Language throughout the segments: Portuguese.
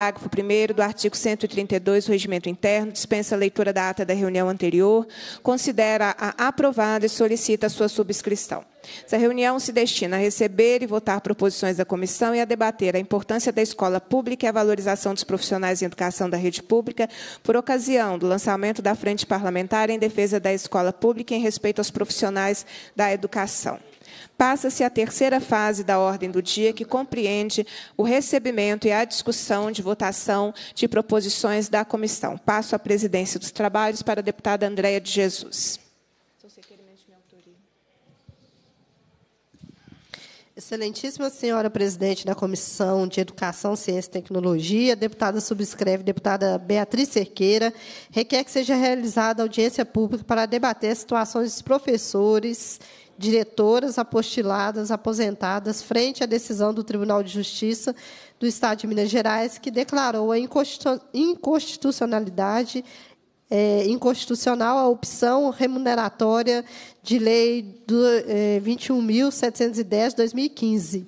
Parágrafo 1 do artigo 132 do Regimento Interno dispensa a leitura da ata da reunião anterior, considera a aprovada e solicita a sua subscrição. Essa reunião se destina a receber e votar proposições da comissão e a debater a importância da escola pública e a valorização dos profissionais em educação da rede pública por ocasião do lançamento da Frente Parlamentar em Defesa da Escola Pública em respeito aos profissionais da educação passa-se à terceira fase da ordem do dia, que compreende o recebimento e a discussão de votação de proposições da comissão. Passo a presidência dos trabalhos para a deputada Andréa de Jesus. Excelentíssima senhora presidente da Comissão de Educação, Ciência e Tecnologia, deputada subscreve, deputada Beatriz Cerqueira, requer que seja realizada audiência pública para debater as situações dos professores diretoras apostiladas aposentadas frente à decisão do Tribunal de Justiça do Estado de Minas Gerais, que declarou a inconstitucionalidade é, inconstitucional a opção remuneratória de Lei do, é, 21.710 2015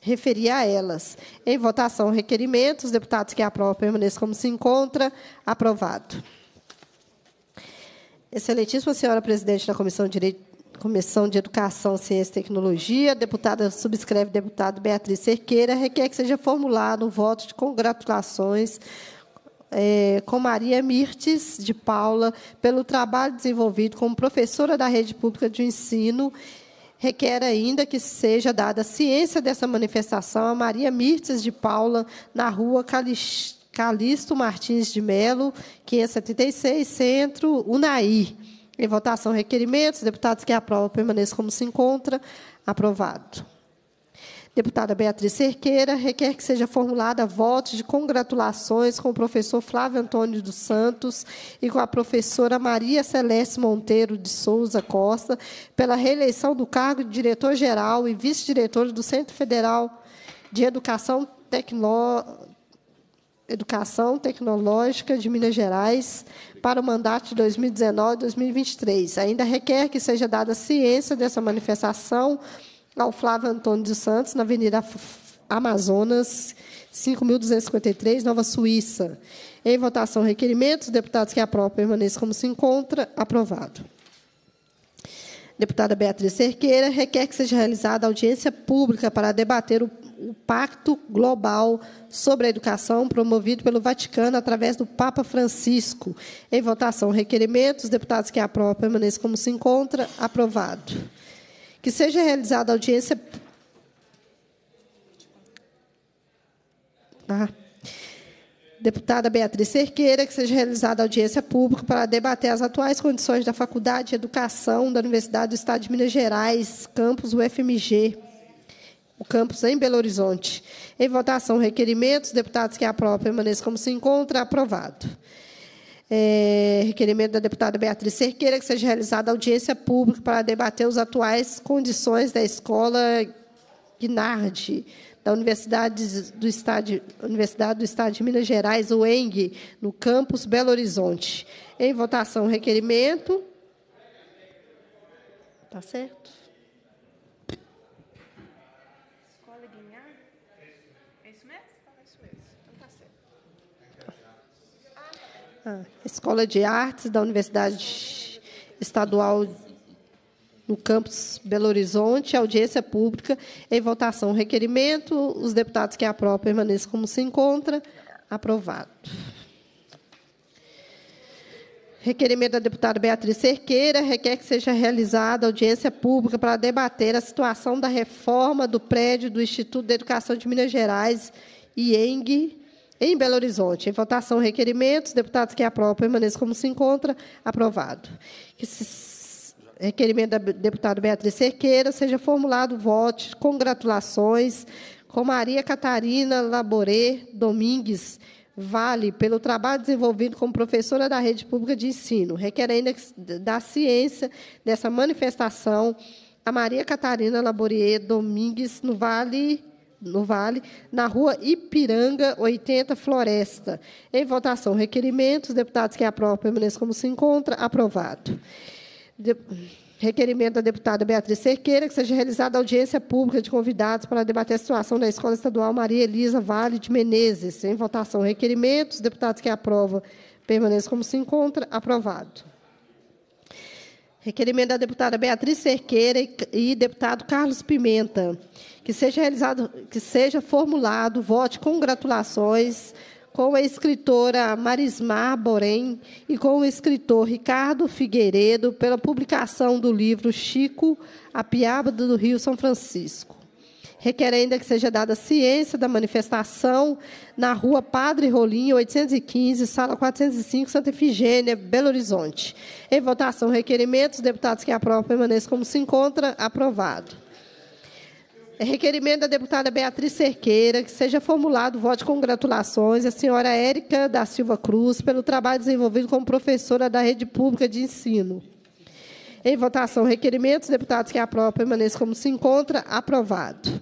referia a elas. Em votação, requerimento. Os deputados que aprovam permaneçam como se encontra. Aprovado. Excelentíssima senhora presidente da Comissão de Direito Comissão de Educação, Ciência e Tecnologia, deputada subscreve deputado Beatriz Cerqueira, requer que seja formulado um voto de congratulações é, com Maria Mirtes de Paula pelo trabalho desenvolvido como professora da rede pública de ensino. Requer ainda que seja dada ciência dessa manifestação a Maria Mirtes de Paula, na rua Calixto Martins de Melo, 576, Centro, Unaí. Em votação, requerimentos. Deputados que aprovam permaneçam como se encontra. Aprovado. Deputada Beatriz Cerqueira requer que seja formulada voto de congratulações com o professor Flávio Antônio dos Santos e com a professora Maria Celeste Monteiro de Souza Costa pela reeleição do cargo de diretor-geral e vice-diretor do Centro Federal de Educação Tecnológica Educação Tecnológica de Minas Gerais para o mandato de 2019-2023. Ainda requer que seja dada ciência dessa manifestação ao Flávio Antônio de Santos, na Avenida Amazonas, 5.253, Nova Suíça. Em votação, requerimento. Os deputados que aprovam permaneçam como se encontra. Aprovado. Deputada Beatriz Cerqueira requer que seja realizada audiência pública para debater o o Pacto Global sobre a Educação, promovido pelo Vaticano através do Papa Francisco. Em votação, requerimento. Os deputados que aprovam permaneçam como se encontra. Aprovado. Que seja realizada audiência. Ah. Deputada Beatriz Cerqueira, que seja realizada audiência pública para debater as atuais condições da Faculdade de Educação da Universidade do Estado de Minas Gerais, campus UFMG o campus em Belo Horizonte. Em votação, requerimentos. Deputados que aprovam permaneçam como se encontra. Aprovado. É, requerimento da deputada Beatriz Cerqueira que seja realizada audiência pública para debater as atuais condições da escola Guinardi da Universidade do Estado, Universidade do Estado de Minas Gerais, o Eng no campus Belo Horizonte. Em votação, requerimento. Tá certo? Escola de Artes da Universidade Estadual no campus Belo Horizonte, audiência pública, em votação requerimento, os deputados que aprovam permaneçam como se encontra, aprovado. Requerimento da deputada Beatriz Cerqueira requer que seja realizada audiência pública para debater a situação da reforma do prédio do Instituto de Educação de Minas Gerais, IENG, em Belo Horizonte, em votação, requerimentos. Deputados que aprovam permaneçam como se encontra. Aprovado. Que se... requerimento da deputada Beatriz Cerqueira seja formulado vote. Congratulações com Maria Catarina Laboré Domingues. Vale pelo trabalho desenvolvido como professora da rede pública de ensino. Requer ainda da ciência dessa manifestação a Maria Catarina Laboré Domingues no Vale no Vale, na rua Ipiranga, 80, Floresta. Em votação, requerimentos. Deputados que aprovam permaneçam como se encontra. Aprovado. De... Requerimento da deputada Beatriz Cerqueira que seja realizada audiência pública de convidados para debater a situação da Escola Estadual Maria Elisa Vale de Menezes. Em votação, requerimentos. Deputados que aprovam permaneçam como se encontra. Aprovado. Requerimento da deputada Beatriz Cerqueira e deputado Carlos Pimenta que seja realizado, que seja formulado voto de congratulações com a escritora Marismar Borém e com o escritor Ricardo Figueiredo pela publicação do livro Chico, a Piaba do Rio São Francisco. Requer ainda que seja dada ciência da manifestação na rua Padre Rolim, 815, sala 405, Santa Efigênia, Belo Horizonte. Em votação, requerimentos, deputados que aprovam permaneçam como se encontra, aprovado. É requerimento da deputada Beatriz Cerqueira, que seja formulado o voto de congratulações à senhora Érica da Silva Cruz pelo trabalho desenvolvido como professora da rede pública de ensino. Em votação, requerimentos, deputados que aprovam permaneçam como se encontra, aprovado.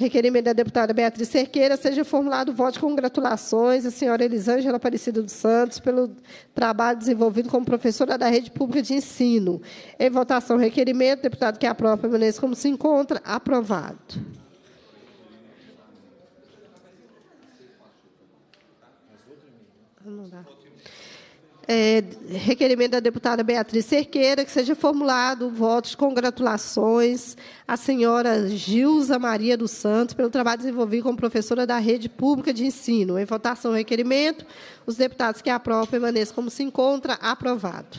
Requerimento da deputada Beatriz Cerqueira, seja formulado voto de congratulações à senhora Elisângela Aparecida dos Santos pelo trabalho desenvolvido como professora da rede pública de ensino. Em votação, requerimento, deputado que aprova permaneça como se encontra, aprovado. é, requerimento da deputada Beatriz Cerqueira, que seja formulado votos de congratulações à senhora Gilza Maria dos Santos pelo trabalho desenvolvido como professora da rede pública de ensino. Em votação, requerimento. Os deputados que aprovam permaneçam como se encontra. Aprovado.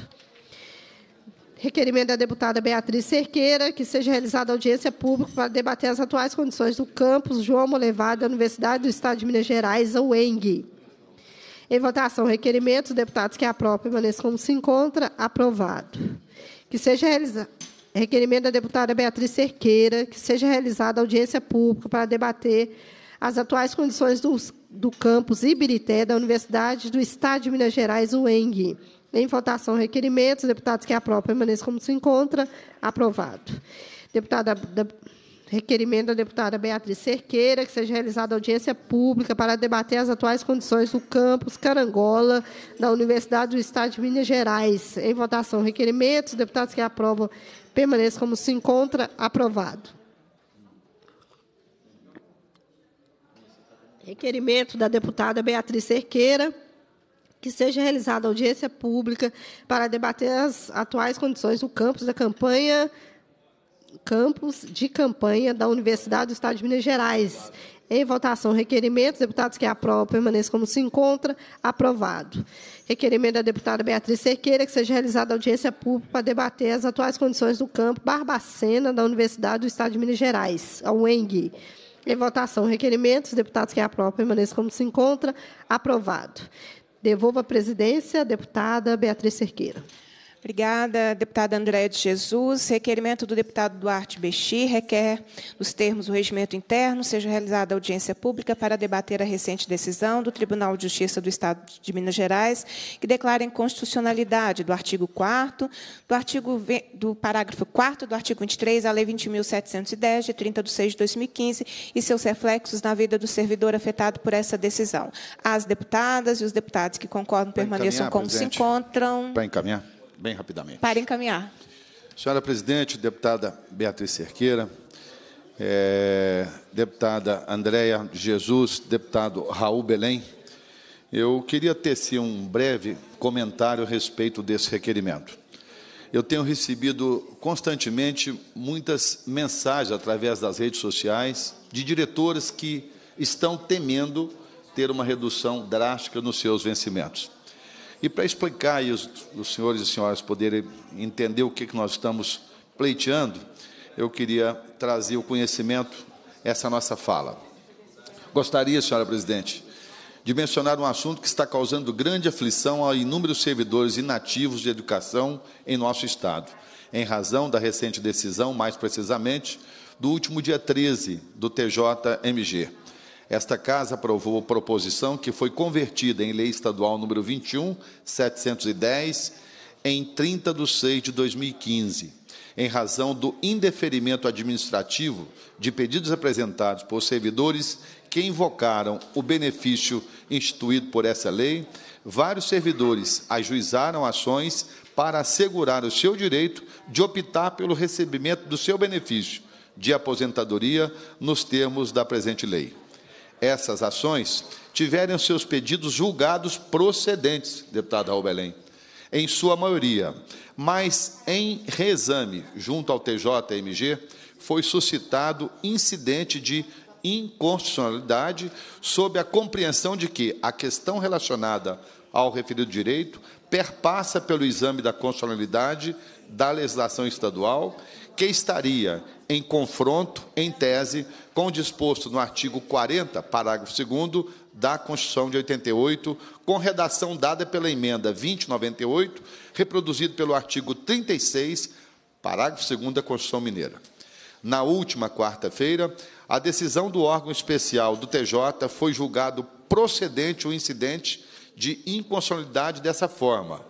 Requerimento da deputada Beatriz Cerqueira, que seja realizada audiência pública para debater as atuais condições do campus João Molevado da Universidade do Estado de Minas Gerais, a UENG. Em votação, requerimento, deputados que aprovem permaneçam como se encontra. Aprovado. Que seja realizado. Requerimento da deputada Beatriz Cerqueira, que seja realizada audiência pública para debater as atuais condições do, do campus Ibirité da Universidade do Estado de Minas Gerais, UENG. Em votação, requerimentos. Deputados que aprovam permaneçam como se encontra. Aprovado. Deputada. Requerimento da deputada Beatriz Cerqueira, que seja realizada audiência pública para debater as atuais condições do campus Carangola da Universidade do Estado de Minas Gerais. Em votação, requerimento. Os deputados que aprovam permaneçam como se encontra aprovado. Requerimento da deputada Beatriz Cerqueira que seja realizada audiência pública para debater as atuais condições do campus da campanha campus de campanha da Universidade do Estado de Minas Gerais. Em votação, requerimento. deputados que aprovam permaneçam como se encontra. Aprovado. Requerimento da deputada Beatriz Cerqueira que seja realizada audiência pública para debater as atuais condições do campo Barbacena da Universidade do Estado de Minas Gerais, a UENG. Em votação, requerimento. deputados que aprovam permaneçam como se encontra. Aprovado. Devolvo a presidência, a deputada Beatriz Cerqueira. Obrigada, deputada Andréa de Jesus. Requerimento do deputado Duarte Bexi requer, nos termos do regimento interno, seja realizada audiência pública para debater a recente decisão do Tribunal de Justiça do Estado de Minas Gerais, que declara inconstitucionalidade do artigo 4 do artigo do parágrafo 4 do artigo 23 da Lei 20.710, de 30 de 6 de 2015, e seus reflexos na vida do servidor afetado por essa decisão. As deputadas e os deputados que concordam permaneçam como presidente. se encontram. Para encaminhar bem rapidamente. Para encaminhar. Senhora presidente, deputada Beatriz Cerqueira, é, deputada Andréia Jesus, deputado Raul Belém, eu queria tecer um breve comentário a respeito desse requerimento. Eu tenho recebido constantemente muitas mensagens através das redes sociais de diretores que estão temendo ter uma redução drástica nos seus vencimentos. E para explicar e os, os, senhores e senhoras poderem entender o que, que nós estamos pleiteando, eu queria trazer o conhecimento, essa nossa fala. Gostaria, senhora presidente, de mencionar um assunto que está causando grande aflição a inúmeros servidores inativos de educação em nosso Estado, em razão da recente decisão, mais precisamente, do último dia 13 do TJMG esta casa aprovou proposição que foi convertida em Lei Estadual número 21, 710, em 30 de 6 de 2015, em razão do indeferimento administrativo de pedidos apresentados por servidores que invocaram o benefício instituído por essa lei, vários servidores ajuizaram ações para assegurar o seu direito de optar pelo recebimento do seu benefício de aposentadoria nos termos da presente lei essas ações tiverem seus pedidos julgados procedentes, deputada Raul Belém, em sua maioria, mas em reexame junto ao TJMG foi suscitado incidente de inconstitucionalidade sob a compreensão de que a questão relacionada ao referido direito perpassa pelo exame da constitucionalidade da legislação estadual que estaria em confronto, em tese, com o disposto no artigo 40, parágrafo 2 da Constituição de 88, com redação dada pela emenda 2098, reproduzido pelo artigo 36, parágrafo 2 da Constituição Mineira. Na última quarta-feira, a decisão do órgão especial do TJ foi julgado procedente o incidente de inconstitucionalidade dessa forma.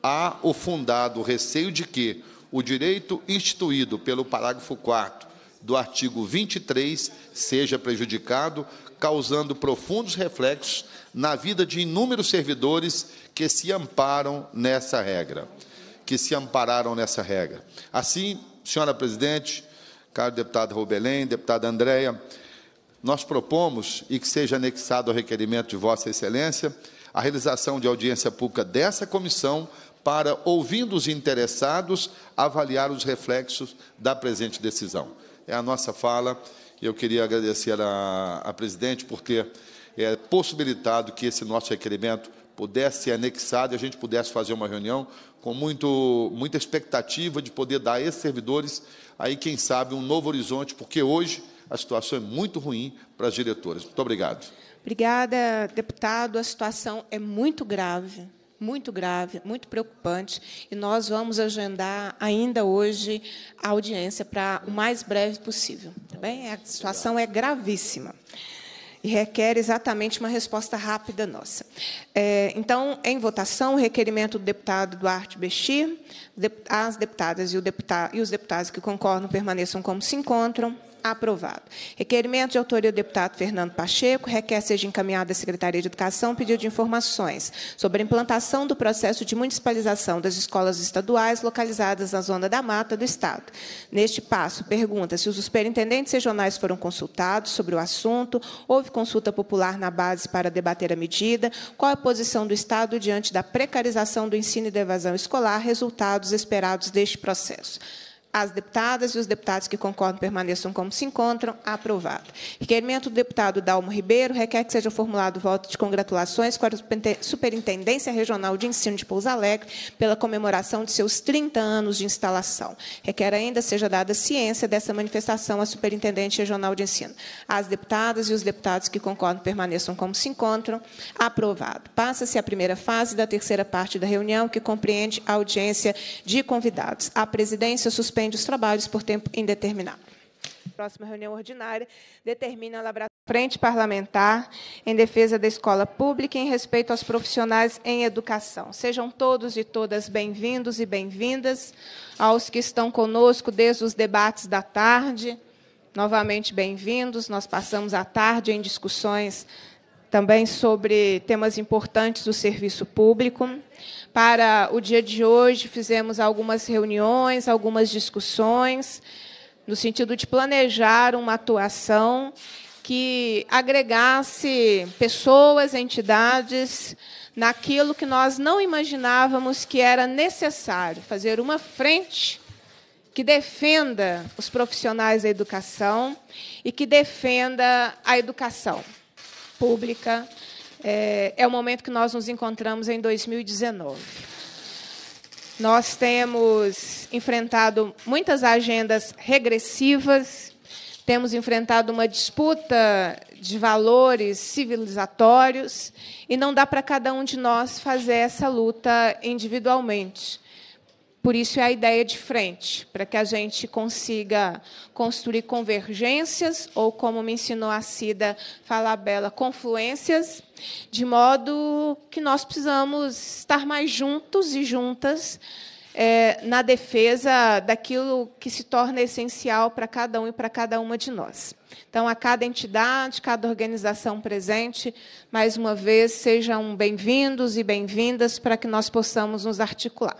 Há o fundado receio de que o direito instituído pelo parágrafo 4 do artigo 23 seja prejudicado, causando profundos reflexos na vida de inúmeros servidores que se amparam nessa regra, que se ampararam nessa regra. Assim, senhora presidente, caro deputado Raul deputada Andréia, nós propomos, e que seja anexado ao requerimento de Vossa Excelência, a realização de audiência pública dessa comissão para, ouvindo os interessados, avaliar os reflexos da presente decisão. É a nossa fala e eu queria agradecer à, à presidente por ter é, possibilitado que esse nosso requerimento pudesse ser anexado e a gente pudesse fazer uma reunião com muito, muita expectativa de poder dar a esses servidores, aí, quem sabe, um novo horizonte, porque hoje a situação é muito ruim para as diretoras. Muito obrigado. Obrigada, deputado. A situação é muito grave muito grave, muito preocupante, e nós vamos agendar ainda hoje a audiência para o mais breve possível. Tá bem? A situação é gravíssima e requer exatamente uma resposta rápida nossa. É, então, em votação, o requerimento do deputado Duarte Bechir, as deputadas e, deputado, e os deputados que concordam permaneçam como se encontram. Aprovado. Requerimento de autoria do deputado Fernando Pacheco. Requer seja encaminhado à Secretaria de Educação pedido de informações sobre a implantação do processo de municipalização das escolas estaduais localizadas na Zona da Mata do Estado. Neste passo, pergunta se os superintendentes regionais foram consultados sobre o assunto, houve consulta popular na base para debater a medida, qual a posição do Estado diante da precarização do ensino e da evasão escolar, resultados esperados deste processo. As deputadas e os deputados que concordam permaneçam como se encontram. Aprovado. Requerimento do deputado Dalmo Ribeiro requer que seja formulado voto de congratulações para a Superintendência Regional de Ensino de Pouso Alegre pela comemoração de seus 30 anos de instalação. Requer ainda seja dada ciência dessa manifestação à Superintendente Regional de Ensino. As deputadas e os deputados que concordam permaneçam como se encontram. Aprovado. Passa-se a primeira fase da terceira parte da reunião, que compreende a audiência de convidados. A presidência suspende suspende os trabalhos por tempo indeterminado. Próxima reunião ordinária determina a elaboração frente parlamentar em defesa da escola pública e em respeito aos profissionais em educação. Sejam todos e todas bem-vindos e bem-vindas aos que estão conosco desde os debates da tarde. Novamente bem-vindos. Nós passamos a tarde em discussões também sobre temas importantes do serviço público para o dia de hoje, fizemos algumas reuniões, algumas discussões, no sentido de planejar uma atuação que agregasse pessoas, entidades, naquilo que nós não imaginávamos que era necessário fazer uma frente que defenda os profissionais da educação e que defenda a educação pública é, é o momento que nós nos encontramos em 2019. Nós temos enfrentado muitas agendas regressivas, temos enfrentado uma disputa de valores civilizatórios, e não dá para cada um de nós fazer essa luta individualmente. Por isso é a ideia de frente, para que a gente consiga construir convergências, ou como me ensinou a Cida Falabella, confluências, de modo que nós precisamos estar mais juntos e juntas é, na defesa daquilo que se torna essencial para cada um e para cada uma de nós. Então, a cada entidade, cada organização presente, mais uma vez, sejam bem-vindos e bem-vindas para que nós possamos nos articular.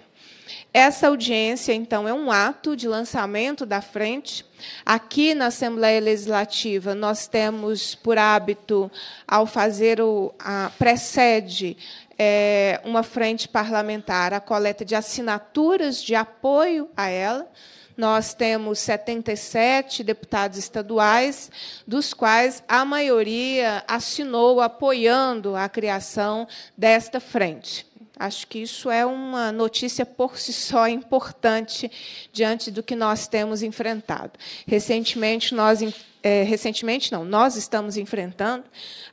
Essa audiência, então, é um ato de lançamento da frente. Aqui na Assembleia Legislativa, nós temos por hábito, ao fazer o a, precede é, uma frente parlamentar, a coleta de assinaturas de apoio a ela. Nós temos 77 deputados estaduais, dos quais a maioria assinou apoiando a criação desta frente. Acho que isso é uma notícia por si só importante diante do que nós temos enfrentado. Recentemente nós é, recentemente não, nós estamos enfrentando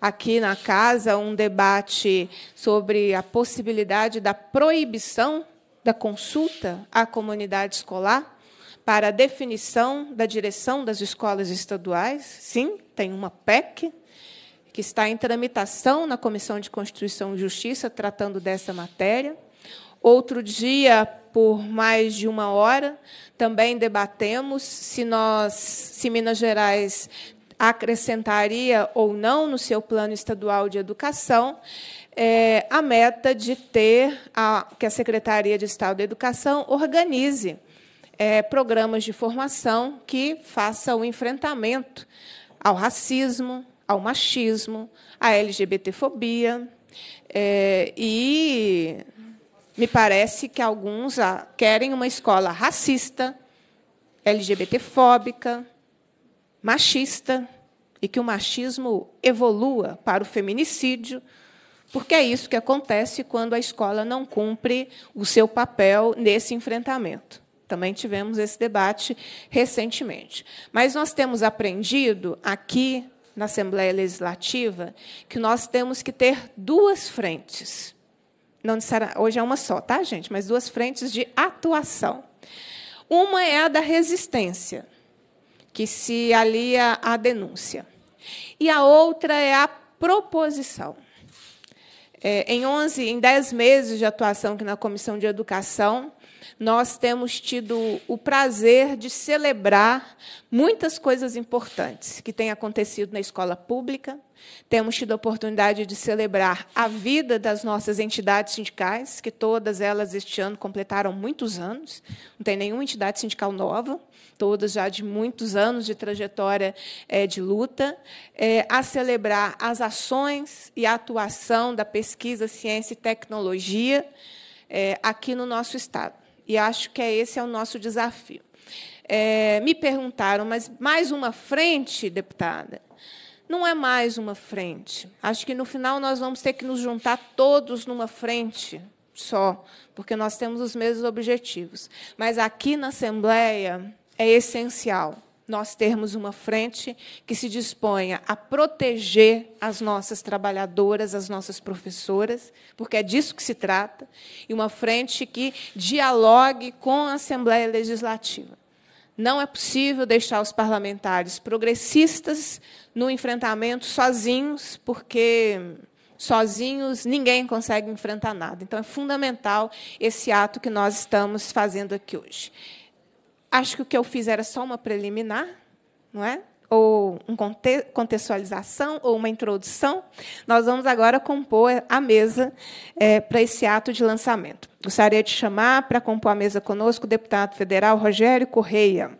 aqui na casa um debate sobre a possibilidade da proibição da consulta à comunidade escolar para a definição da direção das escolas estaduais. Sim, tem uma PEC que está em tramitação na Comissão de Constituição e Justiça, tratando dessa matéria. Outro dia, por mais de uma hora, também debatemos se nós, se Minas Gerais acrescentaria ou não no seu plano estadual de educação é, a meta de ter a, que a Secretaria de Estado da Educação organize é, programas de formação que façam o enfrentamento ao racismo, ao machismo, à LGBTfobia, é, e me parece que alguns ah, querem uma escola racista, LGBTfóbica, machista, e que o machismo evolua para o feminicídio, porque é isso que acontece quando a escola não cumpre o seu papel nesse enfrentamento. Também tivemos esse debate recentemente. Mas nós temos aprendido aqui na Assembleia Legislativa que nós temos que ter duas frentes. Não hoje é uma só, tá, gente? Mas duas frentes de atuação. Uma é a da resistência, que se alia à denúncia. E a outra é a proposição. É, em 11, em 10 meses de atuação aqui na Comissão de Educação, nós temos tido o prazer de celebrar muitas coisas importantes que têm acontecido na escola pública. Temos tido a oportunidade de celebrar a vida das nossas entidades sindicais, que todas elas este ano completaram muitos anos. Não tem nenhuma entidade sindical nova, todas já de muitos anos de trajetória eh, de luta. Eh, a celebrar as ações e a atuação da pesquisa, ciência e tecnologia eh, aqui no nosso estado. E acho que é esse é o nosso desafio. É, me perguntaram, mas mais uma frente, deputada? Não é mais uma frente. Acho que no final nós vamos ter que nos juntar todos numa frente só, porque nós temos os mesmos objetivos. Mas aqui na Assembleia é essencial nós termos uma frente que se disponha a proteger as nossas trabalhadoras, as nossas professoras, porque é disso que se trata, e uma frente que dialogue com a Assembleia Legislativa. Não é possível deixar os parlamentares progressistas no enfrentamento sozinhos, porque sozinhos ninguém consegue enfrentar nada. Então é fundamental esse ato que nós estamos fazendo aqui hoje acho que o que eu fiz era só uma preliminar, não é? ou uma contextualização ou uma introdução, nós vamos agora compor a mesa é, para esse ato de lançamento. Gostaria de chamar para compor a mesa conosco o deputado federal Rogério Correia.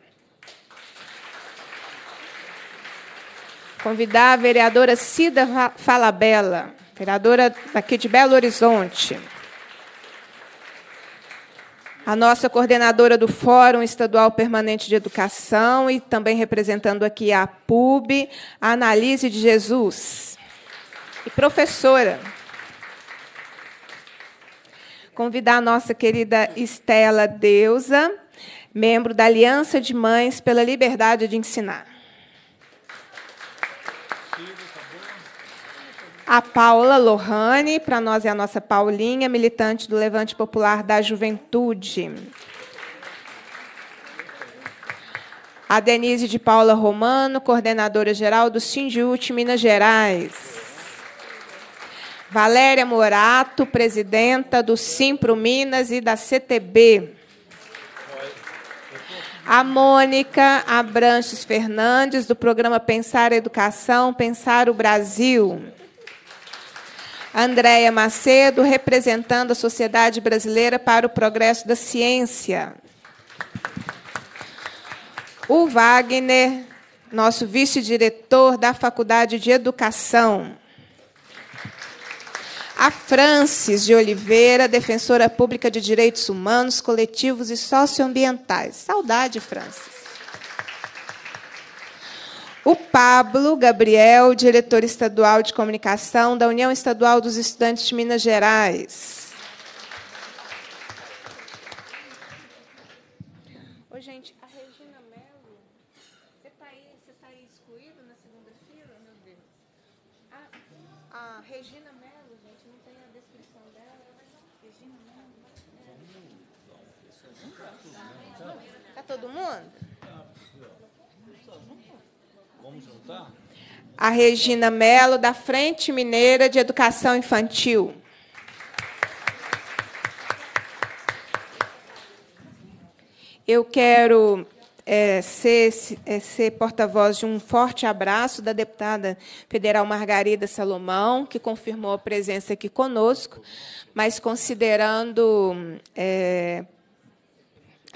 Convidar a vereadora Cida Falabella, vereadora daqui de Belo Horizonte a nossa coordenadora do Fórum Estadual Permanente de Educação e também representando aqui a PUB, a Analise de Jesus. E professora. Convidar a nossa querida Estela Deusa, membro da Aliança de Mães pela Liberdade de Ensinar. A Paula Lohane, para nós é a nossa Paulinha, militante do Levante Popular da Juventude. A Denise de Paula Romano, coordenadora geral do Sindiúte Minas Gerais. Valéria Morato, presidenta do Simpro Minas e da CTB. A Mônica Abranches Fernandes, do programa Pensar Educação, Pensar o Brasil. Andréia Macedo, representando a Sociedade Brasileira para o Progresso da Ciência. O Wagner, nosso vice-diretor da Faculdade de Educação. A Francis de Oliveira, defensora pública de direitos humanos, coletivos e socioambientais. Saudade, Francis. O Pablo Gabriel, diretor estadual de comunicação da União Estadual dos Estudantes de Minas Gerais. a Regina Mello, da Frente Mineira de Educação Infantil. Eu quero é, ser, é, ser porta-voz de um forte abraço da deputada federal Margarida Salomão, que confirmou a presença aqui conosco, mas considerando é,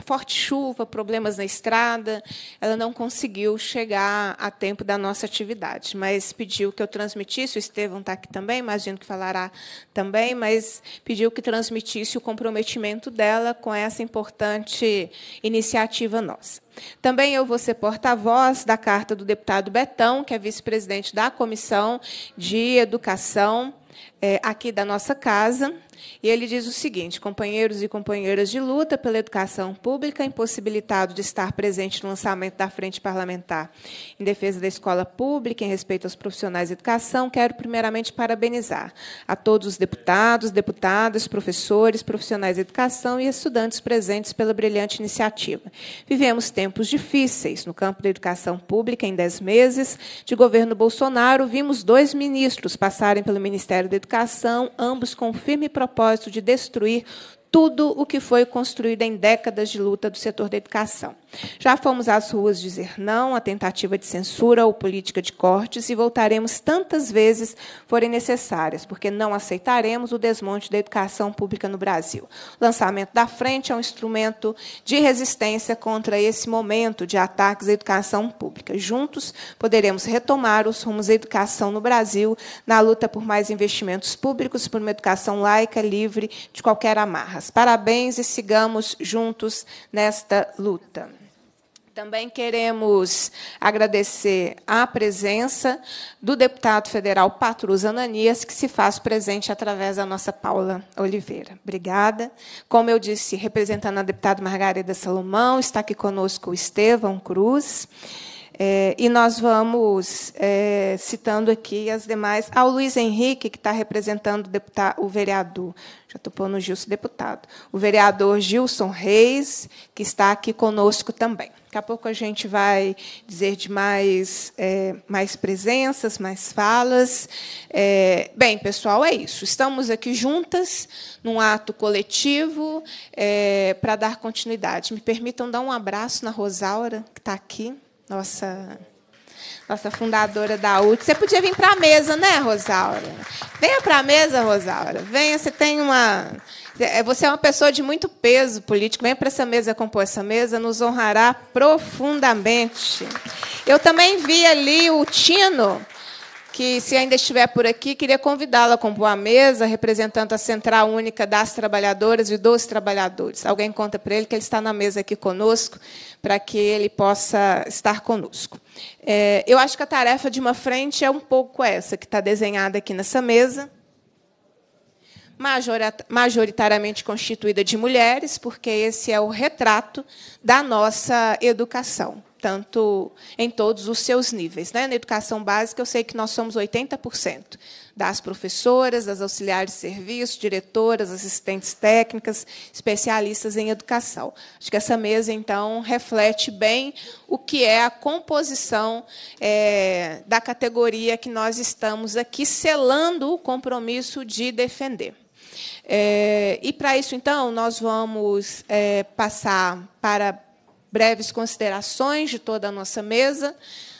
forte chuva, problemas na estrada, ela não conseguiu chegar a tempo da nossa atividade, mas pediu que eu transmitisse, o Estevão está aqui também, imagino que falará também, mas pediu que transmitisse o comprometimento dela com essa importante iniciativa nossa. Também eu vou ser porta-voz da carta do deputado Betão, que é vice-presidente da Comissão de Educação é, aqui da nossa casa e ele diz o seguinte: companheiros e companheiras de luta pela educação pública, impossibilitado de estar presente no lançamento da frente parlamentar em defesa da escola pública, em respeito aos profissionais de educação, quero primeiramente parabenizar a todos os deputados, deputadas, professores, profissionais de educação e estudantes presentes pela brilhante iniciativa. Vivemos tempos difíceis no campo da educação pública. Em dez meses de governo Bolsonaro, vimos dois ministros passarem pelo Ministério da Educação, ambos com firme propósito propósito de destruir tudo o que foi construído em décadas de luta do setor da educação. Já fomos às ruas dizer não à tentativa de censura ou política de cortes e voltaremos tantas vezes forem necessárias, porque não aceitaremos o desmonte da educação pública no Brasil. O lançamento da frente é um instrumento de resistência contra esse momento de ataques à educação pública. Juntos poderemos retomar os rumos da educação no Brasil na luta por mais investimentos públicos, por uma educação laica, livre de qualquer amarras. Parabéns e sigamos juntos nesta luta. Também queremos agradecer a presença do deputado federal Patrus Ananias, que se faz presente através da nossa Paula Oliveira. Obrigada. Como eu disse, representando a deputada Margarida Salomão, está aqui conosco o Estevão Cruz. É, e nós vamos é, citando aqui as demais. Ao Luiz Henrique, que está representando o, deputado, o vereador já estou pondo o Gilson deputado. O vereador Gilson Reis, que está aqui conosco também. Daqui a pouco a gente vai dizer de mais, é, mais presenças, mais falas. É, bem, pessoal, é isso. Estamos aqui juntas, num ato coletivo, é, para dar continuidade. Me permitam dar um abraço na Rosaura, que está aqui, nossa nossa fundadora da UT. Você podia vir para a mesa, né, Rosaura? Venha para a mesa, Rosaura. Venha, você tem uma. É, você é uma pessoa de muito peso político. Vem para essa mesa compor essa mesa, nos honrará profundamente. Eu também vi ali o Tino, que, se ainda estiver por aqui, queria convidá lo a compor a mesa, representando a Central Única das Trabalhadoras e dos Trabalhadores. Alguém conta para ele que ele está na mesa aqui conosco, para que ele possa estar conosco. É, eu acho que a tarefa de uma frente é um pouco essa que está desenhada aqui nessa mesa majoritariamente constituída de mulheres, porque esse é o retrato da nossa educação, tanto em todos os seus níveis. Né? Na educação básica, eu sei que nós somos 80% das professoras, das auxiliares de serviço, diretoras, assistentes técnicas, especialistas em educação. Acho que essa mesa, então, reflete bem o que é a composição é, da categoria que nós estamos aqui selando o compromisso de defender. É, e para isso, então, nós vamos é, passar para breves considerações de toda a nossa mesa.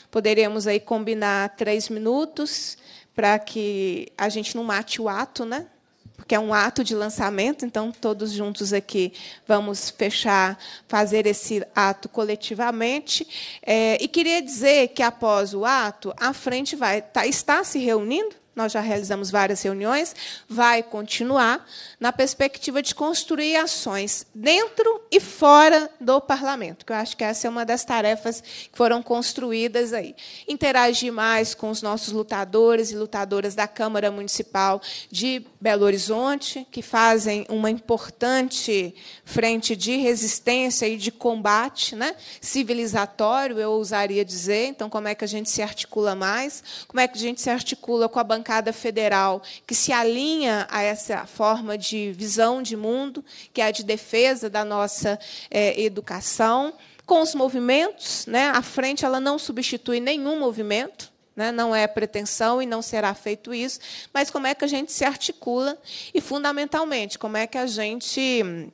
Poderíamos aí combinar três minutos para que a gente não mate o ato, né? porque é um ato de lançamento, então todos juntos aqui vamos fechar, fazer esse ato coletivamente. É, e queria dizer que após o ato, a frente vai tá, está se reunindo nós já realizamos várias reuniões, vai continuar na perspectiva de construir ações dentro e fora do parlamento, que eu acho que essa é uma das tarefas que foram construídas aí. Interagir mais com os nossos lutadores e lutadoras da Câmara Municipal de Belo Horizonte, que fazem uma importante frente de resistência e de combate, né? civilizatório, eu ousaria dizer. Então, como é que a gente se articula mais? Como é que a gente se articula com a bancada bancada federal que se alinha a essa forma de visão de mundo, que é a de defesa da nossa é, educação, com os movimentos. Né? A frente ela não substitui nenhum movimento, né, não é pretensão e não será feito isso, mas como é que a gente se articula e, fundamentalmente, como é que a gente.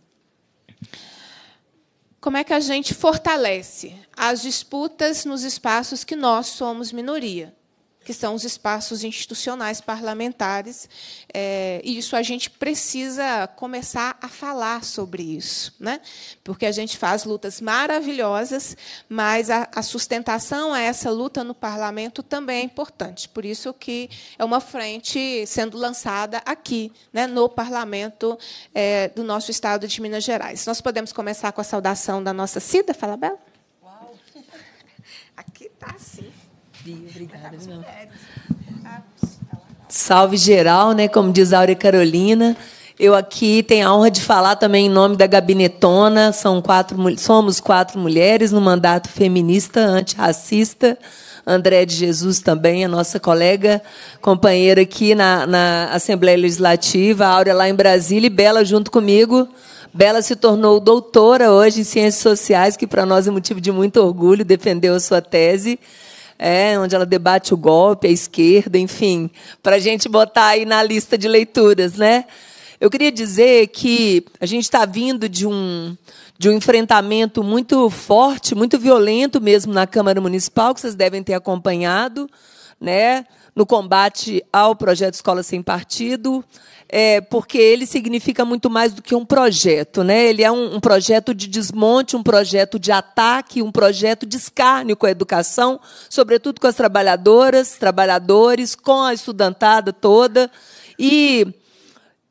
Como é que a gente fortalece as disputas nos espaços que nós somos minoria? que são os espaços institucionais parlamentares, é, e isso a gente precisa começar a falar sobre isso, né? porque a gente faz lutas maravilhosas, mas a, a sustentação a essa luta no parlamento também é importante, por isso que é uma frente sendo lançada aqui, né, no parlamento é, do nosso estado de Minas Gerais. Nós podemos começar com a saudação da nossa Cida, fala Bela? Uau! Aqui está sim. Obrigada. Não. Tá? Tá tá Salve geral, né? Como diz Áurea Carolina. Eu aqui tenho a honra de falar também em nome da Gabinetona. São quatro, somos quatro mulheres no mandato feminista, antirracista. André de Jesus também, a nossa colega, companheira aqui na, na Assembleia Legislativa, a Áurea é lá em Brasília e Bela junto comigo. Bela se tornou doutora hoje em Ciências Sociais, que para nós é motivo de muito orgulho, defendeu a sua tese é, onde ela debate o golpe, a esquerda, enfim, para a gente botar aí na lista de leituras, né? Eu queria dizer que a gente está vindo de um, de um enfrentamento muito forte, muito violento mesmo na Câmara Municipal, que vocês devem ter acompanhado, né? no combate ao projeto Escola Sem Partido é, porque ele significa muito mais do que um projeto. Né? Ele é um, um projeto de desmonte, um projeto de ataque, um projeto de escárnio com a educação, sobretudo com as trabalhadoras, trabalhadores, com a estudantada toda e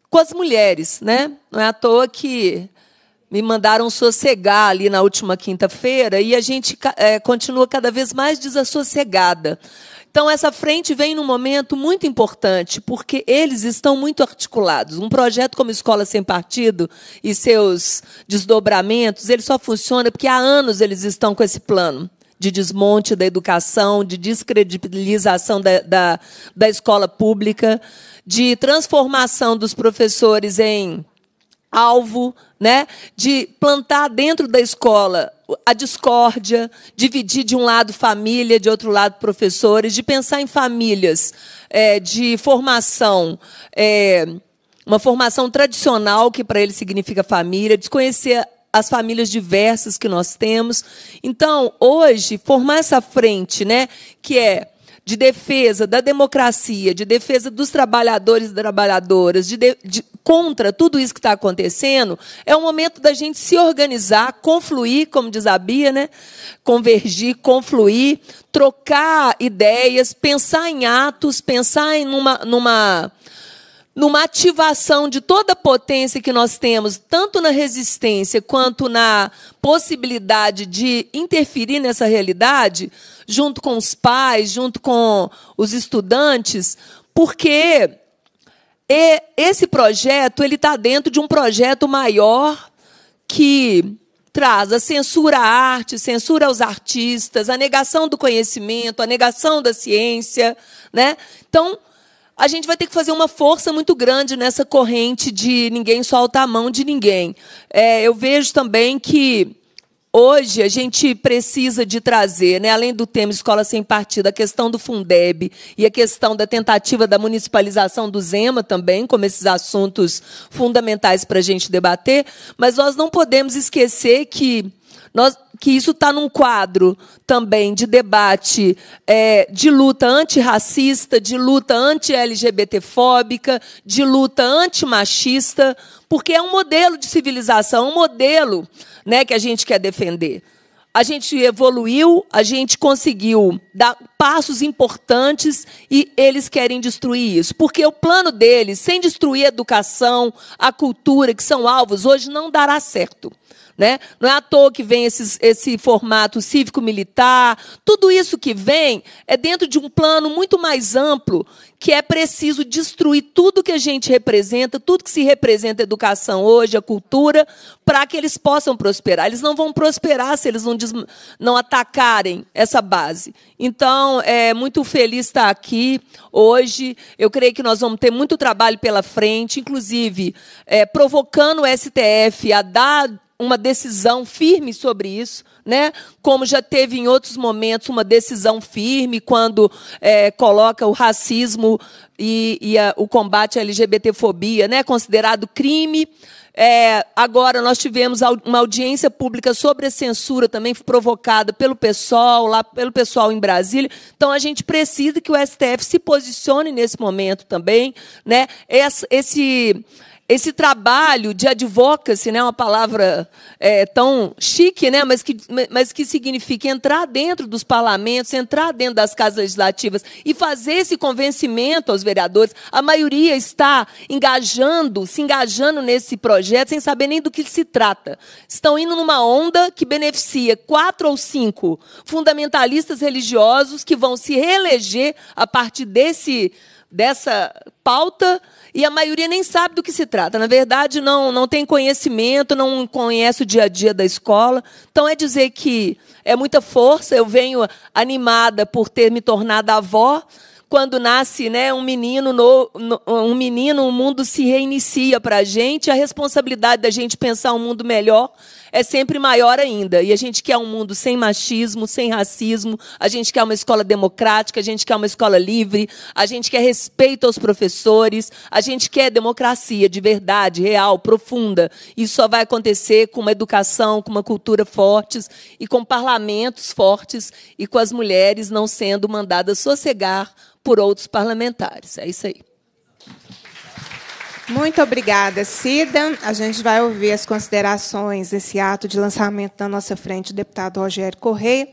com as mulheres. Né? Não é à toa que me mandaram sossegar ali na última quinta-feira e a gente é, continua cada vez mais desassossegada. Então, essa frente vem num momento muito importante, porque eles estão muito articulados. Um projeto como Escola Sem Partido e seus desdobramentos, ele só funciona porque há anos eles estão com esse plano de desmonte da educação, de descredibilização da, da, da escola pública, de transformação dos professores em alvo, né, de plantar dentro da escola a discórdia, dividir de um lado família, de outro lado professores, de pensar em famílias é, de formação, é, uma formação tradicional, que para ele significa família, desconhecer as famílias diversas que nós temos. Então, hoje, formar essa frente, né, que é de defesa da democracia, de defesa dos trabalhadores e trabalhadoras, de, de, contra tudo isso que está acontecendo, é o momento da gente se organizar, confluir, como diz a Bia, né? Convergir, confluir, trocar ideias, pensar em atos, pensar em numa, numa, numa ativação de toda a potência que nós temos, tanto na resistência quanto na possibilidade de interferir nessa realidade, junto com os pais, junto com os estudantes, porque e esse projeto ele está dentro de um projeto maior que traz a censura à arte, censura aos artistas, a negação do conhecimento, a negação da ciência, né? Então a gente vai ter que fazer uma força muito grande nessa corrente de ninguém solta a mão de ninguém. É, eu vejo também que Hoje a gente precisa de trazer, né, além do tema escola sem partido, a questão do Fundeb e a questão da tentativa da municipalização do Zema também, como esses assuntos fundamentais para a gente debater, mas nós não podemos esquecer que nós, que isso está num quadro também de debate é, de luta antirracista, de luta anti-LGBTfóbica, de luta antimachista, porque é um modelo de civilização, um modelo né, que a gente quer defender. A gente evoluiu, a gente conseguiu dar passos importantes e eles querem destruir isso. Porque o plano deles, sem destruir a educação, a cultura, que são alvos, hoje não dará certo. Né? Não é à toa que vem esses, esse formato cívico-militar. Tudo isso que vem é dentro de um plano muito mais amplo, que é preciso destruir tudo que a gente representa, tudo que se representa a educação hoje, a cultura, para que eles possam prosperar. Eles não vão prosperar se eles não, não atacarem essa base. Então, é muito feliz estar aqui hoje. Eu creio que nós vamos ter muito trabalho pela frente, inclusive é, provocando o STF a dar uma decisão firme sobre isso, né? Como já teve em outros momentos uma decisão firme quando é, coloca o racismo e, e a, o combate à LGBTfobia, né? Considerado crime. É, agora nós tivemos uma audiência pública sobre a censura também provocada pelo pessoal lá pelo pessoal em Brasília. Então a gente precisa que o STF se posicione nesse momento também, né? Esse, esse esse trabalho de advocacy, né, uma palavra é, tão chique, né, mas, que, mas que significa entrar dentro dos parlamentos, entrar dentro das casas legislativas e fazer esse convencimento aos vereadores. A maioria está engajando, se engajando nesse projeto sem saber nem do que se trata. Estão indo numa onda que beneficia quatro ou cinco fundamentalistas religiosos que vão se reeleger a partir desse projeto dessa pauta e a maioria nem sabe do que se trata. Na verdade, não, não tem conhecimento, não conhece o dia a dia da escola. Então, é dizer que é muita força. Eu venho animada por ter me tornado avó. Quando nasce né, um menino, no, no um menino, o mundo se reinicia para a gente. A responsabilidade da gente pensar um mundo melhor é sempre maior ainda. E a gente quer um mundo sem machismo, sem racismo, a gente quer uma escola democrática, a gente quer uma escola livre, a gente quer respeito aos professores, a gente quer democracia de verdade, real, profunda. Isso só vai acontecer com uma educação, com uma cultura fortes e com parlamentos fortes e com as mulheres não sendo mandadas sossegar por outros parlamentares. É isso aí. Muito obrigada, Cida. A gente vai ouvir as considerações desse ato de lançamento na nossa frente o deputado Rogério Correia,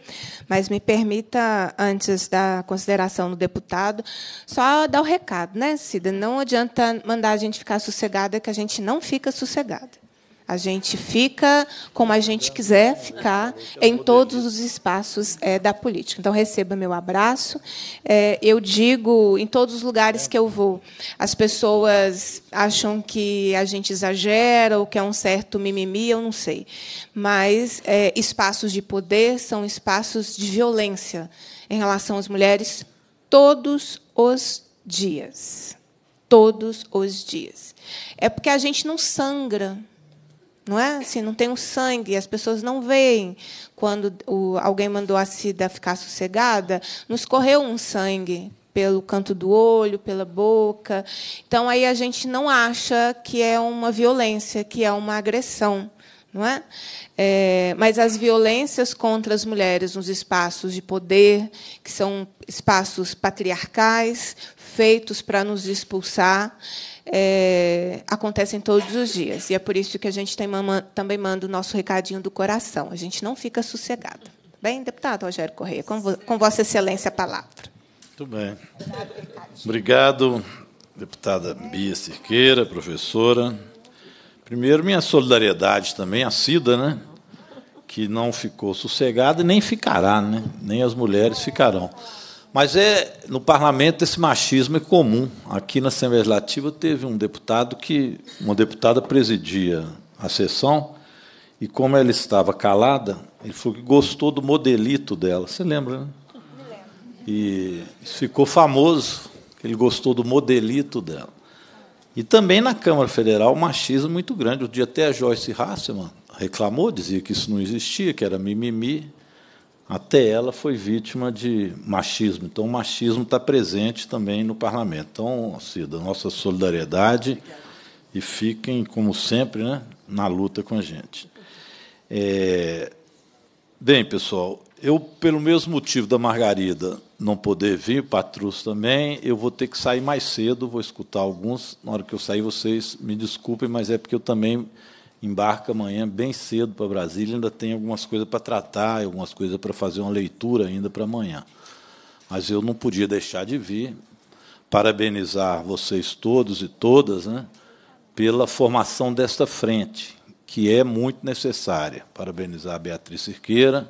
mas me permita, antes da consideração do deputado, só dar o recado, né, Cida? Não adianta mandar a gente ficar sossegada, que a gente não fica sossegada. A gente fica como a gente quiser ficar em todos os espaços é, da política. Então, receba meu abraço. É, eu digo, em todos os lugares que eu vou, as pessoas acham que a gente exagera ou que é um certo mimimi, eu não sei. Mas é, espaços de poder são espaços de violência em relação às mulheres todos os dias. Todos os dias. É porque a gente não sangra não é? Assim, não tem o sangue, as pessoas não veem. Quando o, alguém mandou a Cida ficar sossegada, nos correu um sangue pelo canto do olho, pela boca. Então aí a gente não acha que é uma violência, que é uma agressão. Não é? é mas as violências contra as mulheres nos espaços de poder, que são espaços patriarcais, feitos para nos expulsar, é, acontecem todos os dias. E é por isso que a gente tem, também manda o nosso recadinho do coração. A gente não fica sossegado. Bem, deputado Rogério Correia, com, vo com Vossa Excelência a palavra. Muito bem. Obrigado, deputada Bia Cirqueira, professora. Primeiro, minha solidariedade também à Cida, né? que não ficou sossegada e nem ficará, né? nem as mulheres ficarão. Mas é no parlamento esse machismo é comum. Aqui na Assembleia Legislativa teve um deputado que uma deputada presidia a sessão e como ela estava calada, ele falou que gostou do modelito dela. Você lembra, né? E ficou famoso que ele gostou do modelito dela. E também na Câmara Federal, o machismo é muito grande. O dia até a Joyce Hasselman reclamou, dizia que isso não existia, que era mimimi até ela foi vítima de machismo. Então, o machismo está presente também no parlamento. Então, Cida, nossa solidariedade e fiquem, como sempre, né, na luta com a gente. É... Bem, pessoal, eu, pelo mesmo motivo da Margarida não poder vir, Patrus também, eu vou ter que sair mais cedo, vou escutar alguns. Na hora que eu sair, vocês me desculpem, mas é porque eu também embarca amanhã bem cedo para Brasília, ainda tem algumas coisas para tratar, algumas coisas para fazer uma leitura ainda para amanhã. Mas eu não podia deixar de vir, parabenizar vocês todos e todas né, pela formação desta frente, que é muito necessária. Parabenizar a Beatriz Cirqueira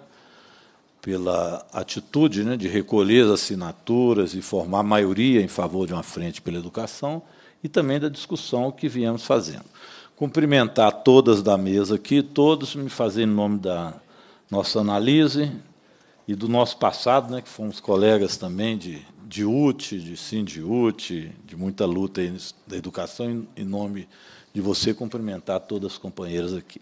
pela atitude né, de recolher as assinaturas e formar maioria em favor de uma frente pela educação e também da discussão que viemos fazendo cumprimentar todas da mesa aqui, todos me fazem em nome da nossa análise e do nosso passado, né, que fomos colegas também de, de UT, de SINDIUT, de muita luta da educação, em nome de você, cumprimentar todas as companheiras aqui.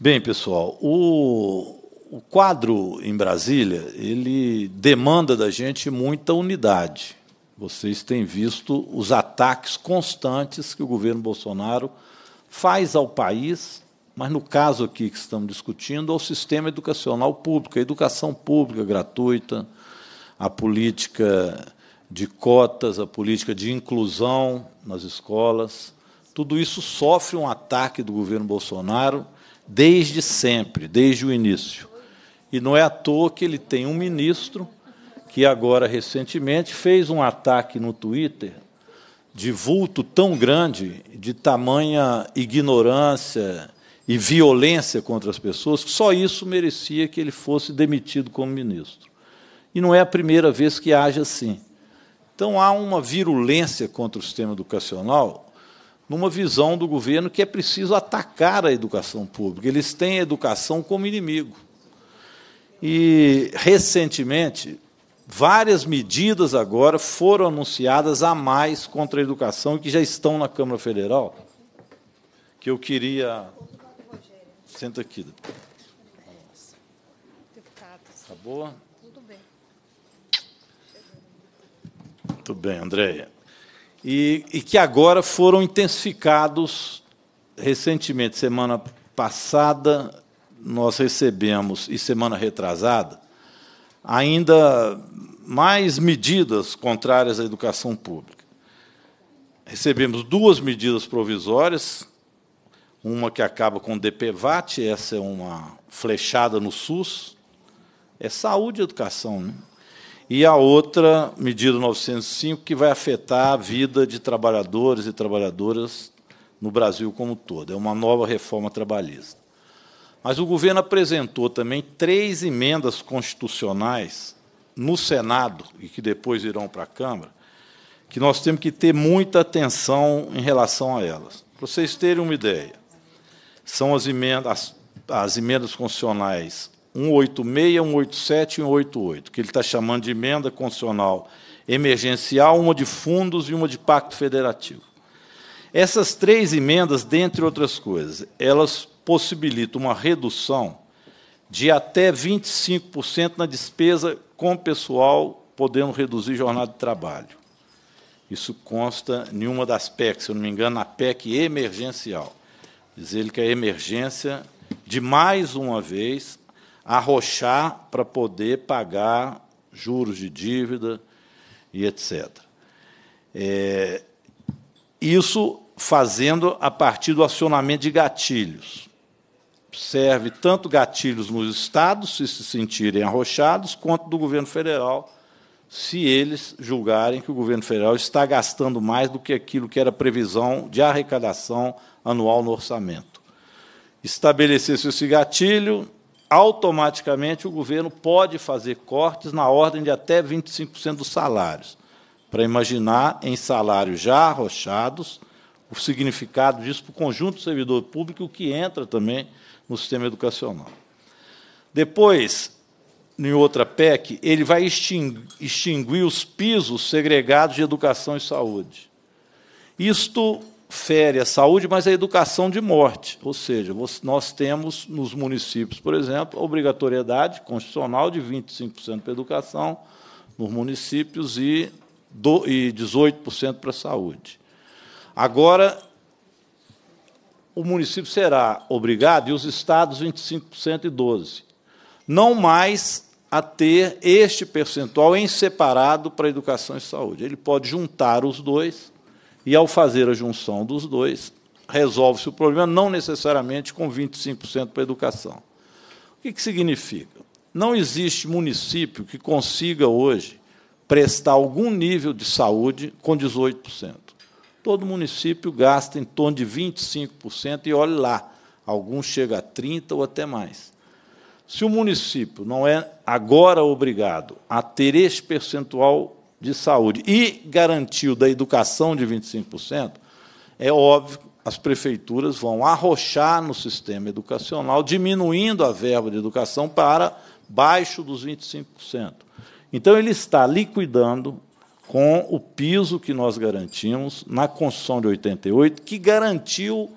Bem, pessoal, o, o quadro em Brasília, ele demanda da gente muita unidade. Vocês têm visto os ataques constantes que o governo Bolsonaro faz ao país, mas no caso aqui que estamos discutindo, ao é sistema educacional público, a educação pública gratuita, a política de cotas, a política de inclusão nas escolas. Tudo isso sofre um ataque do governo Bolsonaro desde sempre, desde o início. E não é à toa que ele tem um ministro que agora recentemente fez um ataque no Twitter de vulto tão grande, de tamanha ignorância e violência contra as pessoas, que só isso merecia que ele fosse demitido como ministro. E não é a primeira vez que age assim. Então há uma virulência contra o sistema educacional numa visão do governo que é preciso atacar a educação pública. Eles têm a educação como inimigo. E, recentemente, várias medidas agora foram anunciadas a mais contra a educação que já estão na Câmara Federal, que eu queria... Senta aqui. Tá boa? Tudo bem. Muito bem, Andréia. E, e que agora foram intensificados recentemente, semana passada, nós recebemos, e semana retrasada, ainda mais medidas contrárias à educação pública. Recebemos duas medidas provisórias, uma que acaba com o DPVAT, essa é uma flechada no SUS, é saúde e educação, né? e a outra, medida 905, que vai afetar a vida de trabalhadores e trabalhadoras no Brasil como todo. É uma nova reforma trabalhista. Mas o governo apresentou também três emendas constitucionais no Senado, e que depois irão para a Câmara, que nós temos que ter muita atenção em relação a elas. Para vocês terem uma ideia, são as emendas, as, as emendas constitucionais 186, 187 e 188, que ele está chamando de emenda constitucional emergencial, uma de fundos e uma de pacto federativo. Essas três emendas, dentre outras coisas, elas possibilita uma redução de até 25% na despesa com pessoal, podendo reduzir jornada de trabalho. Isso consta em uma das PECs, se eu não me engano, na PEC emergencial. Diz ele que a emergência, de mais uma vez, arrochar para poder pagar juros de dívida e etc. É, isso fazendo a partir do acionamento de gatilhos serve tanto gatilhos nos estados, se se sentirem arrochados, quanto do governo federal, se eles julgarem que o governo federal está gastando mais do que aquilo que era previsão de arrecadação anual no orçamento. Estabelecesse esse gatilho, automaticamente o governo pode fazer cortes na ordem de até 25% dos salários. Para imaginar em salários já arrochados, o significado disso para o conjunto do servidor público, que entra também no sistema educacional. Depois, em outra PEC, ele vai extinguir os pisos segregados de educação e saúde. Isto fere a saúde, mas a educação de morte. Ou seja, nós temos nos municípios, por exemplo, a obrigatoriedade constitucional de 25% para a educação nos municípios e 18% para a saúde. Agora, o município será obrigado, e os estados 25% e 12%, não mais a ter este percentual em separado para educação e saúde. Ele pode juntar os dois, e ao fazer a junção dos dois, resolve-se o problema, não necessariamente com 25% para educação. O que, que significa? Não existe município que consiga hoje prestar algum nível de saúde com 18% todo município gasta em torno de 25%, e olhe lá, alguns chegam a 30% ou até mais. Se o município não é agora obrigado a ter esse percentual de saúde e garantiu da educação de 25%, é óbvio as prefeituras vão arrochar no sistema educacional, diminuindo a verba de educação para baixo dos 25%. Então, ele está liquidando com o piso que nós garantimos na Constituição de 88, que garantiu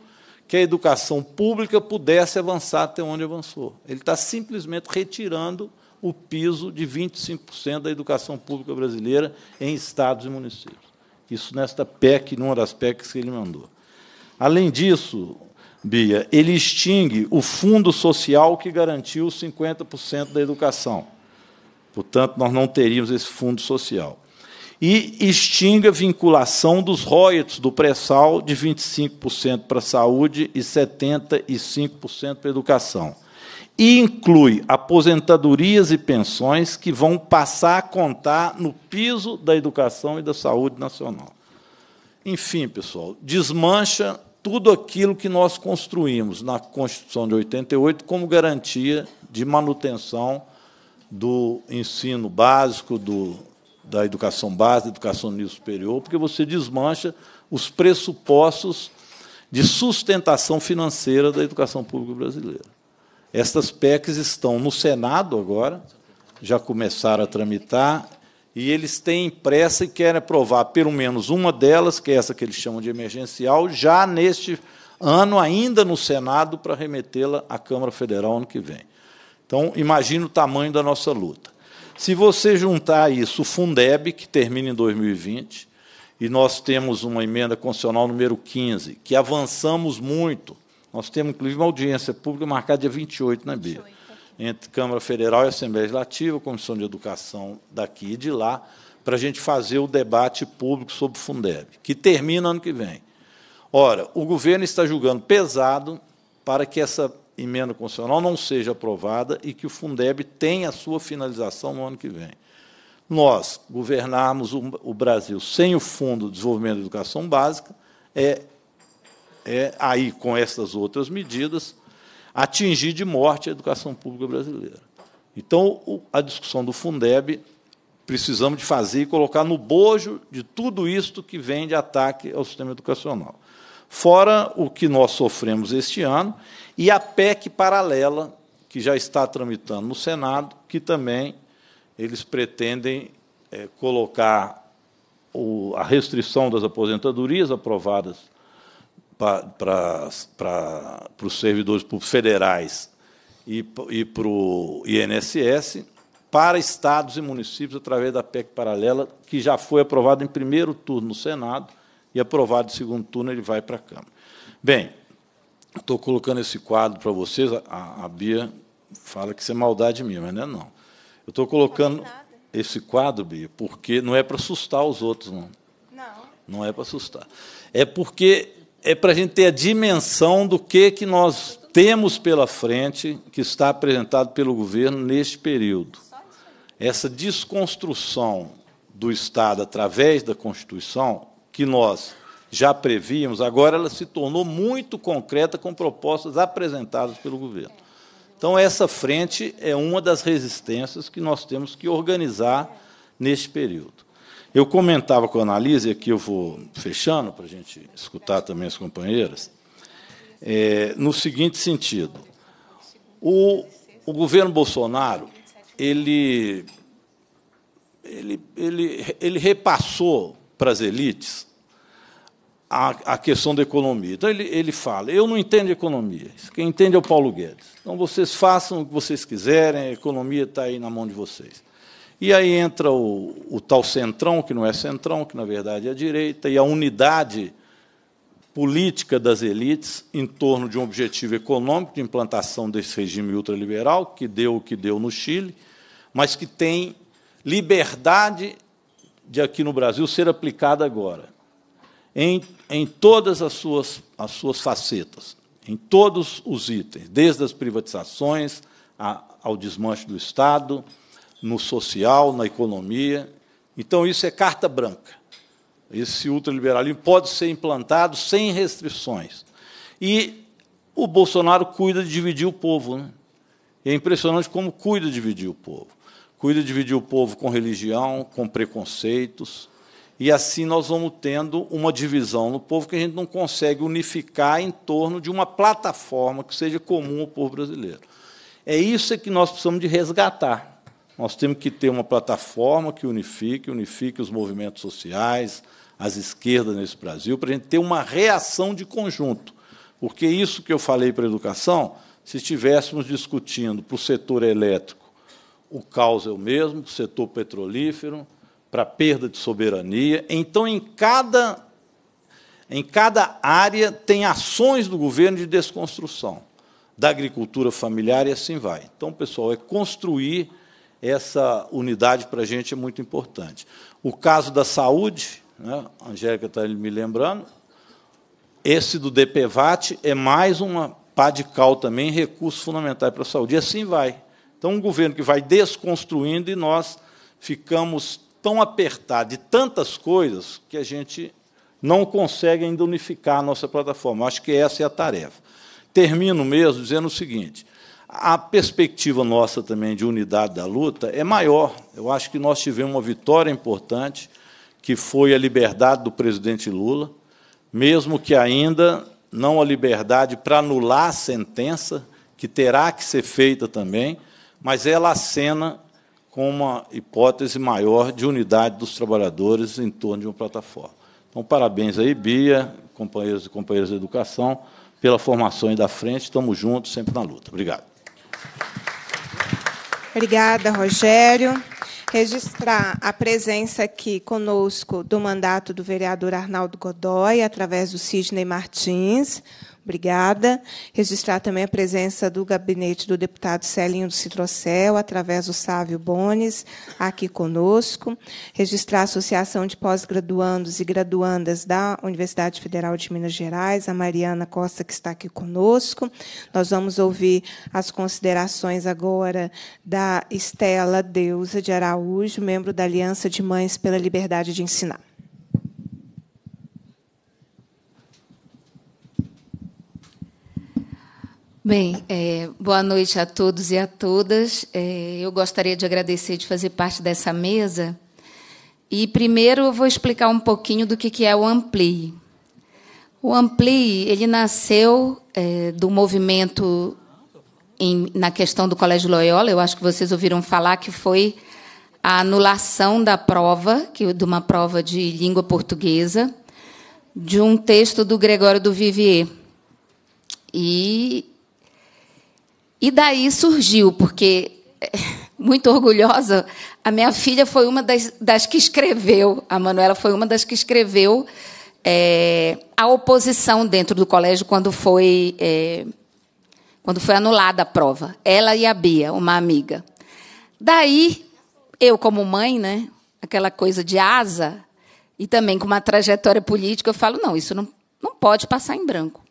que a educação pública pudesse avançar até onde avançou. Ele está simplesmente retirando o piso de 25% da educação pública brasileira em estados e municípios. Isso nesta PEC, numa das PECs que ele mandou. Além disso, Bia, ele extingue o fundo social que garantiu 50% da educação. Portanto, nós não teríamos esse fundo social e extinga a vinculação dos royalties do pré-sal de 25% para a saúde e 75% para a educação. E inclui aposentadorias e pensões que vão passar a contar no piso da educação e da saúde nacional. Enfim, pessoal, desmancha tudo aquilo que nós construímos na Constituição de 88 como garantia de manutenção do ensino básico, do da educação básica, da educação nível superior, porque você desmancha os pressupostos de sustentação financeira da educação pública brasileira. Estas PECs estão no Senado agora, já começaram a tramitar, e eles têm pressa e querem aprovar pelo menos uma delas, que é essa que eles chamam de emergencial, já neste ano, ainda no Senado, para remetê-la à Câmara Federal ano que vem. Então, imagine o tamanho da nossa luta. Se você juntar isso, o Fundeb, que termina em 2020, e nós temos uma emenda constitucional número 15, que avançamos muito. Nós temos, inclusive, uma audiência pública marcada dia 28, né, Bia? Entre Câmara Federal e Assembleia Legislativa, Comissão de Educação daqui e de lá, para a gente fazer o debate público sobre o Fundeb, que termina ano que vem. Ora, o governo está julgando pesado para que essa emenda constitucional não seja aprovada e que o Fundeb tenha a sua finalização no ano que vem. Nós governarmos o Brasil sem o Fundo de Desenvolvimento da Educação Básica é, é aí, com essas outras medidas, atingir de morte a educação pública brasileira. Então, a discussão do Fundeb precisamos de fazer e colocar no bojo de tudo isto que vem de ataque ao sistema educacional. Fora o que nós sofremos este ano e a PEC paralela, que já está tramitando no Senado, que também eles pretendem é, colocar o, a restrição das aposentadorias aprovadas para, para, para, os servidores públicos federais e, e para o INSS para estados e municípios através da PEC paralela, que já foi aprovada em primeiro turno no Senado e aprovado em segundo turno ele vai para a Câmara. Bem, Estou colocando esse quadro para vocês. A, a, Bia fala que isso é maldade minha, mas não é não. Eu estou colocando esse quadro, Bia, porque não é para assustar os outros, não. Não. Não é para assustar. É porque é para a gente ter a dimensão do que, que nós temos pela frente, que está apresentado pelo governo neste período. Essa desconstrução do Estado através da Constituição, que nós já prevíamos, agora ela se tornou muito concreta com propostas apresentadas pelo governo. Então, essa frente é uma das resistências que nós temos que organizar neste período. Eu comentava com a Analise, aqui eu vou fechando, para a gente escutar também as companheiras, é, no seguinte sentido. O, o governo Bolsonaro, ele, ele, ele, ele repassou para as elites a, a questão da economia. Então, ele, ele fala: eu não entendo economia, quem entende é o Paulo Guedes. Então, vocês façam o que vocês quiserem, a economia está aí na mão de vocês. E aí entra o, o tal centrão, que não é centrão, que na verdade é a direita, e a unidade política das elites em torno de um objetivo econômico de implantação desse regime ultraliberal, que deu o que deu no Chile, mas que tem liberdade de aqui no Brasil ser aplicada agora, em em todas as suas, as suas facetas, em todos os itens, desde as privatizações a, ao desmanche do Estado, no social, na economia. Então, isso é carta branca. Esse ultraliberalismo pode ser implantado sem restrições. E o Bolsonaro cuida de dividir o povo. Né? é impressionante como cuida de dividir o povo. Cuida de dividir o povo com religião, com preconceitos, e assim nós vamos tendo uma divisão no povo que a gente não consegue unificar em torno de uma plataforma que seja comum ao povo brasileiro. É isso que nós precisamos de resgatar. Nós temos que ter uma plataforma que unifique, unifique os movimentos sociais, as esquerdas nesse Brasil, para a gente ter uma reação de conjunto. Porque isso que eu falei para a educação, se estivéssemos discutindo para o setor elétrico, o caos é o mesmo, o setor petrolífero, para perda de soberania. Então, em cada, em cada área, tem ações do governo de desconstrução da agricultura familiar e assim vai. Então, pessoal, é construir essa unidade para a gente é muito importante. O caso da saúde, né, a Angélica está me lembrando, esse do DPVAT é mais uma pá de cal também, recurso fundamental para a saúde. E assim vai. Então, um governo que vai desconstruindo e nós ficamos tão apertado de tantas coisas que a gente não consegue ainda unificar a nossa plataforma. Acho que essa é a tarefa. Termino mesmo dizendo o seguinte: a perspectiva nossa também de unidade da luta é maior. Eu acho que nós tivemos uma vitória importante, que foi a liberdade do presidente Lula, mesmo que ainda não a liberdade para anular a sentença, que terá que ser feita também, mas ela acena com uma hipótese maior de unidade dos trabalhadores em torno de uma plataforma. Então, parabéns aí, Bia, companheiros e companheiras da educação, pela formação e da frente. Estamos juntos, sempre na luta. Obrigado. Obrigada, Rogério. Registrar a presença aqui conosco do mandato do vereador Arnaldo Godoy, através do Sidney Martins, Obrigada. Registrar também a presença do gabinete do deputado Celinho do Citrocel, através do Sávio Bones, aqui conosco. Registrar a Associação de Pós-Graduandos e Graduandas da Universidade Federal de Minas Gerais, a Mariana Costa, que está aqui conosco. Nós vamos ouvir as considerações agora da Estela Deusa de Araújo, membro da Aliança de Mães pela Liberdade de Ensinar. Bem, é, boa noite a todos e a todas. É, eu gostaria de agradecer de fazer parte dessa mesa. E primeiro eu vou explicar um pouquinho do que, que é o Ampli. O Ampli ele nasceu é, do movimento em, na questão do Colégio Loyola. Eu acho que vocês ouviram falar que foi a anulação da prova, que, de uma prova de língua portuguesa, de um texto do Gregório do Vivier. E e daí surgiu, porque, eh, muito orgulhosa, a minha filha foi uma das, das que escreveu, a Manuela foi uma das que escreveu é, a oposição dentro do colégio quando foi, é, quando foi anulada a prova. Ela e a Bia, uma amiga. Daí, eu, como mãe, né, aquela coisa de asa, e também com uma trajetória política, eu falo: não, isso não, não pode passar em branco.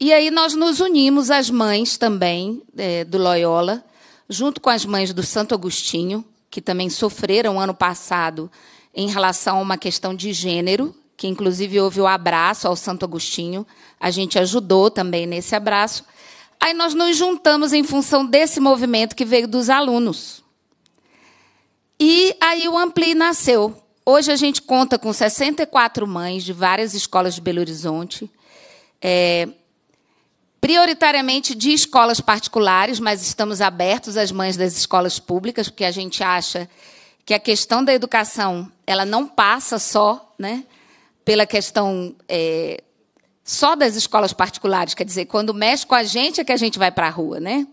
E aí nós nos unimos, as mães também é, do Loyola, junto com as mães do Santo Agostinho, que também sofreram ano passado em relação a uma questão de gênero, que inclusive houve o um abraço ao Santo Agostinho, a gente ajudou também nesse abraço. Aí nós nos juntamos em função desse movimento que veio dos alunos. E aí o Ampli nasceu. Hoje a gente conta com 64 mães de várias escolas de Belo Horizonte. É, prioritariamente de escolas particulares, mas estamos abertos às mães das escolas públicas, porque a gente acha que a questão da educação ela não passa só né, pela questão é, só das escolas particulares, quer dizer, quando mexe com a gente é que a gente vai para a rua, né?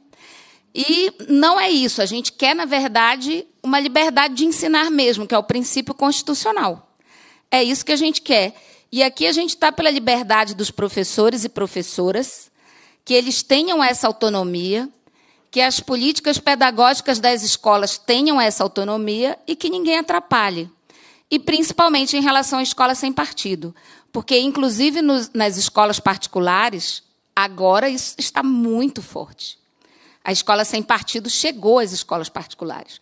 E não é isso, a gente quer, na verdade, uma liberdade de ensinar mesmo, que é o princípio constitucional. É isso que a gente quer. E aqui a gente está pela liberdade dos professores e professoras, que eles tenham essa autonomia, que as políticas pedagógicas das escolas tenham essa autonomia e que ninguém atrapalhe. E principalmente em relação à escola sem partido, porque inclusive nos, nas escolas particulares agora isso está muito forte. A escola sem partido chegou às escolas particulares.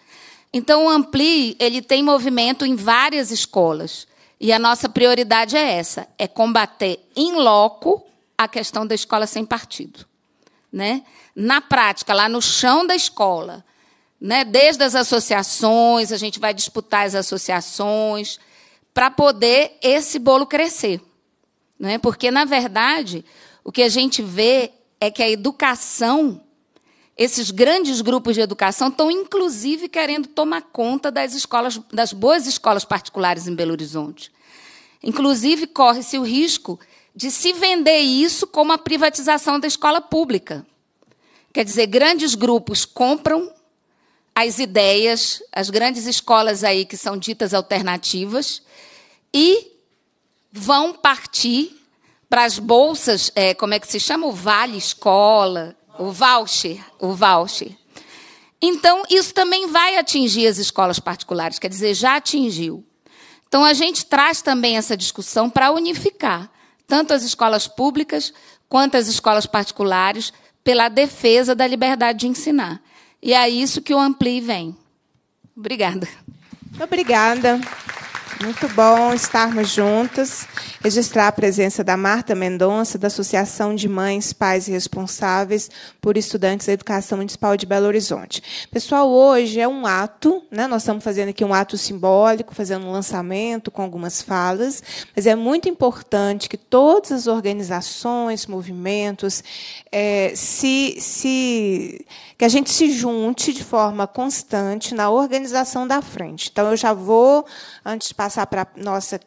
Então o Ampli ele tem movimento em várias escolas e a nossa prioridade é essa, é combater em loco a questão da escola sem partido. Né? Na prática, lá no chão da escola, né? desde as associações, a gente vai disputar as associações, para poder esse bolo crescer. Né? Porque, na verdade, o que a gente vê é que a educação, esses grandes grupos de educação, estão inclusive querendo tomar conta das escolas, das boas escolas particulares em Belo Horizonte. Inclusive, corre-se o risco de se vender isso como a privatização da escola pública. Quer dizer, grandes grupos compram as ideias, as grandes escolas aí que são ditas alternativas, e vão partir para as bolsas, é, como é que se chama? O Vale Escola, o voucher, o voucher. Então, isso também vai atingir as escolas particulares, quer dizer, já atingiu. Então, a gente traz também essa discussão para unificar tanto as escolas públicas quanto as escolas particulares, pela defesa da liberdade de ensinar. E é isso que o Ampli vem. Obrigada. Obrigada. Muito bom estarmos juntas Registrar a presença da Marta Mendonça, da Associação de Mães, Pais e Responsáveis por Estudantes da Educação Municipal de Belo Horizonte. Pessoal, hoje é um ato, né? nós estamos fazendo aqui um ato simbólico, fazendo um lançamento com algumas falas, mas é muito importante que todas as organizações, movimentos, é, se, se que a gente se junte de forma constante na organização da frente. Então, eu já vou, antes de passar para a nossa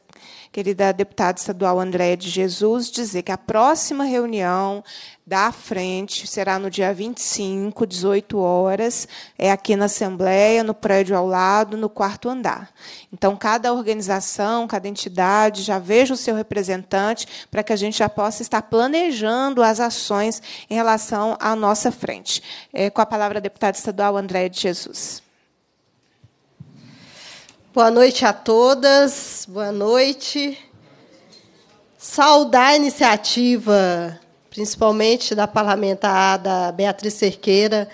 querida deputada estadual Andréa de Jesus, dizer que a próxima reunião da frente será no dia 25, 18 horas, é aqui na Assembleia, no prédio ao lado, no quarto andar. Então, cada organização, cada entidade já veja o seu representante para que a gente já possa estar planejando as ações em relação à nossa frente. É, com a palavra a deputada estadual Andréa de Jesus. Boa noite a todas, boa noite. Saudar a iniciativa, principalmente da parlamentar da Beatriz Cerqueira,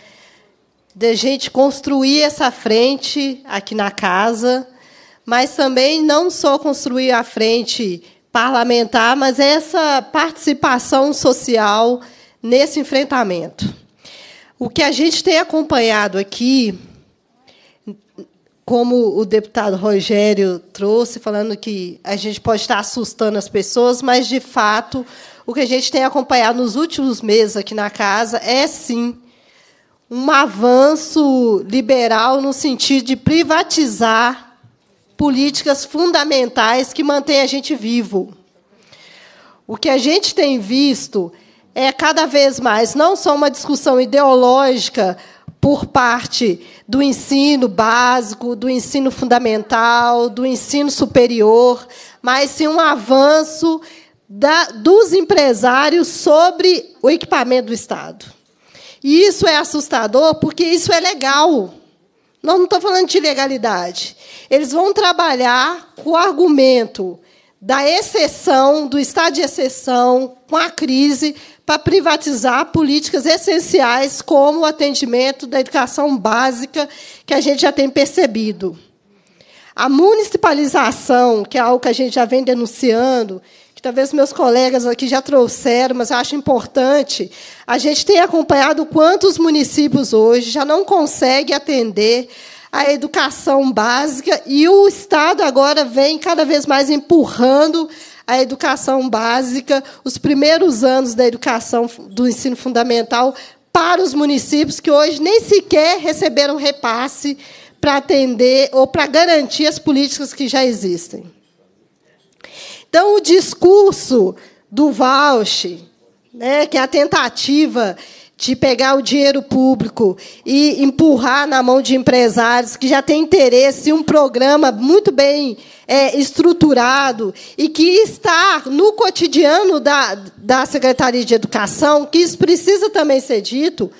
de a gente construir essa frente aqui na casa, mas também não só construir a frente parlamentar, mas essa participação social nesse enfrentamento. O que a gente tem acompanhado aqui como o deputado Rogério trouxe, falando que a gente pode estar assustando as pessoas, mas, de fato, o que a gente tem acompanhado nos últimos meses aqui na casa é, sim, um avanço liberal no sentido de privatizar políticas fundamentais que mantêm a gente vivo. O que a gente tem visto é cada vez mais não só uma discussão ideológica por parte do ensino básico, do ensino fundamental, do ensino superior, mas sim um avanço da, dos empresários sobre o equipamento do Estado. E isso é assustador, porque isso é legal. Nós não estamos falando de ilegalidade. Eles vão trabalhar com o argumento da exceção, do estado de exceção, com a crise, para privatizar políticas essenciais como o atendimento da educação básica, que a gente já tem percebido. A municipalização, que é algo que a gente já vem denunciando, que talvez meus colegas aqui já trouxeram, mas eu acho importante, a gente tem acompanhado quantos municípios hoje já não conseguem atender a educação básica e o Estado agora vem cada vez mais empurrando a educação básica, os primeiros anos da educação do ensino fundamental para os municípios que hoje nem sequer receberam repasse para atender ou para garantir as políticas que já existem. Então, o discurso do voucher, né, que é a tentativa de pegar o dinheiro público e empurrar na mão de empresários que já têm interesse em um programa muito bem é, estruturado e que está no cotidiano da, da Secretaria de Educação, que isso precisa também ser dito,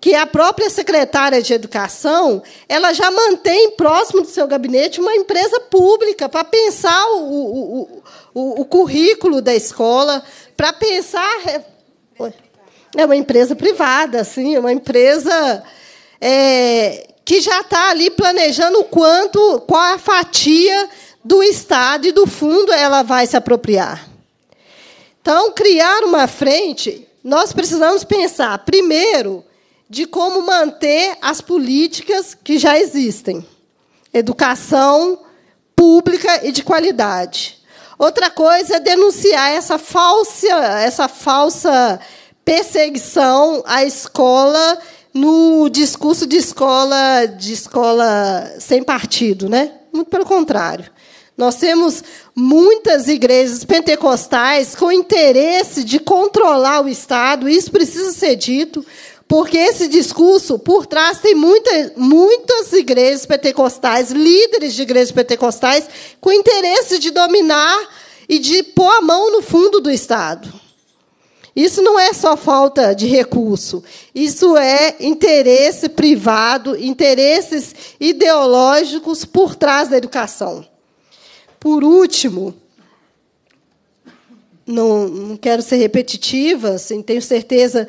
que a própria secretária de Educação ela já mantém próximo do seu gabinete uma empresa pública para pensar o, o, o, o currículo da escola, para pensar... Oi. É uma empresa privada, assim, é uma empresa é, que já está ali planejando quanto, qual a fatia do Estado e do fundo ela vai se apropriar. Então, criar uma frente, nós precisamos pensar, primeiro, de como manter as políticas que já existem. Educação pública e de qualidade. Outra coisa é denunciar essa falsa, essa falsa perseguição à escola no discurso de escola de escola sem partido, né? Muito pelo contrário. Nós temos muitas igrejas pentecostais com interesse de controlar o Estado, isso precisa ser dito, porque esse discurso por trás tem muita, muitas igrejas pentecostais, líderes de igrejas pentecostais, com interesse de dominar e de pôr a mão no fundo do Estado. Isso não é só falta de recurso, isso é interesse privado, interesses ideológicos por trás da educação. Por último, não, não quero ser repetitiva, assim, tenho certeza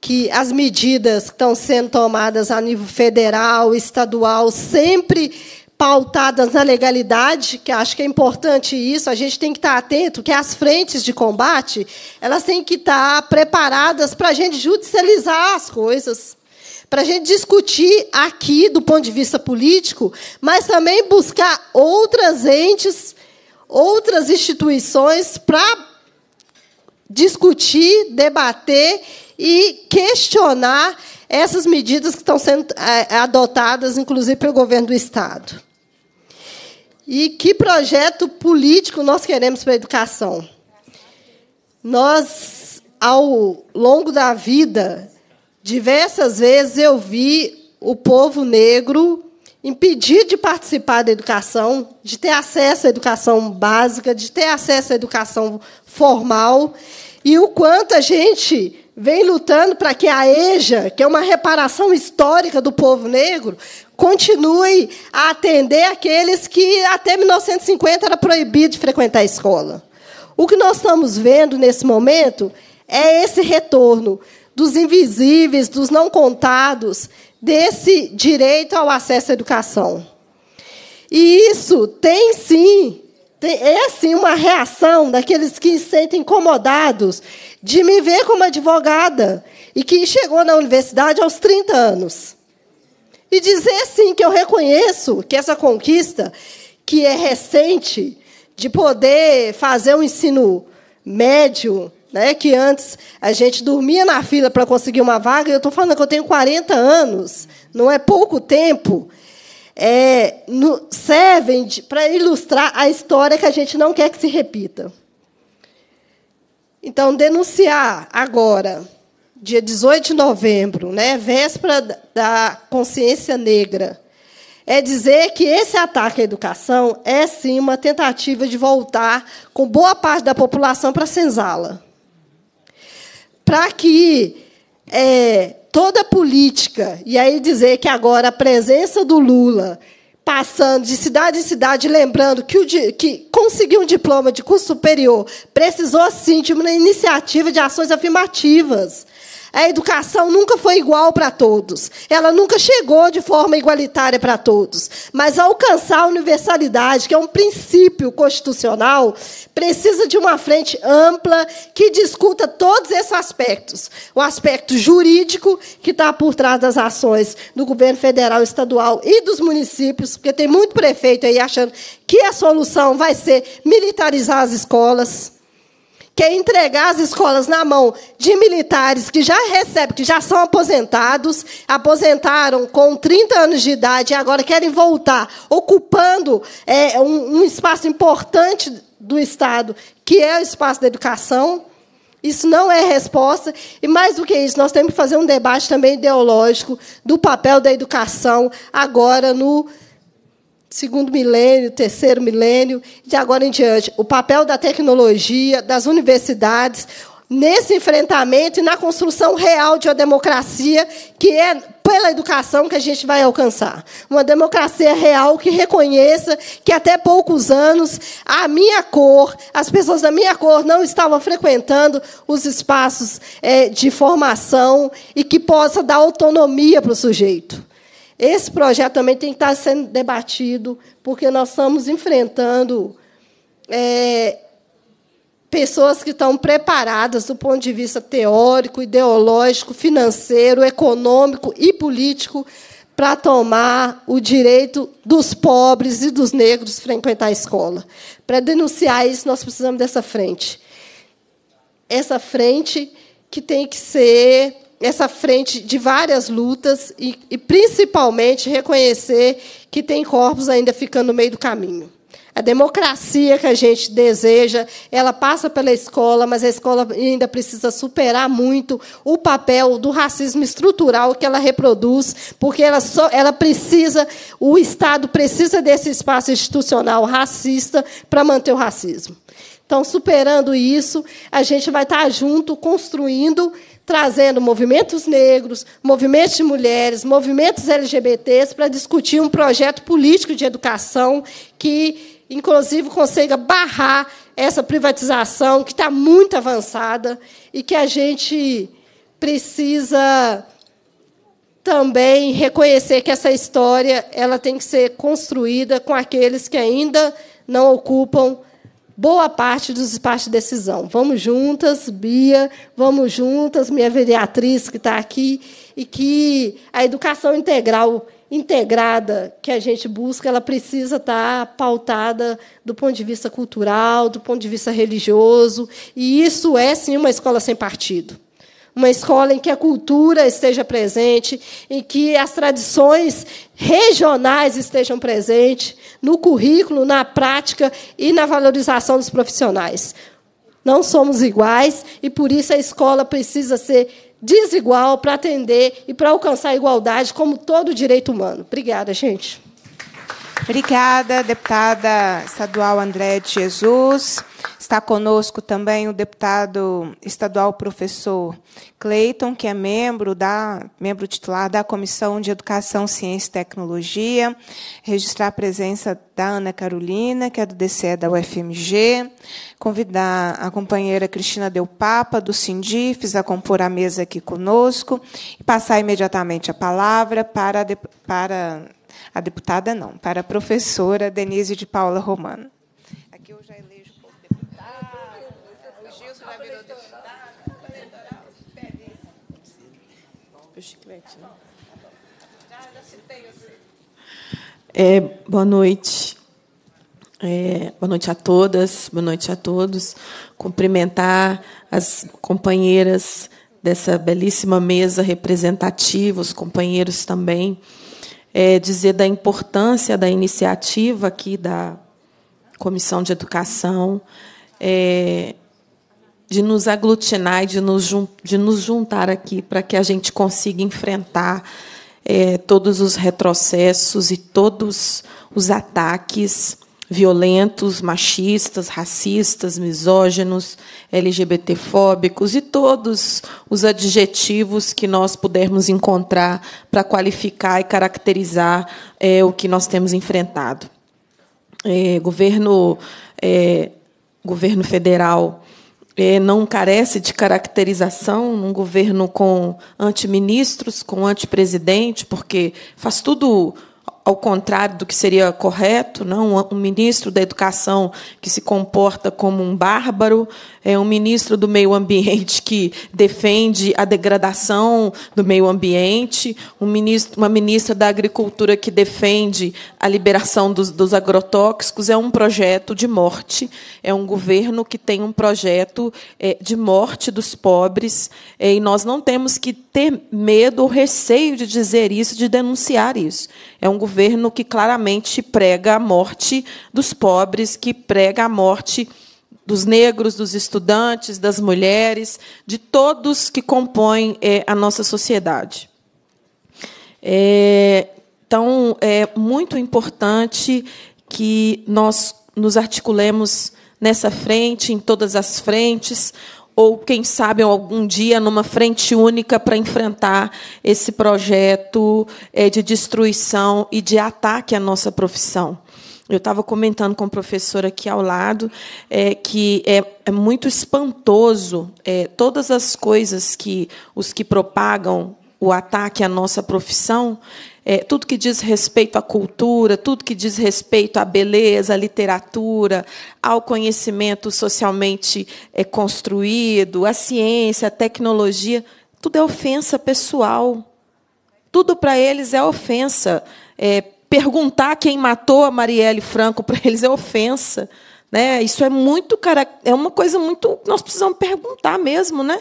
que as medidas que estão sendo tomadas a nível federal, estadual, sempre pautadas na legalidade, que acho que é importante isso, a gente tem que estar atento que as frentes de combate, elas têm que estar preparadas para a gente judicializar as coisas, para a gente discutir aqui do ponto de vista político, mas também buscar outras entes, outras instituições para discutir, debater e questionar essas medidas que estão sendo eh, adotadas, inclusive pelo governo do Estado. E que projeto político nós queremos para a educação? Nós, ao longo da vida, diversas vezes eu vi o povo negro impedir de participar da educação, de ter acesso à educação básica, de ter acesso à educação formal, e o quanto a gente vem lutando para que a EJA, que é uma reparação histórica do povo negro, continue a atender aqueles que até 1950 era proibido de frequentar a escola. O que nós estamos vendo nesse momento é esse retorno dos invisíveis, dos não contados, desse direito ao acesso à educação. E isso tem sim, tem, é sim uma reação daqueles que se sentem incomodados de me ver como advogada e que chegou na universidade aos 30 anos. E dizer sim que eu reconheço que essa conquista, que é recente, de poder fazer um ensino médio, né, que antes a gente dormia na fila para conseguir uma vaga, eu estou falando que eu tenho 40 anos, não é pouco tempo, é, no, servem para ilustrar a história que a gente não quer que se repita. Então, denunciar agora dia 18 de novembro, né, véspera da consciência negra, é dizer que esse ataque à educação é sim uma tentativa de voltar com boa parte da população para a senzala. Para que é, toda política, e aí dizer que agora a presença do Lula passando de cidade em cidade, lembrando que, o, que conseguir um diploma de curso superior precisou, sim, de uma iniciativa de ações afirmativas a educação nunca foi igual para todos. Ela nunca chegou de forma igualitária para todos. Mas alcançar a universalidade, que é um princípio constitucional, precisa de uma frente ampla que discuta todos esses aspectos. O aspecto jurídico, que está por trás das ações do governo federal, estadual e dos municípios, porque tem muito prefeito aí achando que a solução vai ser militarizar as escolas é entregar as escolas na mão de militares que já recebem, que já são aposentados, aposentaram com 30 anos de idade e agora querem voltar, ocupando é, um, um espaço importante do Estado, que é o espaço da educação. Isso não é resposta. E mais do que isso, nós temos que fazer um debate também ideológico do papel da educação agora no segundo milênio, terceiro milênio, de agora em diante, o papel da tecnologia, das universidades, nesse enfrentamento e na construção real de uma democracia que é pela educação que a gente vai alcançar. Uma democracia real que reconheça que até poucos anos a minha cor, as pessoas da minha cor não estavam frequentando os espaços eh, de formação e que possa dar autonomia para o sujeito. Esse projeto também tem que estar sendo debatido, porque nós estamos enfrentando é, pessoas que estão preparadas do ponto de vista teórico, ideológico, financeiro, econômico e político para tomar o direito dos pobres e dos negros frequentar a escola. Para denunciar isso, nós precisamos dessa frente. Essa frente que tem que ser essa frente de várias lutas e, e, principalmente, reconhecer que tem corpos ainda ficando no meio do caminho. A democracia que a gente deseja, ela passa pela escola, mas a escola ainda precisa superar muito o papel do racismo estrutural que ela reproduz, porque ela só ela precisa, o Estado precisa desse espaço institucional racista para manter o racismo. Então, superando isso, a gente vai estar tá junto construindo trazendo movimentos negros, movimentos de mulheres, movimentos LGBTs para discutir um projeto político de educação que, inclusive, consiga barrar essa privatização que está muito avançada e que a gente precisa também reconhecer que essa história ela tem que ser construída com aqueles que ainda não ocupam boa parte dos espaços de decisão. Vamos juntas, Bia, vamos juntas, minha vereatriz que está aqui, e que a educação integral, integrada que a gente busca, ela precisa estar tá pautada do ponto de vista cultural, do ponto de vista religioso, e isso é, sim, uma escola sem partido uma escola em que a cultura esteja presente, em que as tradições regionais estejam presentes no currículo, na prática e na valorização dos profissionais. Não somos iguais e por isso a escola precisa ser desigual para atender e para alcançar a igualdade como todo direito humano. Obrigada, gente. Obrigada, deputada estadual André de Jesus. Está conosco também o deputado estadual professor Cleiton, que é membro da membro titular da Comissão de Educação, Ciência e Tecnologia. Registrar a presença da Ana Carolina, que é do DCE da UFMG. Convidar a companheira Cristina Del Papa, do Sindifes, a compor a mesa aqui conosco. E passar imediatamente a palavra para a, de, para a deputada, não, para a professora Denise de Paula Romano. Aqui eu já É, boa noite. É, boa noite a todas, boa noite a todos. Cumprimentar as companheiras dessa belíssima mesa representativa, os companheiros também. É, dizer da importância da iniciativa aqui da Comissão de Educação, é, de nos aglutinar e de nos, de nos juntar aqui para que a gente consiga enfrentar é, todos os retrocessos e todos os ataques violentos, machistas, racistas, misóginos, LGBTfóbicos e todos os adjetivos que nós pudermos encontrar para qualificar e caracterizar é, o que nós temos enfrentado. É, governo, é, governo federal é, não carece de caracterização num governo com antiministros, com antipresidente, porque faz tudo ao contrário do que seria correto, não? um ministro da educação que se comporta como um bárbaro, é um ministro do meio ambiente que defende a degradação do meio ambiente, um ministro, uma ministra da agricultura que defende a liberação dos, dos agrotóxicos, é um projeto de morte, é um governo que tem um projeto é, de morte dos pobres, é, e nós não temos que ter medo ou receio de dizer isso, de denunciar isso. É um governo que claramente prega a morte dos pobres, que prega a morte dos negros, dos estudantes, das mulheres, de todos que compõem é, a nossa sociedade. É, então, é muito importante que nós nos articulemos nessa frente, em todas as frentes, ou quem sabe algum dia numa frente única para enfrentar esse projeto eh, de destruição e de ataque à nossa profissão. Eu estava comentando com o professor aqui ao lado é, que é, é, muito espantoso é, todas as coisas que os que propagam o ataque à nossa profissão é, tudo que diz respeito à cultura, tudo que diz respeito à beleza, à literatura, ao conhecimento socialmente é, construído, à ciência, à tecnologia, tudo é ofensa pessoal. Tudo para eles é ofensa. É, perguntar quem matou a Marielle Franco para eles é ofensa. Né? Isso é muito cara, é uma coisa muito. Nós precisamos perguntar mesmo, né?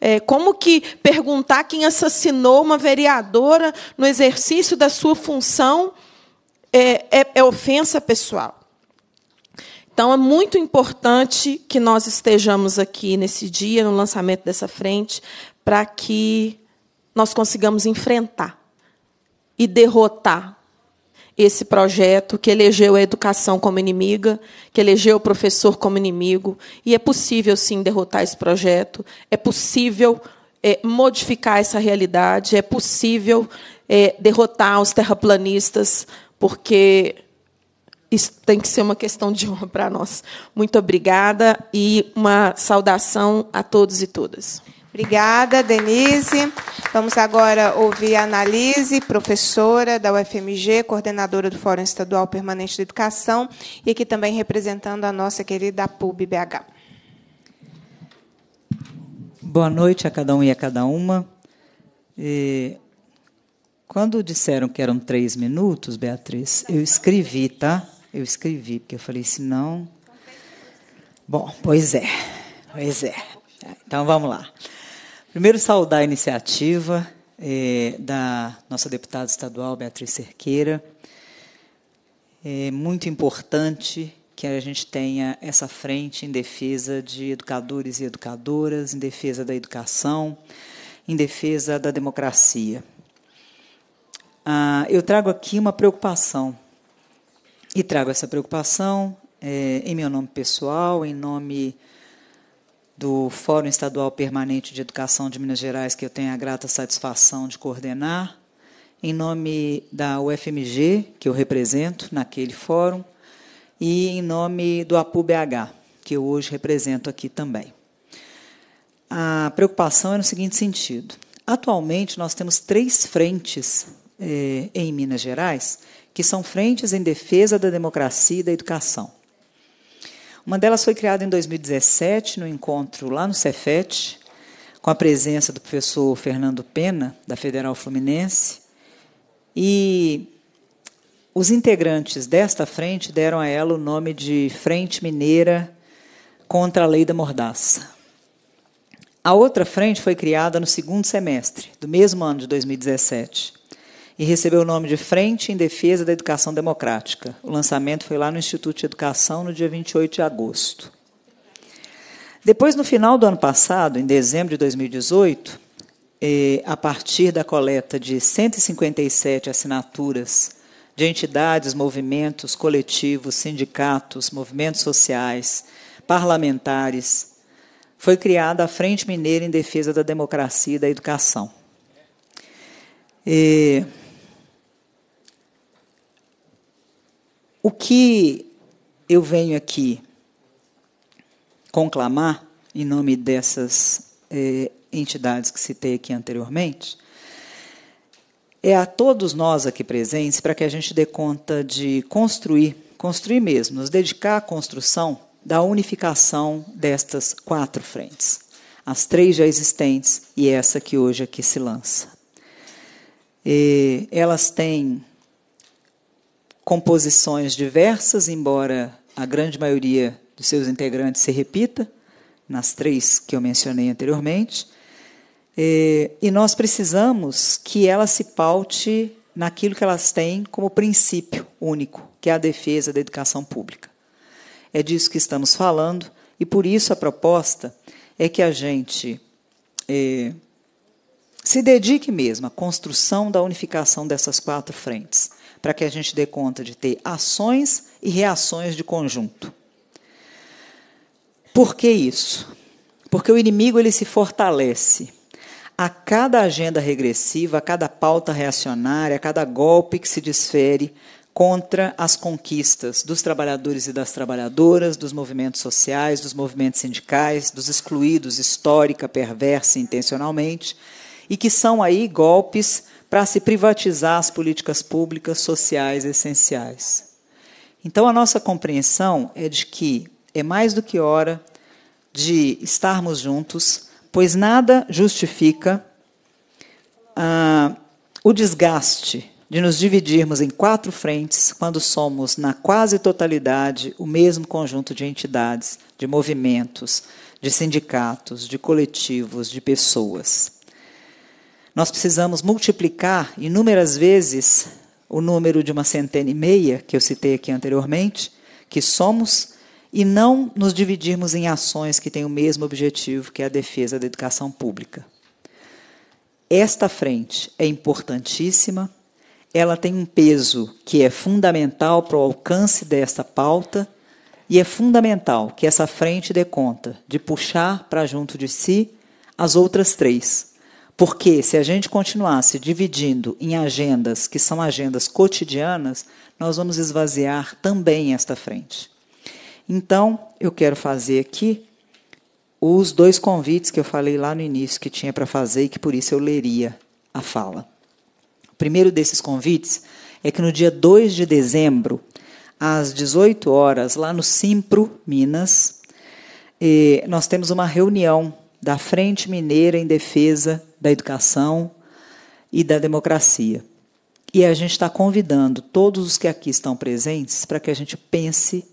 É, como que perguntar quem assassinou uma vereadora no exercício da sua função é, é, é ofensa pessoal? Então, é muito importante que nós estejamos aqui nesse dia, no lançamento dessa frente, para que nós consigamos enfrentar e derrotar esse projeto que elegeu a educação como inimiga, que elegeu o professor como inimigo, e é possível sim derrotar esse projeto, é possível é, modificar essa realidade, é possível é, derrotar os terraplanistas, porque isso tem que ser uma questão de honra para nós. Muito obrigada e uma saudação a todos e todas. Obrigada, Denise. Vamos agora ouvir a Analise, professora da UFMG, coordenadora do Fórum Estadual Permanente de Educação e aqui também representando a nossa querida PUB BH. Boa noite a cada um e a cada uma. E quando disseram que eram três minutos, Beatriz, eu escrevi, tá? Eu escrevi, porque eu falei, senão. Bom, pois é, pois é. Então vamos lá. Primeiro, saudar a iniciativa eh, da nossa deputada estadual, Beatriz Cerqueira. É muito importante que a gente tenha essa frente em defesa de educadores e educadoras, em defesa da educação, em defesa da democracia. Ah, eu trago aqui uma preocupação, e trago essa preocupação é, em meu nome pessoal, em nome do Fórum Estadual Permanente de Educação de Minas Gerais, que eu tenho a grata satisfação de coordenar, em nome da UFMG, que eu represento naquele fórum, e em nome do APUBH, que eu hoje represento aqui também. A preocupação é no seguinte sentido: atualmente nós temos três frentes eh, em Minas Gerais, que são frentes em defesa da democracia e da educação. Uma delas foi criada em 2017, no encontro lá no Cefet, com a presença do professor Fernando Pena, da Federal Fluminense, e os integrantes desta frente deram a ela o nome de Frente Mineira contra a Lei da Mordaça. A outra frente foi criada no segundo semestre do mesmo ano de 2017 e recebeu o nome de Frente em Defesa da Educação Democrática. O lançamento foi lá no Instituto de Educação no dia 28 de agosto. Depois, no final do ano passado, em dezembro de 2018, eh, a partir da coleta de 157 assinaturas de entidades, movimentos, coletivos, sindicatos, movimentos sociais, parlamentares, foi criada a Frente Mineira em Defesa da Democracia e da Educação. E O que eu venho aqui conclamar, em nome dessas eh, entidades que citei aqui anteriormente, é a todos nós aqui presentes para que a gente dê conta de construir, construir mesmo, nos dedicar à construção da unificação destas quatro frentes, as três já existentes e essa que hoje aqui se lança. E eh, elas têm composições diversas, embora a grande maioria dos seus integrantes se repita, nas três que eu mencionei anteriormente. E nós precisamos que ela se paute naquilo que elas têm como princípio único, que é a defesa da educação pública. É disso que estamos falando, e por isso a proposta é que a gente é, se dedique mesmo à construção da unificação dessas quatro frentes para que a gente dê conta de ter ações e reações de conjunto. Por que isso? Porque o inimigo ele se fortalece. A cada agenda regressiva, a cada pauta reacionária, a cada golpe que se desfere contra as conquistas dos trabalhadores e das trabalhadoras, dos movimentos sociais, dos movimentos sindicais, dos excluídos histórica, perversa e intencionalmente, e que são aí golpes para se privatizar as políticas públicas sociais essenciais. Então, a nossa compreensão é de que é mais do que hora de estarmos juntos, pois nada justifica ah, o desgaste de nos dividirmos em quatro frentes quando somos, na quase totalidade, o mesmo conjunto de entidades, de movimentos, de sindicatos, de coletivos, de pessoas nós precisamos multiplicar inúmeras vezes o número de uma centena e meia, que eu citei aqui anteriormente, que somos, e não nos dividirmos em ações que têm o mesmo objetivo, que é a defesa da educação pública. Esta frente é importantíssima, ela tem um peso que é fundamental para o alcance desta pauta, e é fundamental que essa frente dê conta de puxar para junto de si as outras três porque se a gente continuasse dividindo em agendas que são agendas cotidianas, nós vamos esvaziar também esta frente. Então, eu quero fazer aqui os dois convites que eu falei lá no início que tinha para fazer e que por isso eu leria a fala. O primeiro desses convites é que no dia 2 de dezembro, às 18 horas, lá no Simpro, Minas, eh, nós temos uma reunião da Frente Mineira em Defesa da Educação e da Democracia. E a gente está convidando todos os que aqui estão presentes para que a gente pense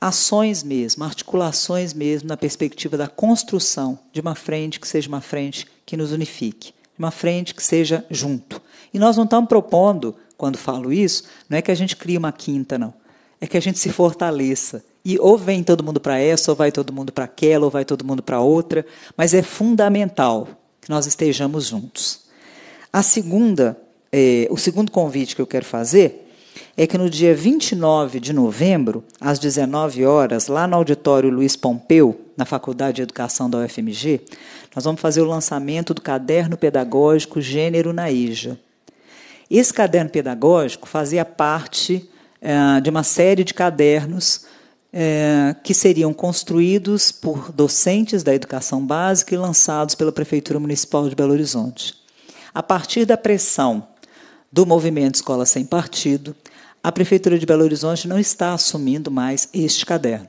ações mesmo, articulações mesmo, na perspectiva da construção de uma frente que seja uma frente que nos unifique, uma frente que seja junto. E nós não estamos propondo, quando falo isso, não é que a gente crie uma quinta, não. É que a gente se fortaleça e ou vem todo mundo para essa, ou vai todo mundo para aquela, ou vai todo mundo para outra, mas é fundamental que nós estejamos juntos. A segunda, é, o segundo convite que eu quero fazer é que no dia 29 de novembro, às 19 horas, lá no auditório Luiz Pompeu, na Faculdade de Educação da UFMG, nós vamos fazer o lançamento do caderno pedagógico Gênero na IJA. Esse caderno pedagógico fazia parte eh, de uma série de cadernos é, que seriam construídos por docentes da educação básica e lançados pela Prefeitura Municipal de Belo Horizonte. A partir da pressão do movimento Escola Sem Partido, a Prefeitura de Belo Horizonte não está assumindo mais este caderno,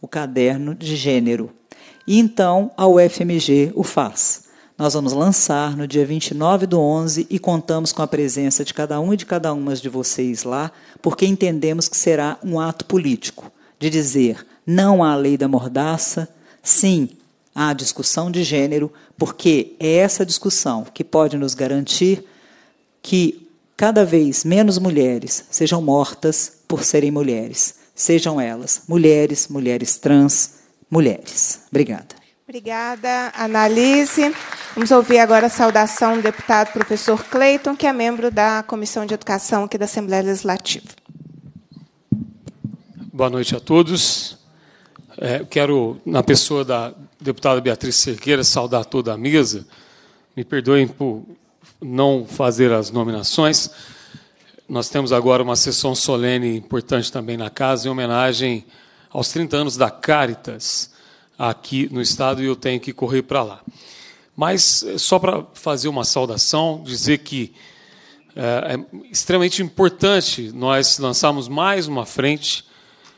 o caderno de gênero. E então a UFMG o faz. Nós vamos lançar no dia 29 do 11 e contamos com a presença de cada um e de cada uma de vocês lá, porque entendemos que será um ato político de dizer não à lei da mordaça, sim à discussão de gênero, porque é essa discussão que pode nos garantir que cada vez menos mulheres sejam mortas por serem mulheres, sejam elas mulheres, mulheres trans, mulheres. Obrigada. Obrigada, Analise. Vamos ouvir agora a saudação do deputado professor Cleiton, que é membro da Comissão de Educação aqui da Assembleia Legislativa. Boa noite a todos. É, quero, na pessoa da deputada Beatriz Cerqueira, saudar toda a mesa. Me perdoem por não fazer as nominações. Nós temos agora uma sessão solene importante também na casa, em homenagem aos 30 anos da Caritas aqui no Estado, e eu tenho que correr para lá. Mas, é, só para fazer uma saudação, dizer que é, é extremamente importante nós lançarmos mais uma frente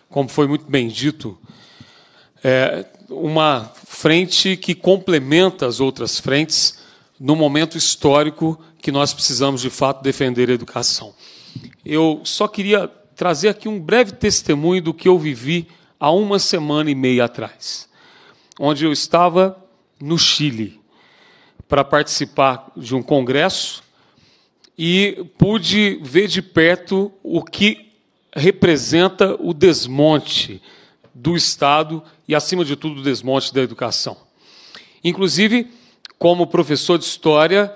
como foi muito bem dito, é uma frente que complementa as outras frentes no momento histórico que nós precisamos de fato defender a educação. Eu só queria trazer aqui um breve testemunho do que eu vivi há uma semana e meia atrás, onde eu estava no Chile para participar de um congresso e pude ver de perto o que representa o desmonte do Estado e, acima de tudo, o desmonte da educação. Inclusive, como professor de história,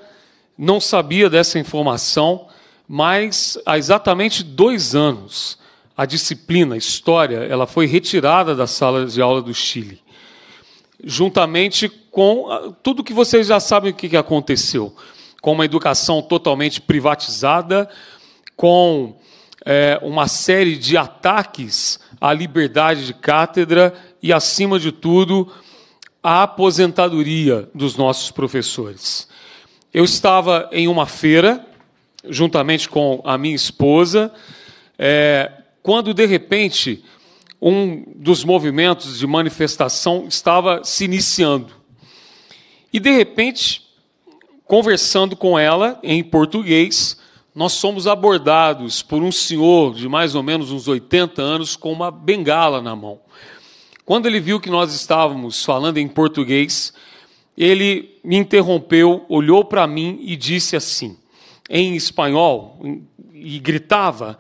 não sabia dessa informação, mas há exatamente dois anos a disciplina a História ela foi retirada da sala de aula do Chile, juntamente com ah, tudo que vocês já sabem o que aconteceu, com uma educação totalmente privatizada, com é, uma série de ataques à liberdade de cátedra e, acima de tudo, à aposentadoria dos nossos professores. Eu estava em uma feira, juntamente com a minha esposa, é, quando de repente um dos movimentos de manifestação estava se iniciando. E de repente, conversando com ela em português, nós somos abordados por um senhor de mais ou menos uns 80 anos com uma bengala na mão. Quando ele viu que nós estávamos falando em português, ele me interrompeu, olhou para mim e disse assim, em espanhol, e gritava: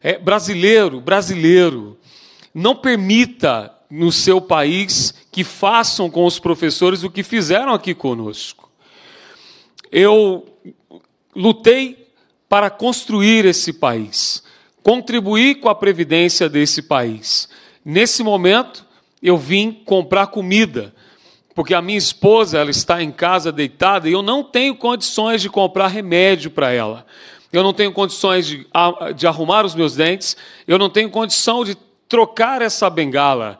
é, brasileiro, brasileiro, não permita no seu país que façam com os professores o que fizeram aqui conosco. Eu lutei para construir esse país, contribuir com a previdência desse país. Nesse momento, eu vim comprar comida, porque a minha esposa ela está em casa deitada e eu não tenho condições de comprar remédio para ela. Eu não tenho condições de, de arrumar os meus dentes, eu não tenho condição de trocar essa bengala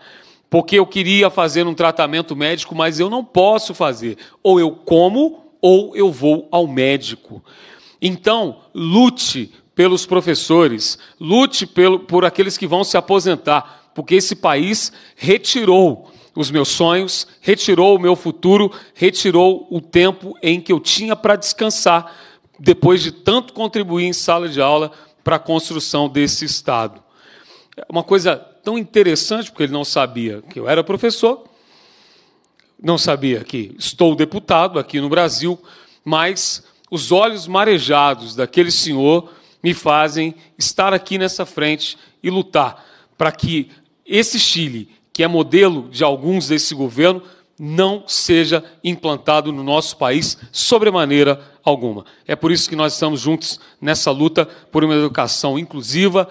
porque eu queria fazer um tratamento médico, mas eu não posso fazer. Ou eu como, ou eu vou ao médico. Então, lute pelos professores, lute pelo, por aqueles que vão se aposentar, porque esse país retirou os meus sonhos, retirou o meu futuro, retirou o tempo em que eu tinha para descansar, depois de tanto contribuir em sala de aula para a construção desse Estado. É uma coisa tão interessante, porque ele não sabia que eu era professor, não sabia que estou deputado aqui no Brasil, mas os olhos marejados daquele senhor me fazem estar aqui nessa frente e lutar para que esse Chile, que é modelo de alguns desse governo, não seja implantado no nosso país sobremaneira alguma. É por isso que nós estamos juntos nessa luta por uma educação inclusiva,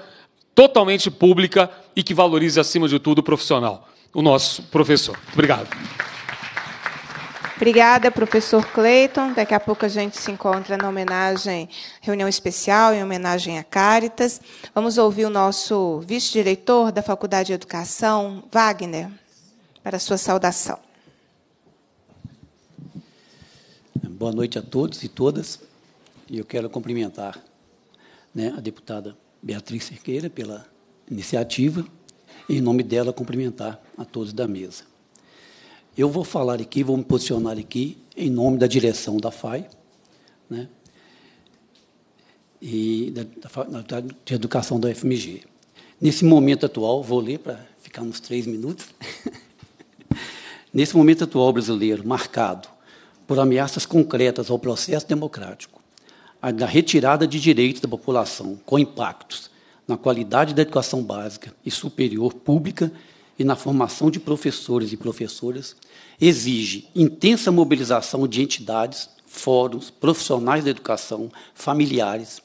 totalmente pública e que valorize, acima de tudo, o profissional, o nosso professor. Obrigado. Obrigada, professor Cleiton. Daqui a pouco a gente se encontra na homenagem, reunião especial em homenagem a Caritas. Vamos ouvir o nosso vice-diretor da Faculdade de Educação, Wagner, para sua saudação. Boa noite a todos e todas. E eu quero cumprimentar né, a deputada Beatriz Cerqueira pela iniciativa e, em nome dela, cumprimentar a todos da mesa. Eu vou falar aqui, vou me posicionar aqui em nome da direção da FAI, né? e da, da, da, de educação da FMG. Nesse momento atual, vou ler para ficar nos três minutos. Nesse momento atual brasileiro, marcado por ameaças concretas ao processo democrático, a da retirada de direitos da população, com impactos na qualidade da educação básica e superior pública e na formação de professores e professoras exige intensa mobilização de entidades, fóruns, profissionais da educação, familiares,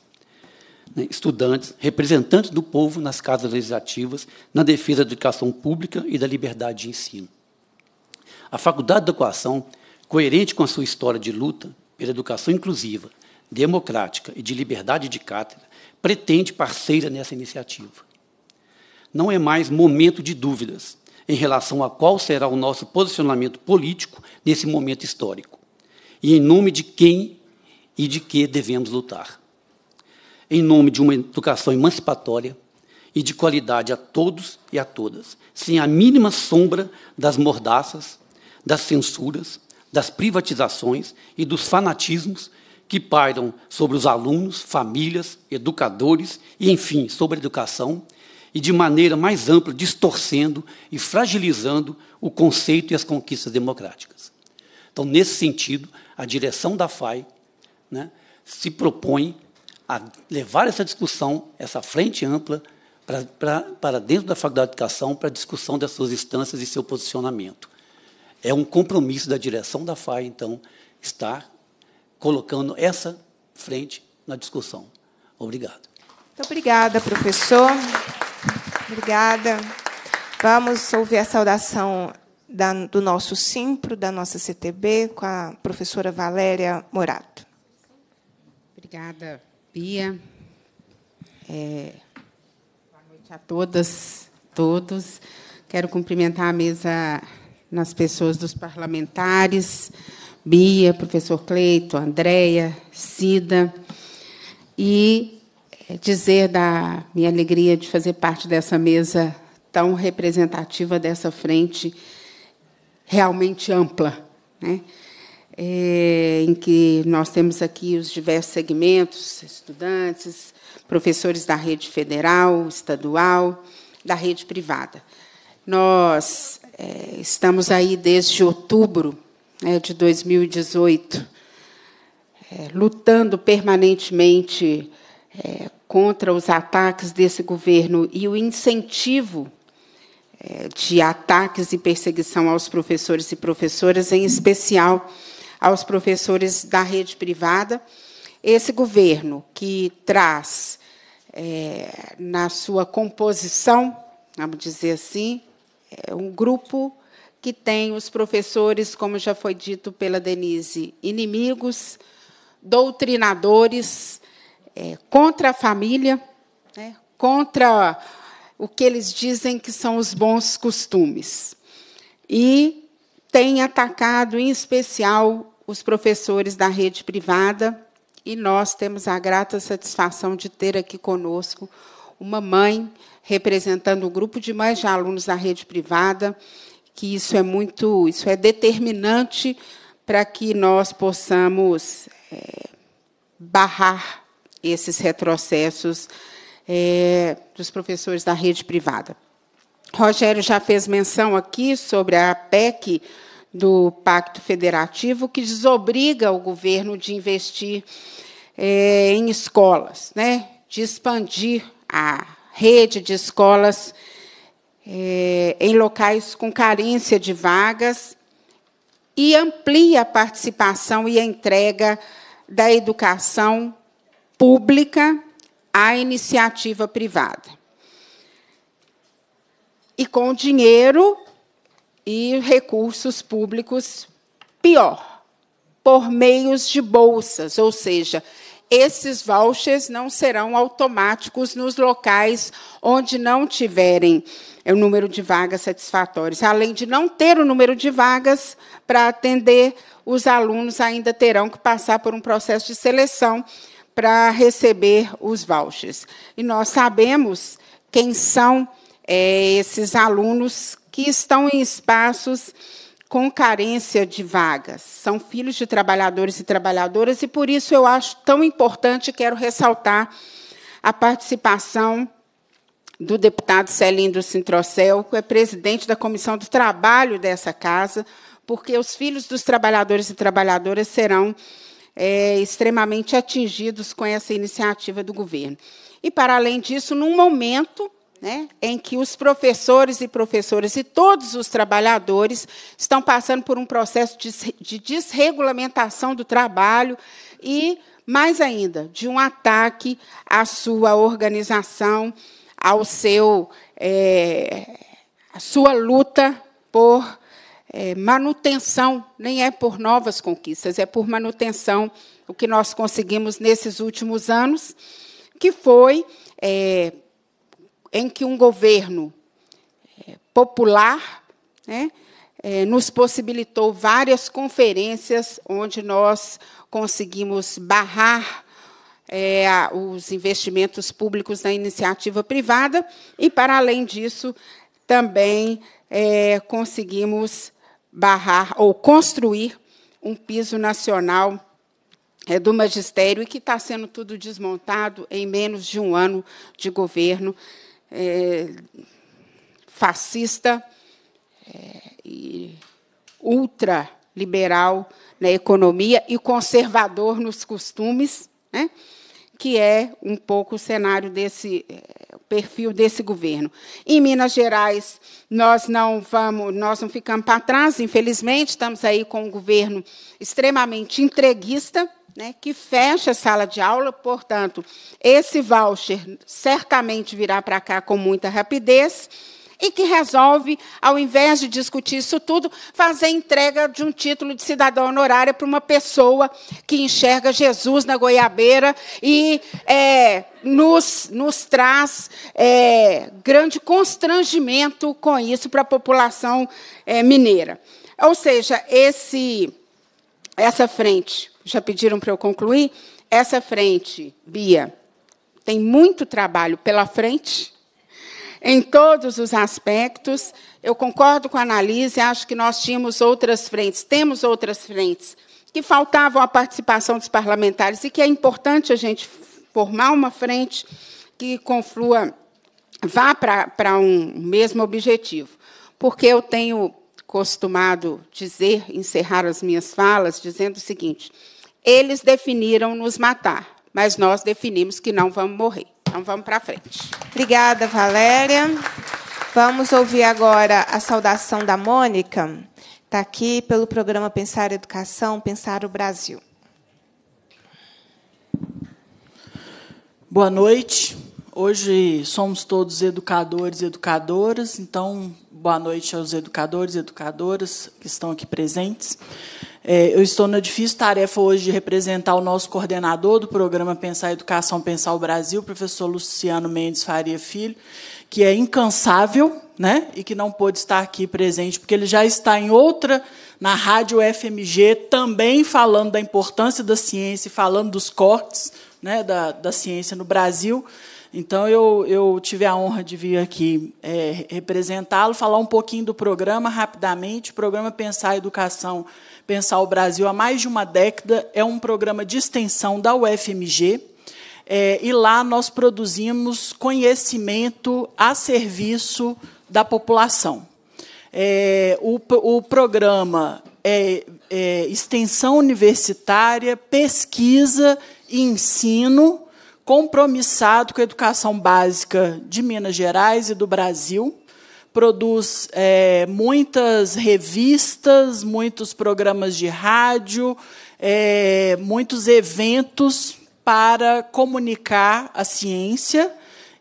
né, estudantes, representantes do povo nas casas legislativas, na defesa da educação pública e da liberdade de ensino. A Faculdade de Educação, coerente com a sua história de luta pela educação inclusiva, democrática e de liberdade de cátedra, pretende parceira nessa iniciativa não é mais momento de dúvidas em relação a qual será o nosso posicionamento político nesse momento histórico e em nome de quem e de que devemos lutar. Em nome de uma educação emancipatória e de qualidade a todos e a todas, sem a mínima sombra das mordaças, das censuras, das privatizações e dos fanatismos que pairam sobre os alunos, famílias, educadores e, enfim, sobre a educação e de maneira mais ampla distorcendo e fragilizando o conceito e as conquistas democráticas. Então, nesse sentido, a direção da FAI né, se propõe a levar essa discussão, essa frente ampla, para, para dentro da Faculdade de Educação, para a discussão das suas instâncias e seu posicionamento. É um compromisso da direção da FAI, então, estar colocando essa frente na discussão. Obrigado. Muito obrigada, professor. Obrigada. Vamos ouvir a saudação da, do nosso Simpro, da nossa CTB, com a professora Valéria Morato. Obrigada, Bia. É, boa noite a todas, todos. Quero cumprimentar a mesa nas pessoas dos parlamentares, Bia, professor Cleito, Andréia, Cida. E é, dizer da minha alegria de fazer parte dessa mesa tão representativa dessa frente realmente ampla, né? É, em que nós temos aqui os diversos segmentos, estudantes, professores da rede federal, estadual, da rede privada. Nós é, estamos aí desde outubro né, de 2018 é, lutando permanentemente é, contra os ataques desse governo e o incentivo é, de ataques e perseguição aos professores e professoras, em especial aos professores da rede privada. Esse governo que traz é, na sua composição, vamos dizer assim, é, um grupo que tem os professores, como já foi dito pela Denise, inimigos, doutrinadores, é, contra a família, né, contra o que eles dizem que são os bons costumes. E tem atacado, em especial, os professores da rede privada. E nós temos a grata satisfação de ter aqui conosco uma mãe representando o um grupo de mães de alunos da rede privada, que isso é muito, isso é determinante para que nós possamos é, barrar esses retrocessos é, dos professores da rede privada. Rogério já fez menção aqui sobre a PEC do Pacto Federativo, que desobriga o governo de investir é, em escolas, né, de expandir a rede de escolas é, em locais com carência de vagas e amplia a participação e a entrega da educação pública à iniciativa privada. E com dinheiro e recursos públicos, pior, por meios de bolsas, ou seja, esses vouchers não serão automáticos nos locais onde não tiverem é, o número de vagas satisfatórios. Além de não ter o número de vagas para atender, os alunos ainda terão que passar por um processo de seleção para receber os vouchers. E nós sabemos quem são é, esses alunos que estão em espaços com carência de vagas. São filhos de trabalhadores e trabalhadoras, e por isso eu acho tão importante, quero ressaltar a participação do deputado Celindo Sintrocel, que é presidente da Comissão do Trabalho dessa casa, porque os filhos dos trabalhadores e trabalhadoras serão é, extremamente atingidos com essa iniciativa do governo. E, para além disso, num momento né, em que os professores e professoras e todos os trabalhadores estão passando por um processo de, de desregulamentação do trabalho e, mais ainda, de um ataque à sua organização, ao seu, é, à sua luta por é, manutenção, nem é por novas conquistas, é por manutenção o que nós conseguimos nesses últimos anos, que foi é, em que um governo é, popular né, é, nos possibilitou várias conferências onde nós conseguimos barrar é, os investimentos públicos na iniciativa privada e, para além disso, também é, conseguimos barrar ou construir um piso nacional é, do magistério e que está sendo tudo desmontado em menos de um ano de governo é, fascista é, e ultraliberal na economia e conservador nos costumes. Né? que é um pouco o cenário desse eh, perfil desse governo. Em Minas Gerais, nós não vamos, nós não ficamos para trás, infelizmente, estamos aí com um governo extremamente entreguista, né, que fecha a sala de aula, portanto, esse voucher certamente virá para cá com muita rapidez e que resolve, ao invés de discutir isso tudo, fazer entrega de um título de cidadão honorário para uma pessoa que enxerga Jesus na goiabeira e é, nos, nos traz é, grande constrangimento com isso para a população é, mineira. Ou seja, esse, essa frente, já pediram para eu concluir, essa frente, Bia, tem muito trabalho pela frente em todos os aspectos. Eu concordo com a análise, acho que nós tínhamos outras frentes, temos outras frentes, que faltavam a participação dos parlamentares e que é importante a gente formar uma frente que conflua, vá para um mesmo objetivo. Porque eu tenho costumado dizer, encerrar as minhas falas, dizendo o seguinte: eles definiram nos matar, mas nós definimos que não vamos morrer. Então vamos para frente. Obrigada, Valéria. Vamos ouvir agora a saudação da Mônica, está aqui pelo programa Pensar Educação, Pensar o Brasil. Boa noite. Hoje somos todos educadores e educadoras, então boa noite aos educadores e educadoras que estão aqui presentes. É, eu estou na difícil tarefa hoje de representar o nosso coordenador do programa Pensar Educação, Pensar o Brasil, o professor Luciano Mendes Faria Filho, que é incansável né, e que não pôde estar aqui presente, porque ele já está em outra, na rádio FMG, também falando da importância da ciência, falando dos cortes né, da, da ciência no Brasil. Então, eu, eu tive a honra de vir aqui é, representá-lo, falar um pouquinho do programa rapidamente. O programa Pensar a Educação, Pensar o Brasil há mais de uma década é um programa de extensão da UFMG. É, e lá nós produzimos conhecimento a serviço da população. É, o, o programa é, é extensão universitária, pesquisa e ensino compromissado com a educação básica de Minas Gerais e do Brasil, produz é, muitas revistas, muitos programas de rádio, é, muitos eventos para comunicar a ciência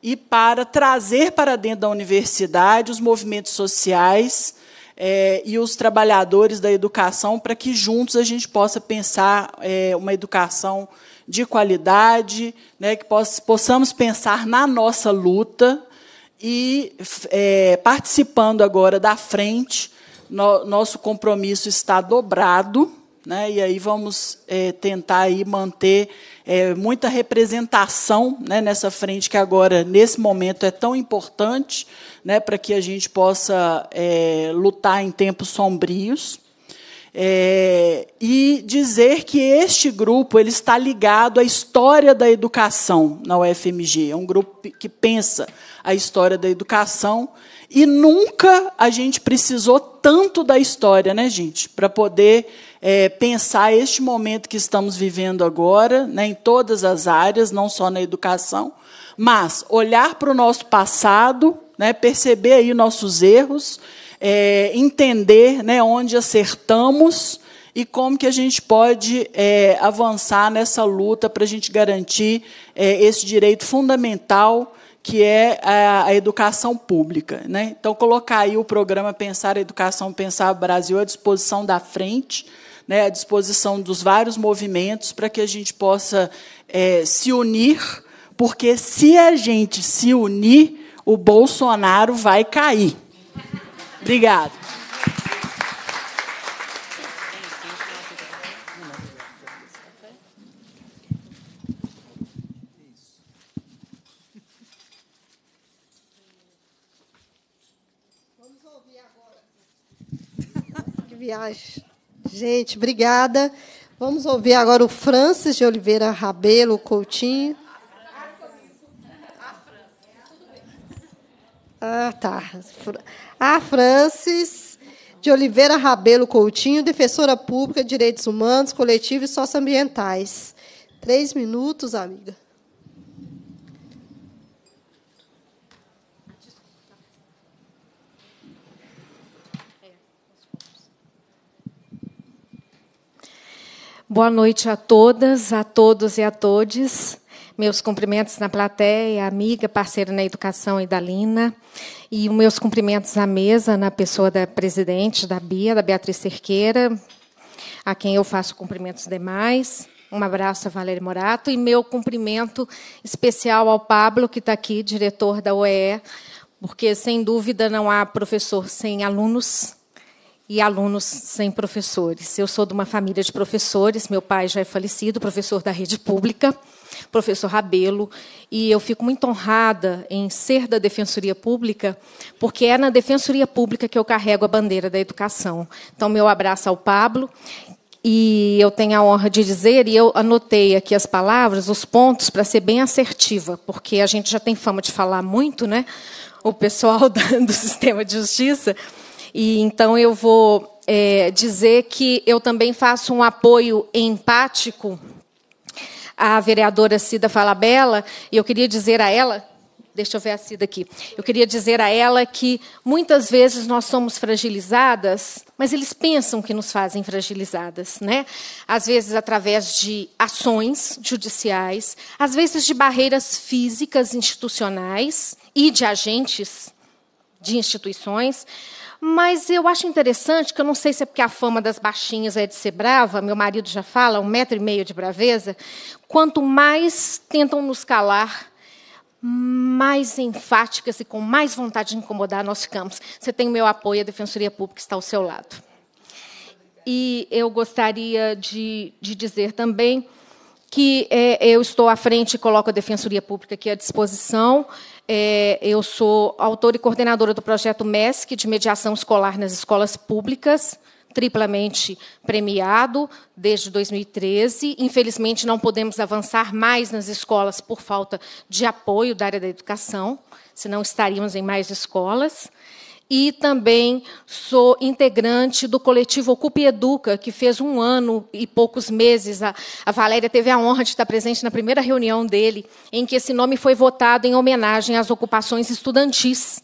e para trazer para dentro da universidade os movimentos sociais é, e os trabalhadores da educação para que juntos a gente possa pensar é, uma educação de qualidade, né, que possamos pensar na nossa luta e, é, participando agora da frente, no, nosso compromisso está dobrado. Né, e aí vamos é, tentar aí manter é, muita representação né, nessa frente que agora, nesse momento, é tão importante né, para que a gente possa é, lutar em tempos sombrios. É, e dizer que este grupo ele está ligado à história da educação na UFMG. É um grupo que pensa a história da educação e nunca a gente precisou tanto da história, né, gente, para poder é, pensar este momento que estamos vivendo agora, né, em todas as áreas, não só na educação, mas olhar para o nosso passado, né, perceber aí nossos erros é, entender né, onde acertamos e como que a gente pode é, avançar nessa luta para a gente garantir é, esse direito fundamental que é a, a educação pública. Né? Então, colocar aí o programa Pensar a Educação, Pensar o Brasil à disposição da frente, né, à disposição dos vários movimentos, para que a gente possa é, se unir, porque se a gente se unir, o Bolsonaro vai cair. Obrigado. Vamos ouvir agora. Que viagem. Gente, obrigada. Vamos ouvir agora o Francis de Oliveira Rabelo Coutinho. Ah, tá. A Francis de Oliveira Rabelo Coutinho, defensora pública, de direitos humanos, coletivos e socioambientais. Três minutos, amiga. Boa noite a todas, a todos e a todes. Meus cumprimentos na plateia, amiga, parceira na educação e da Lina. E meus cumprimentos à mesa, na pessoa da presidente, da Bia, da Beatriz Cerqueira, a quem eu faço cumprimentos demais. Um abraço a Valéria Morato e meu cumprimento especial ao Pablo, que está aqui, diretor da OEE, porque, sem dúvida, não há professor sem alunos e alunos sem professores. Eu sou de uma família de professores, meu pai já é falecido, professor da rede pública, professor Rabelo, e eu fico muito honrada em ser da Defensoria Pública, porque é na Defensoria Pública que eu carrego a bandeira da educação. Então, meu abraço ao Pablo, e eu tenho a honra de dizer, e eu anotei aqui as palavras, os pontos, para ser bem assertiva, porque a gente já tem fama de falar muito, né? O pessoal do sistema de justiça. E então eu vou é, dizer que eu também faço um apoio empático a vereadora Cida Falabella, e eu queria dizer a ela, deixa eu ver a Cida aqui, eu queria dizer a ela que muitas vezes nós somos fragilizadas, mas eles pensam que nos fazem fragilizadas, né? Às vezes através de ações judiciais, às vezes de barreiras físicas institucionais e de agentes de instituições, mas eu acho interessante, que eu não sei se é porque a fama das baixinhas é de ser brava, meu marido já fala, um metro e meio de braveza, Quanto mais tentam nos calar, mais enfáticas e com mais vontade de incomodar nós ficamos. Você tem o meu apoio, a Defensoria Pública está ao seu lado. E eu gostaria de, de dizer também que é, eu estou à frente e coloco a Defensoria Pública aqui à disposição. É, eu sou autora e coordenadora do projeto MESC de mediação escolar nas escolas públicas triplamente premiado desde 2013. Infelizmente, não podemos avançar mais nas escolas por falta de apoio da área da educação, senão estaríamos em mais escolas. E também sou integrante do coletivo Ocupa e Educa, que fez um ano e poucos meses. A, a Valéria teve a honra de estar presente na primeira reunião dele, em que esse nome foi votado em homenagem às ocupações estudantis,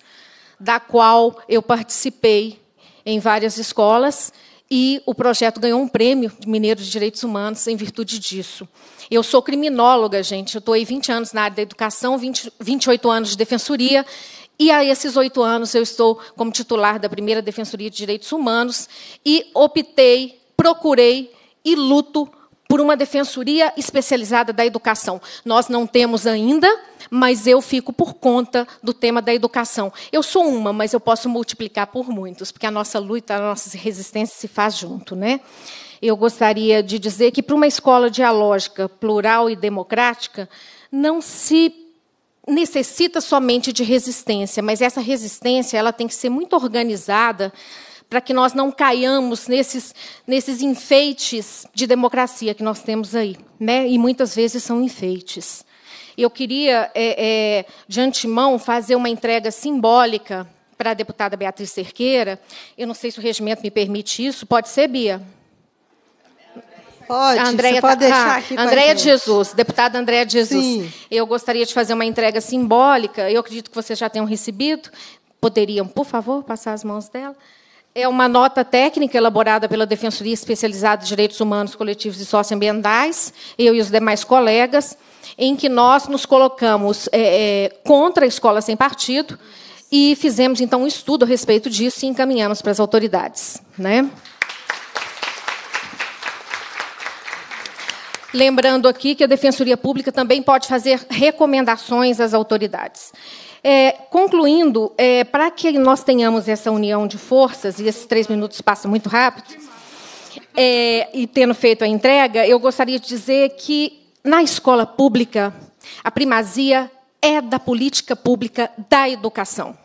da qual eu participei em várias escolas e o projeto ganhou um prêmio Mineiro de Direitos Humanos em virtude disso. Eu sou criminóloga, gente. Eu estou aí 20 anos na área da educação, 20, 28 anos de defensoria, e a esses oito anos eu estou como titular da primeira Defensoria de Direitos Humanos e optei, procurei e luto por uma defensoria especializada da educação. Nós não temos ainda, mas eu fico por conta do tema da educação. Eu sou uma, mas eu posso multiplicar por muitos, porque a nossa luta, a nossa resistência se faz junto, né? Eu gostaria de dizer que para uma escola dialógica, plural e democrática, não se necessita somente de resistência, mas essa resistência ela tem que ser muito organizada para que nós não caiamos nesses, nesses enfeites de democracia que nós temos aí. Né? E muitas vezes são enfeites. Eu queria, é, é, de antemão, fazer uma entrega simbólica para a deputada Beatriz Cerqueira. Eu não sei se o regimento me permite isso. Pode ser, Bia? Pode, Andréia, você tá- pode deixar ah, aqui ah, Andréia de Jesus, deputada Andréia de Jesus. Sim. Eu gostaria de fazer uma entrega simbólica. Eu acredito que vocês já tenham recebido. Poderiam, por favor, passar as mãos dela é uma nota técnica elaborada pela Defensoria Especializada de Direitos Humanos Coletivos e Socioambientais, eu e os demais colegas, em que nós nos colocamos é, é, contra a escola sem partido e fizemos, então, um estudo a respeito disso e encaminhamos para as autoridades. Né? Lembrando aqui que a Defensoria Pública também pode fazer recomendações às autoridades. É, concluindo, é, para que nós tenhamos essa união de forças, e esses três minutos passam muito rápido, é, e tendo feito a entrega, eu gostaria de dizer que na escola pública, a primazia é da política pública da educação.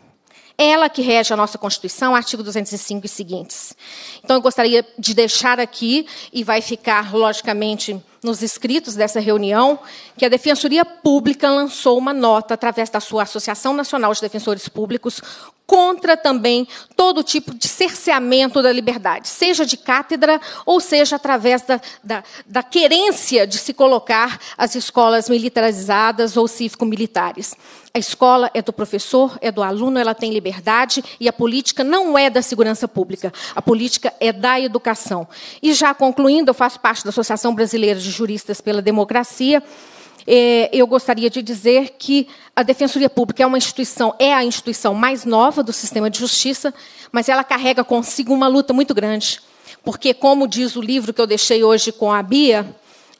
Ela que rege a nossa Constituição, artigo 205 e seguintes. Então, eu gostaria de deixar aqui, e vai ficar, logicamente, nos escritos dessa reunião que a Defensoria Pública lançou uma nota através da sua Associação Nacional de Defensores Públicos contra também todo tipo de cerceamento da liberdade, seja de cátedra ou seja através da, da, da querência de se colocar as escolas militarizadas ou cívico-militares. A escola é do professor, é do aluno, ela tem liberdade e a política não é da segurança pública, a política é da educação. E já concluindo, eu faço parte da Associação Brasileira de de Juristas pela Democracia, é, eu gostaria de dizer que a Defensoria Pública é uma instituição, é a instituição mais nova do sistema de justiça, mas ela carrega consigo uma luta muito grande. Porque, como diz o livro que eu deixei hoje com a Bia,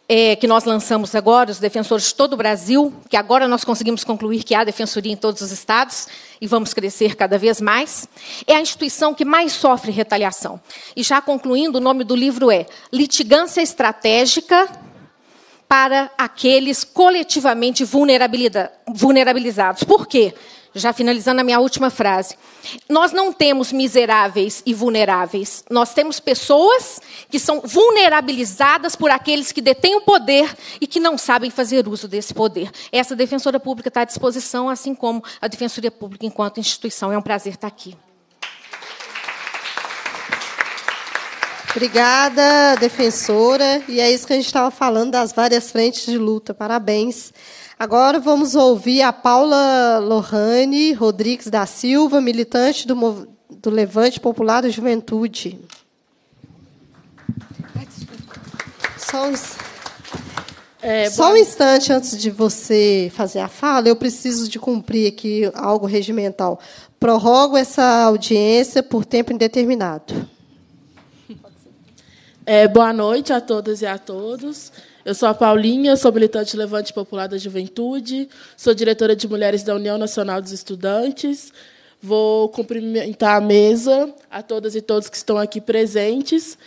é, que nós lançamos agora, os defensores de todo o Brasil, que agora nós conseguimos concluir que há defensoria em todos os estados e vamos crescer cada vez mais, é a instituição que mais sofre retaliação. E já concluindo, o nome do livro é Litigância Estratégica para aqueles coletivamente vulnerabilizados. Por quê? já finalizando a minha última frase. Nós não temos miseráveis e vulneráveis. Nós temos pessoas que são vulnerabilizadas por aqueles que detêm o poder e que não sabem fazer uso desse poder. Essa defensora pública está à disposição, assim como a defensoria pública enquanto instituição. É um prazer estar aqui. Obrigada, defensora. E é isso que a gente estava falando das várias frentes de luta. Parabéns. Agora vamos ouvir a Paula Lohane Rodrigues da Silva, militante do, do Levante Popular da Juventude. Só, um é, Só um instante antes de você fazer a fala, eu preciso de cumprir aqui algo regimental. Prorrogo essa audiência por tempo indeterminado. É, boa noite a todas e a todos. Eu sou a Paulinha, sou militante Levante Popular da Juventude, sou diretora de Mulheres da União Nacional dos Estudantes. Vou cumprimentar a mesa, a todas e todos que estão aqui presentes.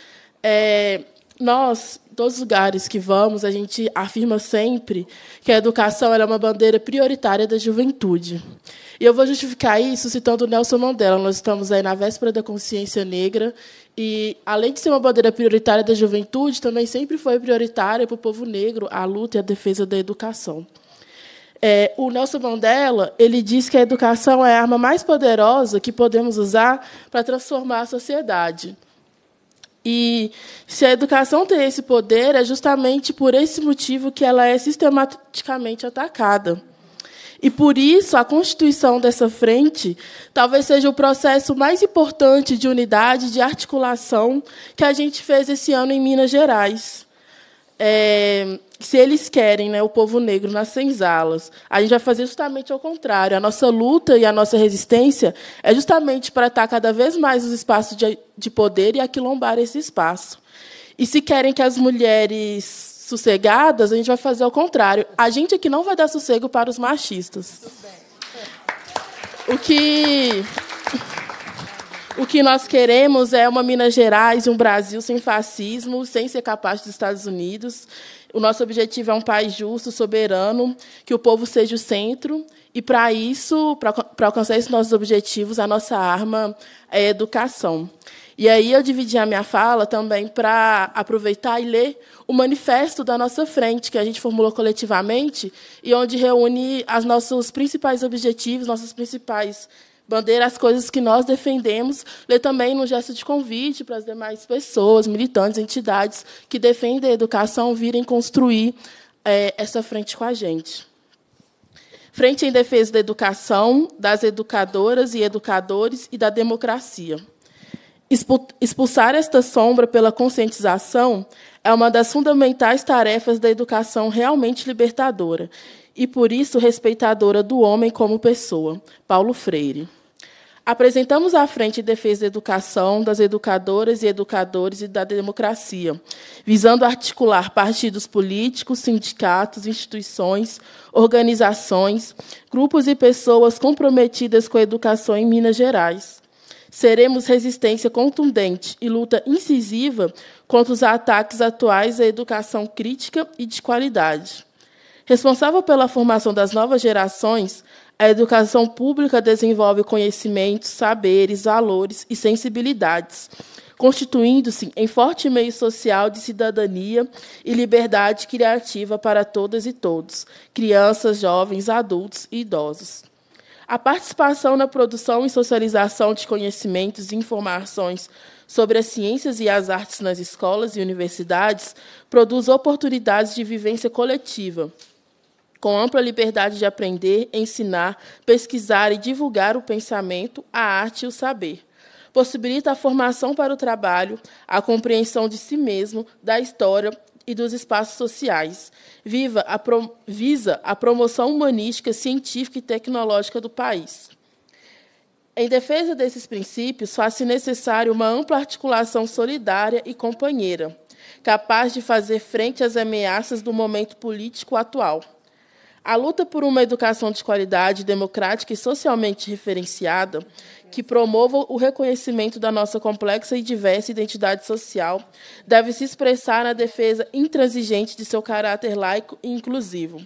É, nós, em todos os lugares que vamos, a gente afirma sempre que a educação é uma bandeira prioritária da juventude. E eu vou justificar isso citando Nelson Mandela. Nós estamos aí na véspera da consciência negra e, além de ser uma bandeira prioritária da juventude, também sempre foi prioritária para o povo negro a luta e a defesa da educação. É, o Nelson Mandela ele diz que a educação é a arma mais poderosa que podemos usar para transformar a sociedade. E se a educação tem esse poder, é justamente por esse motivo que ela é sistematicamente atacada. E por isso a constituição dessa frente talvez seja o processo mais importante de unidade, de articulação que a gente fez esse ano em Minas Gerais. É, se eles querem né, o povo negro nas senzalas, a gente vai fazer justamente ao contrário. A nossa luta e a nossa resistência é justamente para estar cada vez mais nos espaços de, de poder e aquilombar esse espaço. E se querem que as mulheres sossegadas, a gente vai fazer ao contrário. A gente aqui não vai dar sossego para os machistas. O que o que nós queremos é uma Minas Gerais e um Brasil sem fascismo, sem ser capaz dos Estados Unidos. O nosso objetivo é um país justo, soberano, que o povo seja o centro. E, para isso, para alcançar esses nossos objetivos, a nossa arma é a educação. E aí eu dividi a minha fala também para aproveitar e ler o manifesto da nossa frente, que a gente formulou coletivamente, e onde reúne os nossos principais objetivos, nossas principais bandeiras, as coisas que nós defendemos, lê também no gesto de convite para as demais pessoas, militantes, entidades que defendem a educação virem construir é, essa frente com a gente. Frente em defesa da educação, das educadoras e educadores e da democracia. Expulsar esta sombra pela conscientização é uma das fundamentais tarefas da educação realmente libertadora e, por isso, respeitadora do homem como pessoa. Paulo Freire. Apresentamos à frente em defesa da educação, das educadoras e educadores e da democracia, visando articular partidos políticos, sindicatos, instituições, organizações, grupos e pessoas comprometidas com a educação em Minas Gerais. Seremos resistência contundente e luta incisiva contra os ataques atuais à educação crítica e de qualidade. Responsável pela formação das novas gerações, a educação pública desenvolve conhecimentos, saberes, valores e sensibilidades, constituindo-se em forte meio social de cidadania e liberdade criativa para todas e todos, crianças, jovens, adultos e idosos. A participação na produção e socialização de conhecimentos e informações sobre as ciências e as artes nas escolas e universidades produz oportunidades de vivência coletiva, com ampla liberdade de aprender, ensinar, pesquisar e divulgar o pensamento, a arte e o saber. Possibilita a formação para o trabalho, a compreensão de si mesmo, da história e dos espaços sociais. Viva a visa a promoção humanística, científica e tecnológica do país. Em defesa desses princípios, faz-se necessário uma ampla articulação solidária e companheira, capaz de fazer frente às ameaças do momento político atual. A luta por uma educação de qualidade, democrática e socialmente referenciada, que promova o reconhecimento da nossa complexa e diversa identidade social, deve se expressar na defesa intransigente de seu caráter laico e inclusivo.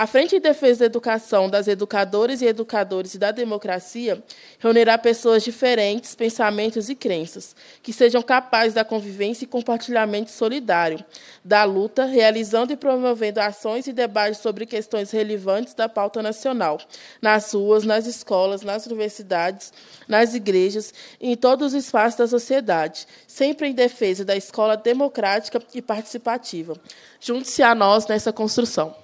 A Frente em Defesa da Educação, das Educadoras e Educadores e da Democracia reunirá pessoas diferentes, pensamentos e crenças, que sejam capazes da convivência e compartilhamento solidário, da luta, realizando e promovendo ações e debates sobre questões relevantes da pauta nacional, nas ruas, nas escolas, nas universidades, nas igrejas e em todos os espaços da sociedade, sempre em defesa da escola democrática e participativa. Junte-se a nós nessa construção.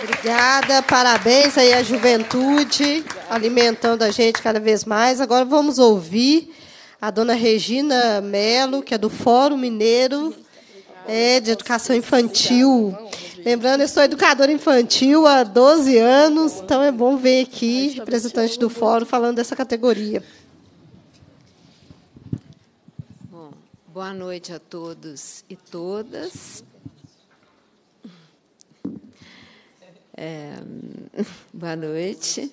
Obrigada, parabéns aí à juventude, alimentando a gente cada vez mais. Agora vamos ouvir a dona Regina Melo, que é do Fórum Mineiro é, de Educação Infantil. Lembrando, eu sou educadora infantil há 12 anos, então é bom ver aqui representante do Fórum falando dessa categoria. Bom, boa noite a todos e todas. É, boa noite.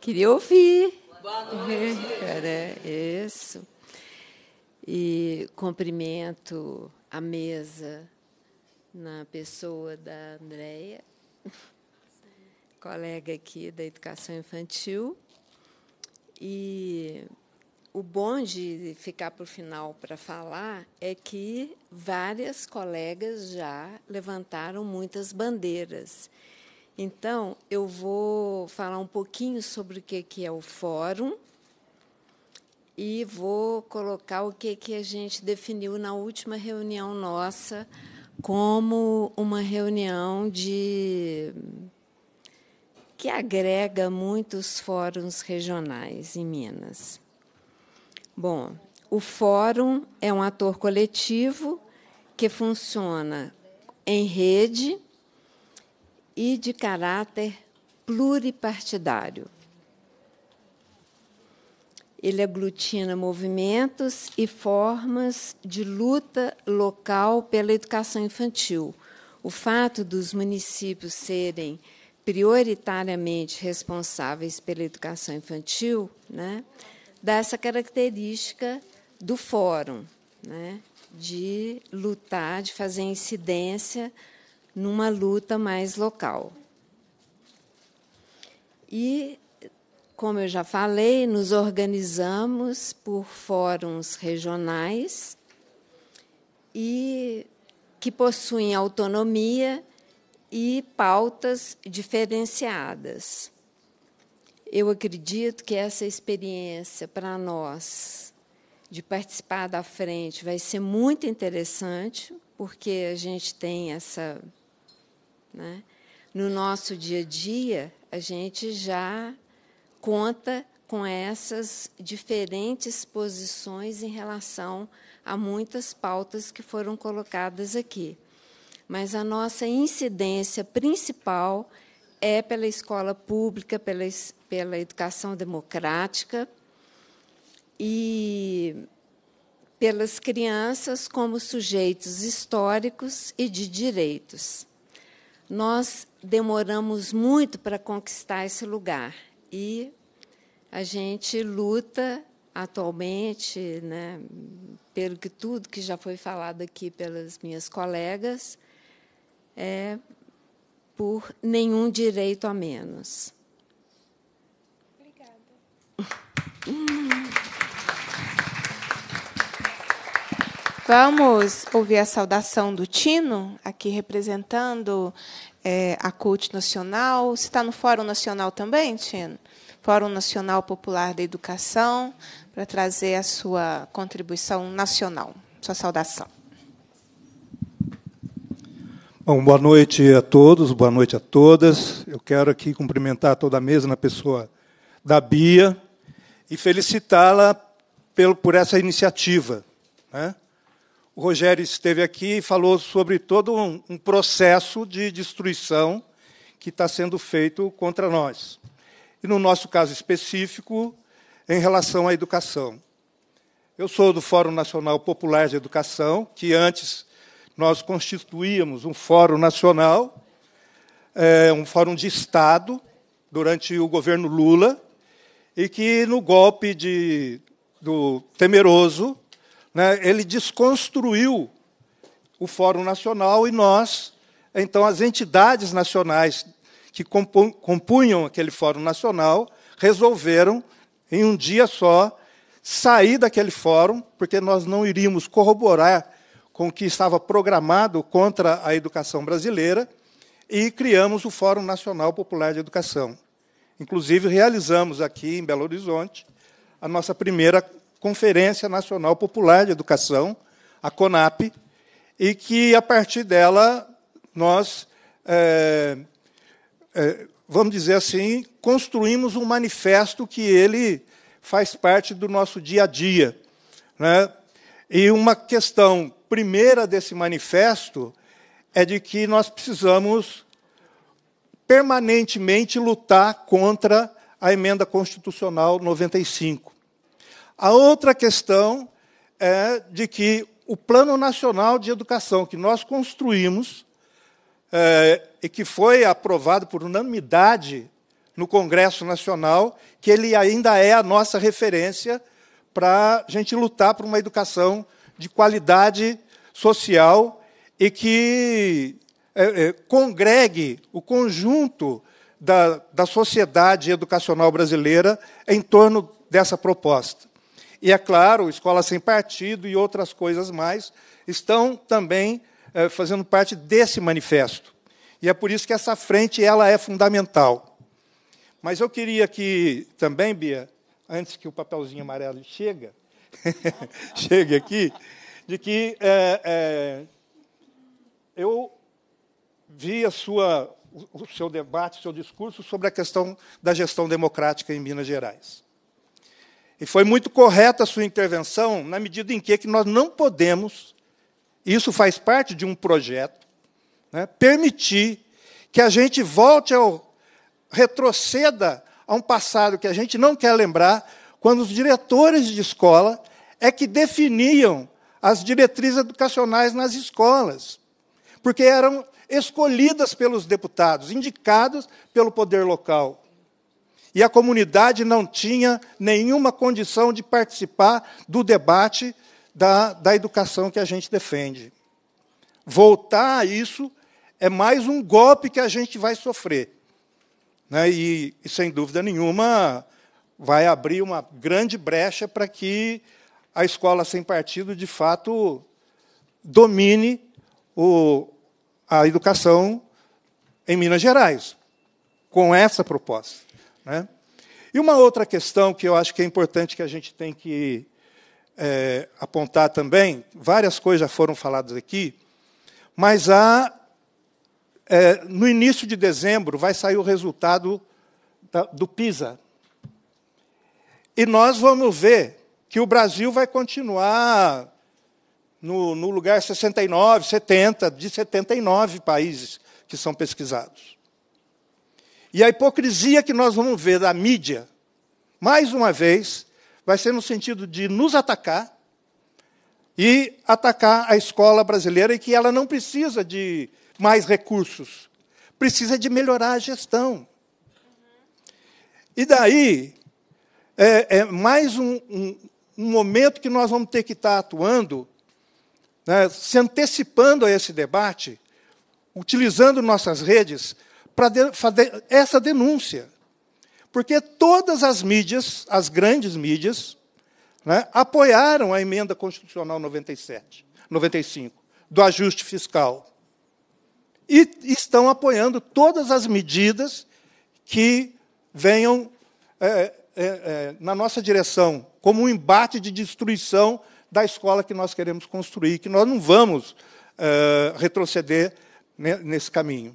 Queria ouvir. Boa noite. É isso. E cumprimento a mesa na pessoa da Andréia, colega aqui da educação infantil. E o bom de ficar para o final para falar é que várias colegas já levantaram muitas bandeiras. Então, eu vou falar um pouquinho sobre o que é o fórum e vou colocar o que a gente definiu na última reunião nossa como uma reunião de que agrega muitos fóruns regionais em Minas. Bom, o fórum é um ator coletivo que funciona em rede e de caráter pluripartidário. Ele aglutina movimentos e formas de luta local pela educação infantil. O fato dos municípios serem prioritariamente responsáveis pela educação infantil né, dá essa característica do fórum, né, de lutar, de fazer incidência numa luta mais local. E, como eu já falei, nos organizamos por fóruns regionais e que possuem autonomia e pautas diferenciadas. Eu acredito que essa experiência para nós de participar da frente vai ser muito interessante, porque a gente tem essa né? No nosso dia a dia, a gente já conta com essas diferentes posições em relação a muitas pautas que foram colocadas aqui. Mas a nossa incidência principal é pela escola pública, pela, pela educação democrática e pelas crianças como sujeitos históricos e de direitos. Nós demoramos muito para conquistar esse lugar e a gente luta atualmente, né, pelo que tudo que já foi falado aqui pelas minhas colegas, é por nenhum direito a menos. Obrigada. Vamos ouvir a saudação do Tino, aqui representando é, a CUT Nacional. Você está no Fórum Nacional também, Tino? Fórum Nacional Popular da Educação, para trazer a sua contribuição nacional. Sua saudação. Bom, boa noite a todos, boa noite a todas. Eu quero aqui cumprimentar toda a mesa na pessoa da Bia e felicitá-la por essa iniciativa. Né? O Rogério esteve aqui e falou sobre todo um, um processo de destruição que está sendo feito contra nós. E no nosso caso específico, em relação à educação. Eu sou do Fórum Nacional Popular de Educação, que antes nós constituíamos um Fórum Nacional, é, um Fórum de Estado, durante o governo Lula, e que no golpe de, do temeroso né? Ele desconstruiu o Fórum Nacional e nós, então, as entidades nacionais que compunham aquele Fórum Nacional resolveram, em um dia só, sair daquele fórum, porque nós não iríamos corroborar com o que estava programado contra a educação brasileira, e criamos o Fórum Nacional Popular de Educação. Inclusive, realizamos aqui em Belo Horizonte a nossa primeira Conferência Nacional Popular de Educação, a CONAP, e que, a partir dela, nós, é, é, vamos dizer assim, construímos um manifesto que ele faz parte do nosso dia a dia. Né? E uma questão primeira desse manifesto é de que nós precisamos permanentemente lutar contra a emenda constitucional 95. A outra questão é de que o Plano Nacional de Educação que nós construímos é, e que foi aprovado por unanimidade no Congresso Nacional, que ele ainda é a nossa referência para a gente lutar por uma educação de qualidade social e que é, é, congregue o conjunto da, da sociedade educacional brasileira em torno dessa proposta. E, é claro, Escola Sem Partido e outras coisas mais estão também é, fazendo parte desse manifesto. E é por isso que essa frente ela é fundamental. Mas eu queria que também, Bia, antes que o papelzinho amarelo chegue, chegue aqui, de que é, é, eu vi a sua, o seu debate, o seu discurso sobre a questão da gestão democrática em Minas Gerais. E foi muito correta a sua intervenção, na medida em que, é que nós não podemos, isso faz parte de um projeto, né, permitir que a gente volte ao. retroceda a um passado que a gente não quer lembrar, quando os diretores de escola é que definiam as diretrizes educacionais nas escolas, porque eram escolhidas pelos deputados, indicadas pelo poder local e a comunidade não tinha nenhuma condição de participar do debate da, da educação que a gente defende. Voltar a isso é mais um golpe que a gente vai sofrer. Né? E, e, sem dúvida nenhuma, vai abrir uma grande brecha para que a escola sem partido, de fato, domine o, a educação em Minas Gerais, com essa proposta. Né? E uma outra questão que eu acho que é importante que a gente tem que é, apontar também, várias coisas já foram faladas aqui, mas há, é, no início de dezembro vai sair o resultado da, do PISA. E nós vamos ver que o Brasil vai continuar no, no lugar 69, 70, de 79 países que são pesquisados. E a hipocrisia que nós vamos ver da mídia, mais uma vez, vai ser no sentido de nos atacar e atacar a escola brasileira e que ela não precisa de mais recursos, precisa de melhorar a gestão. E daí é, é mais um, um, um, momento que nós vamos ter que estar atuando, né, se antecipando a esse debate, utilizando nossas redes para fazer essa denúncia. Porque todas as mídias, as grandes mídias, né, apoiaram a emenda constitucional 97, 95, do ajuste fiscal. E estão apoiando todas as medidas que venham é, é, é, na nossa direção, como um embate de destruição da escola que nós queremos construir, que nós não vamos é, retroceder nesse caminho.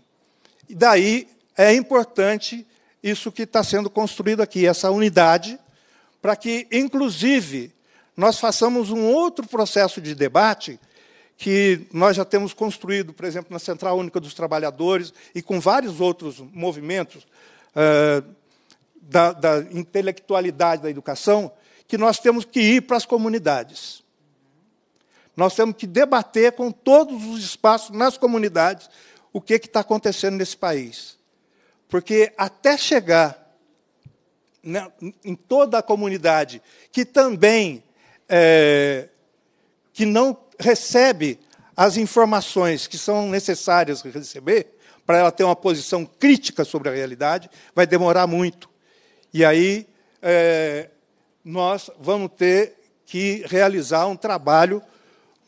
E daí é importante isso que está sendo construído aqui, essa unidade, para que, inclusive, nós façamos um outro processo de debate que nós já temos construído, por exemplo, na Central Única dos Trabalhadores e com vários outros movimentos eh, da, da intelectualidade da educação, que nós temos que ir para as comunidades. Nós temos que debater com todos os espaços nas comunidades o que está acontecendo nesse país. Porque até chegar né, em toda a comunidade que também é, que não recebe as informações que são necessárias receber para ela ter uma posição crítica sobre a realidade, vai demorar muito. E aí é, nós vamos ter que realizar um trabalho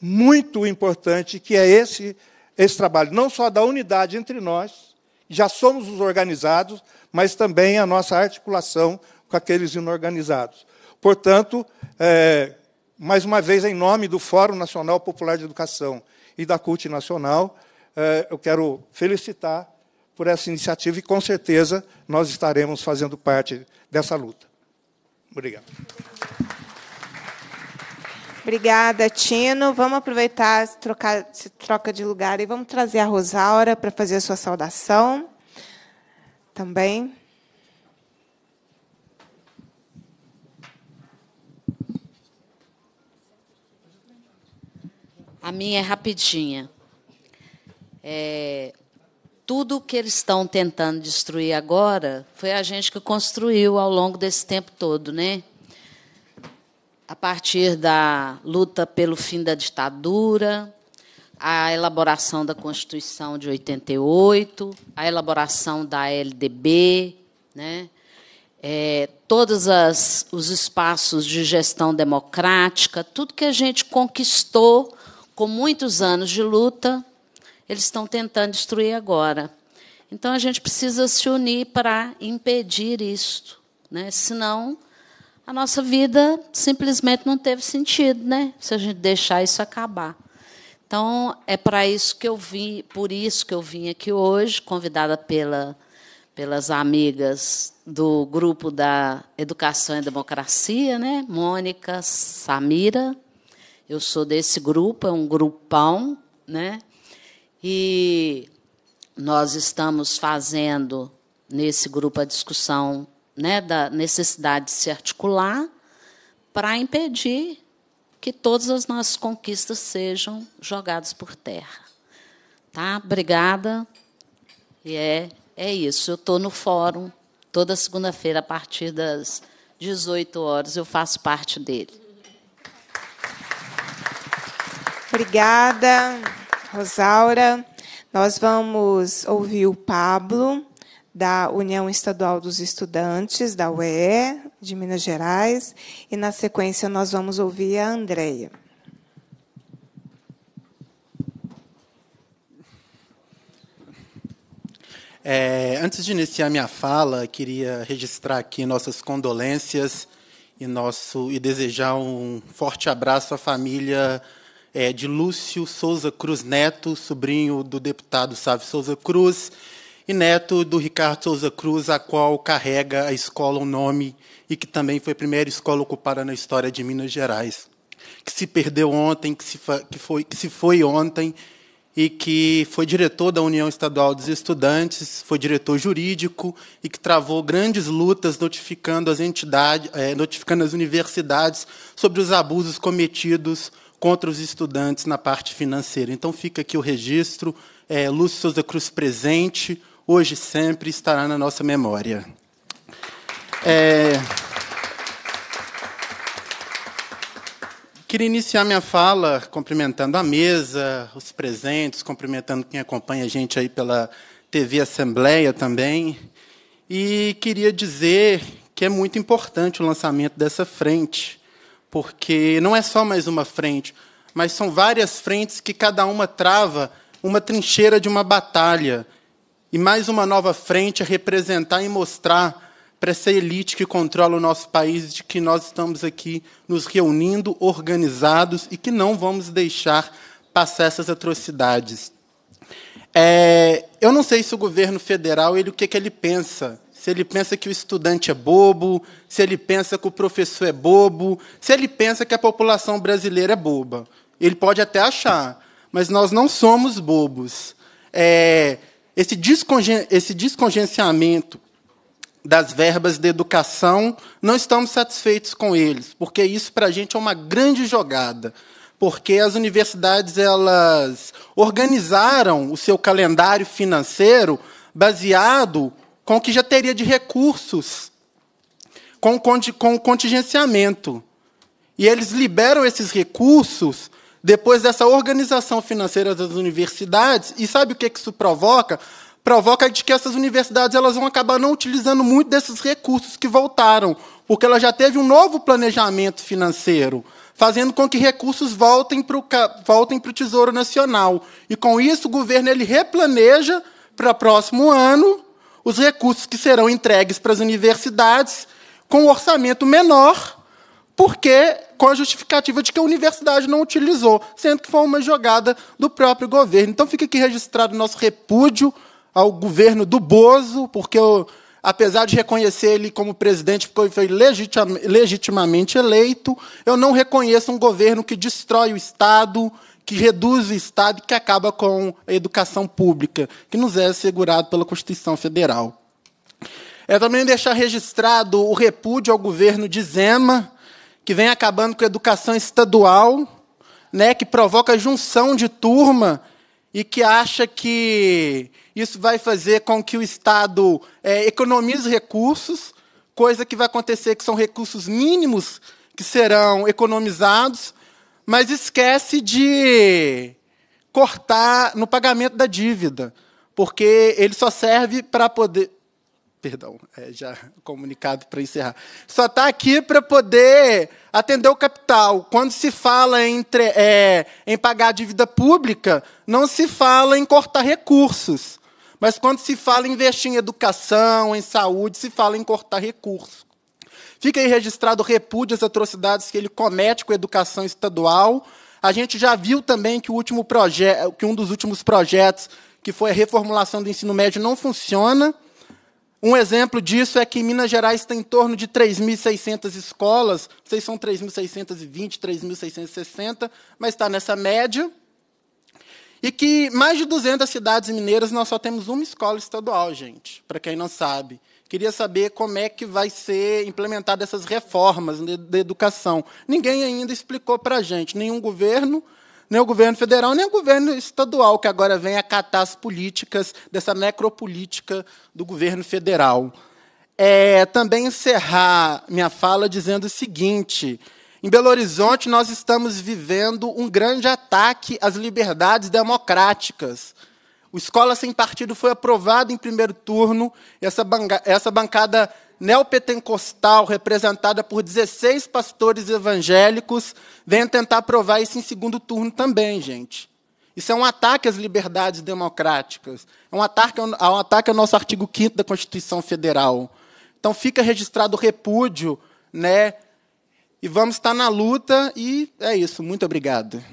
muito importante, que é esse esse trabalho, não só da unidade entre nós, já somos os organizados, mas também a nossa articulação com aqueles inorganizados. Portanto, é, mais uma vez, em nome do Fórum Nacional Popular de Educação e da CUT Nacional, é, eu quero felicitar por essa iniciativa e, com certeza, nós estaremos fazendo parte dessa luta. Obrigado. Obrigada, Tino. Vamos aproveitar trocar troca, troca de lugar e vamos trazer a Rosaura para fazer a sua saudação também. A minha é rapidinha. É, tudo o que eles estão tentando destruir agora foi a gente que construiu ao longo desse tempo todo, né? a partir da luta pelo fim da ditadura, a elaboração da Constituição de 88, a elaboração da LDB, né? É, todos as, os espaços de gestão democrática, tudo que a gente conquistou com muitos anos de luta, eles estão tentando destruir agora. Então a gente precisa se unir para impedir isto, né? senão a nossa vida simplesmente não teve sentido, né? Se a gente deixar isso acabar. Então, é para isso que eu vim, por isso que eu vim aqui hoje, convidada pela, pelas amigas do grupo da Educação e Democracia, né? Mônica, Samira. Eu sou desse grupo, é um grupão, né? E nós estamos fazendo nesse grupo a discussão né, da necessidade de se articular para impedir que todas as nossas conquistas sejam jogadas por terra. Tá? Obrigada. E é, é isso. Eu estou no fórum toda segunda-feira, a partir das 18 horas. Eu faço parte dele. Obrigada, Rosaura. Nós vamos ouvir o Pablo da União Estadual dos Estudantes, da UE, de Minas Gerais, e na sequência nós vamos ouvir a Andreia. É, antes de iniciar minha fala, queria registrar aqui nossas condolências e nosso e desejar um forte abraço à família é, de Lúcio Souza Cruz Neto, sobrinho do deputado Sávio Souza Cruz, e neto do Ricardo Souza Cruz, a qual carrega a escola o um nome e que também foi a primeira escola ocupada na história de Minas Gerais, que se perdeu ontem, que se, que foi, que se foi ontem e que foi diretor da União Estadual dos Estudantes, foi diretor jurídico e que travou grandes lutas notificando as entidades, eh, notificando as universidades sobre os abusos cometidos contra os estudantes na parte financeira. Então fica aqui o registro, é, Lúcio Souza Cruz presente, hoje sempre estará na nossa memória. É... Queria iniciar minha fala cumprimentando a mesa, os presentes, cumprimentando quem acompanha a gente aí pela TV Assembleia também. E queria dizer que é muito importante o lançamento dessa frente, porque não é só mais uma frente, mas são várias frentes que cada uma trava uma trincheira de uma batalha. E mais uma nova frente a é representar e mostrar para essa elite que controla o nosso país de que nós estamos aqui nos reunindo, organizados e que não vamos deixar passar essas atrocidades. É, eu não sei se o governo federal ele o que, que ele pensa. Se ele pensa que o estudante é bobo, se ele pensa que o professor é bobo, se ele pensa que a população brasileira é boba. Ele pode até achar, mas nós não somos bobos. É, esse, descongen esse descongenciamento das verbas de educação, não estamos satisfeitos com eles, porque isso para a gente é uma grande jogada, porque as universidades elas organizaram o seu calendário financeiro baseado com o que já teria de recursos, com, com, contingenciamento. E eles liberam esses recursos depois dessa organização financeira das universidades. E sabe o que isso provoca? Provoca de que essas universidades elas vão acabar não utilizando muito desses recursos que voltaram, porque ela já teve um novo planejamento financeiro, fazendo com que recursos voltem para o voltem Tesouro Nacional. E com isso o governo ele replaneja para o próximo ano os recursos que serão entregues para as universidades com um orçamento menor porque com a justificativa de que a universidade não utilizou, sendo que foi uma jogada do próprio governo. Então fica aqui registrado o nosso repúdio ao governo do Bozo, porque eu, apesar de reconhecer ele como presidente, porque ele foi legitimamente eleito, eu não reconheço um governo que destrói o Estado, que reduz o Estado e que acaba com a educação pública, que nos é assegurado pela Constituição Federal. É também deixar registrado o repúdio ao governo de Zema, que vem acabando com a educação estadual, né, que provoca junção de turma e que acha que isso vai fazer com que o Estado é, economize recursos, coisa que vai acontecer que são recursos mínimos que serão economizados, mas esquece de cortar no pagamento da dívida, porque ele só serve para poder Perdão, é já comunicado para encerrar. Só está aqui para poder atender o capital. Quando se fala entre, é, em pagar a dívida pública, não se fala em cortar recursos. Mas quando se fala em investir em educação, em saúde, se fala em cortar recursos. Fica aí registrado o repúdio às atrocidades que ele comete com a educação estadual. A gente já viu também que, o último que um dos últimos projetos, que foi a reformulação do ensino médio, não funciona. Um exemplo disso é que Minas Gerais tem em torno de 3.600 escolas, vocês são 3.620, 3.660, mas está nessa média. E que mais de 200 cidades mineiras nós só temos uma escola estadual, gente, para quem não sabe. Queria saber como é que vai ser implementada essas reformas de, de educação. Ninguém ainda explicou para a gente, nenhum governo, nem o governo federal, nem o governo estadual, que agora vem acatar as políticas dessa necropolítica do governo federal. É, também encerrar minha fala dizendo o seguinte: em Belo Horizonte, nós estamos vivendo um grande ataque às liberdades democráticas. O Escola Sem Partido foi aprovado em primeiro turno, essa, essa bancada neopentecostal, representada por 16 pastores evangélicos, venha tentar provar isso em segundo turno também, gente. Isso é um ataque às liberdades democráticas. É um ataque, é um ataque ao nosso artigo 5 da Constituição Federal. Então fica registrado o repúdio, né? E vamos estar na luta e é isso. Muito obrigado.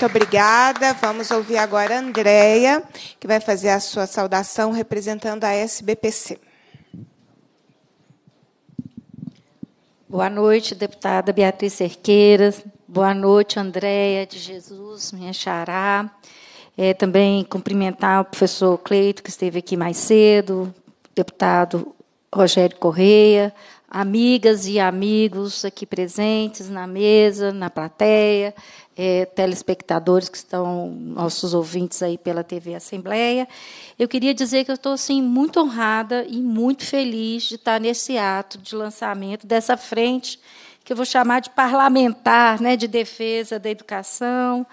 Muito obrigada. Vamos ouvir agora a Andrea, que vai fazer a sua saudação representando a SBPC. Boa noite, deputada Beatriz Cerqueira. Boa noite, Andréia de Jesus, minha xará. É, também cumprimentar o professor Cleito, que esteve aqui mais cedo, deputado Rogério Correia, amigas e amigos aqui presentes na mesa, na plateia, é, telespectadores que estão, nossos ouvintes aí pela TV Assembleia. Eu queria dizer que eu estou assim, muito honrada e muito feliz de estar nesse ato de lançamento dessa frente que eu vou chamar de parlamentar, né, de defesa da educação,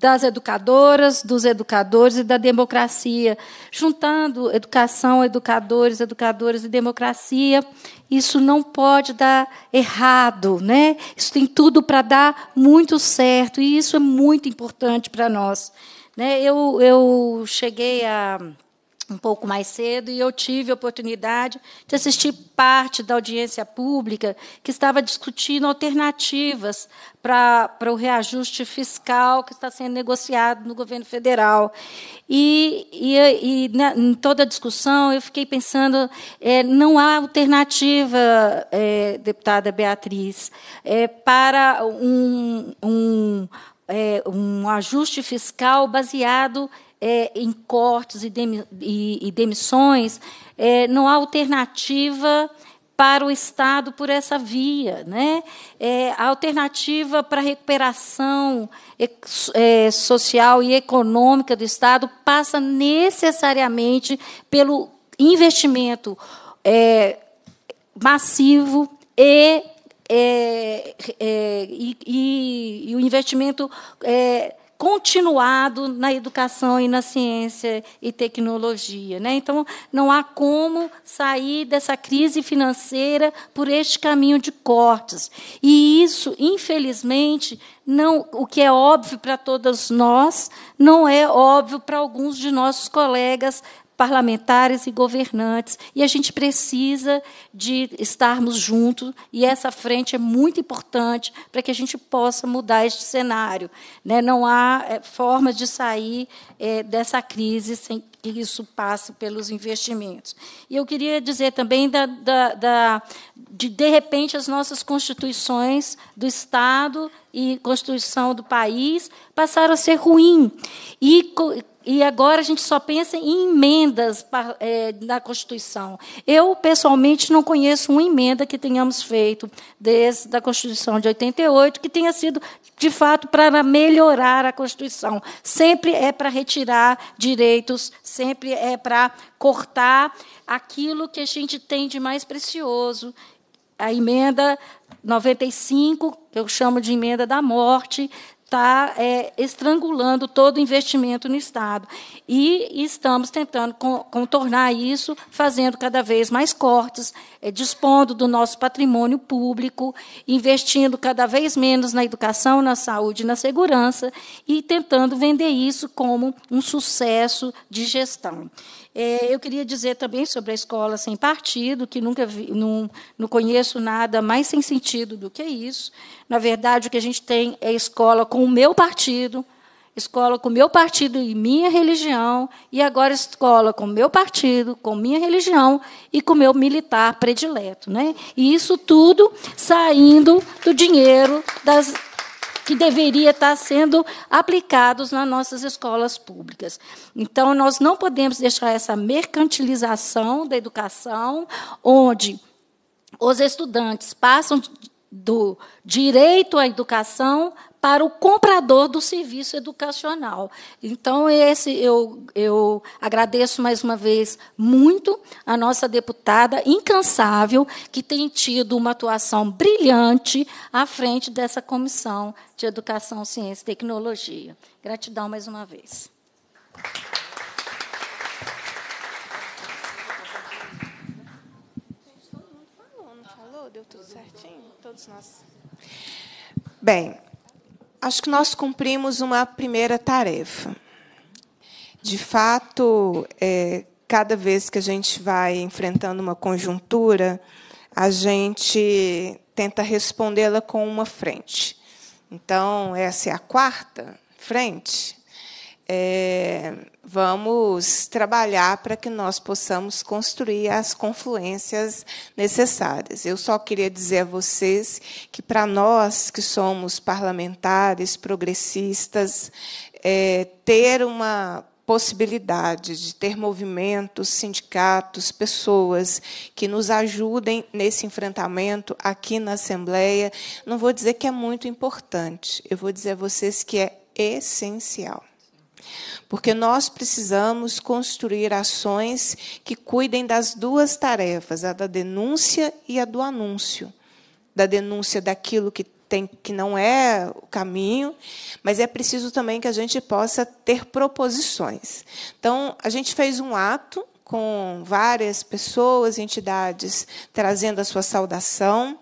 das educadoras, dos educadores e da democracia, juntando educação, educadores, educadoras e democracia. Isso não pode dar errado, né? Isso tem tudo para dar muito certo e isso é muito importante para nós, né? Eu eu cheguei a um pouco mais cedo e eu tive a oportunidade de assistir parte da audiência pública que estava discutindo alternativas para, para o reajuste fiscal que está sendo negociado no governo federal. E, e, e na, né, em toda a discussão eu fiquei pensando, é, não há alternativa, é, deputada Beatriz, é, para um, um, é, um ajuste fiscal baseado é, em cortes e, e, e demissões, é, não há alternativa para o Estado por essa via. Né? É, a alternativa para a recuperação é, social e econômica do Estado passa necessariamente pelo investimento é, massivo e, é, é, e, e, e, o investimento é, continuado na educação e na ciência e tecnologia. Né? Então, não há como sair dessa crise financeira por este caminho de cortes. E isso, infelizmente, não, o que é óbvio para todos nós, não é óbvio para alguns de nossos colegas parlamentares e governantes. E a gente precisa de estarmos juntos, e essa frente é muito importante para que a gente possa mudar este cenário. Né? Não há eh, forma de sair eh, dessa crise sem que isso passe pelos investimentos. E eu queria dizer também da, da, da, de, de repente, as nossas constituições do Estado e constituição do país passaram a ser ruim. E e agora a gente só pensa em emendas é, na Constituição. Eu, pessoalmente, não conheço uma emenda que tenhamos feito desde a Constituição de 88 que tenha sido, de fato, para melhorar a Constituição. Sempre é para retirar direitos, sempre é para cortar aquilo que a gente tem de mais precioso. A emenda 95, que eu chamo de emenda da morte, está é, estrangulando todo o investimento no Estado. E estamos tentando contornar isso, fazendo cada vez mais cortes, é, dispondo do nosso patrimônio público, investindo cada vez menos na educação, na saúde, na segurança, e tentando vender isso como um sucesso de gestão. É, eu queria dizer também sobre a escola sem partido, que nunca vi, não, não conheço nada mais sem sentido do que isso. Na verdade, o que a gente tem é escola com o meu partido, escola com o meu partido e minha religião, e agora escola com o meu partido, com minha religião e com meu militar predileto. Né? E isso tudo saindo do dinheiro das que deveria estar sendo aplicados nas nossas escolas públicas. Então, nós não podemos deixar essa mercantilização da educação, onde os estudantes passam do direito à educação para o comprador do serviço educacional. Então, esse eu, eu agradeço mais uma vez muito a nossa deputada incansável, que tem tido uma atuação brilhante à frente dessa comissão de Educação, Ciência e Tecnologia. Gratidão mais uma vez. Bem, Acho que nós cumprimos uma primeira tarefa. De fato, é, cada vez que a gente vai enfrentando uma conjuntura, a gente tenta respondê-la com uma frente. Então, essa é a quarta frente é, vamos trabalhar para que nós possamos construir as confluências necessárias. Eu só queria dizer a vocês que, para nós que somos parlamentares, progressistas, é, ter uma possibilidade de ter movimentos, sindicatos, pessoas que nos ajudem nesse enfrentamento aqui na Assembleia, não vou dizer que é muito importante, eu vou dizer a vocês que é essencial. Porque nós precisamos construir ações que cuidem das duas tarefas, a da denúncia e a do anúncio. Da denúncia daquilo que tem, que não é o caminho, mas é preciso também que a gente possa ter proposições. Então, a gente fez um ato com várias pessoas, entidades, trazendo a sua saudação,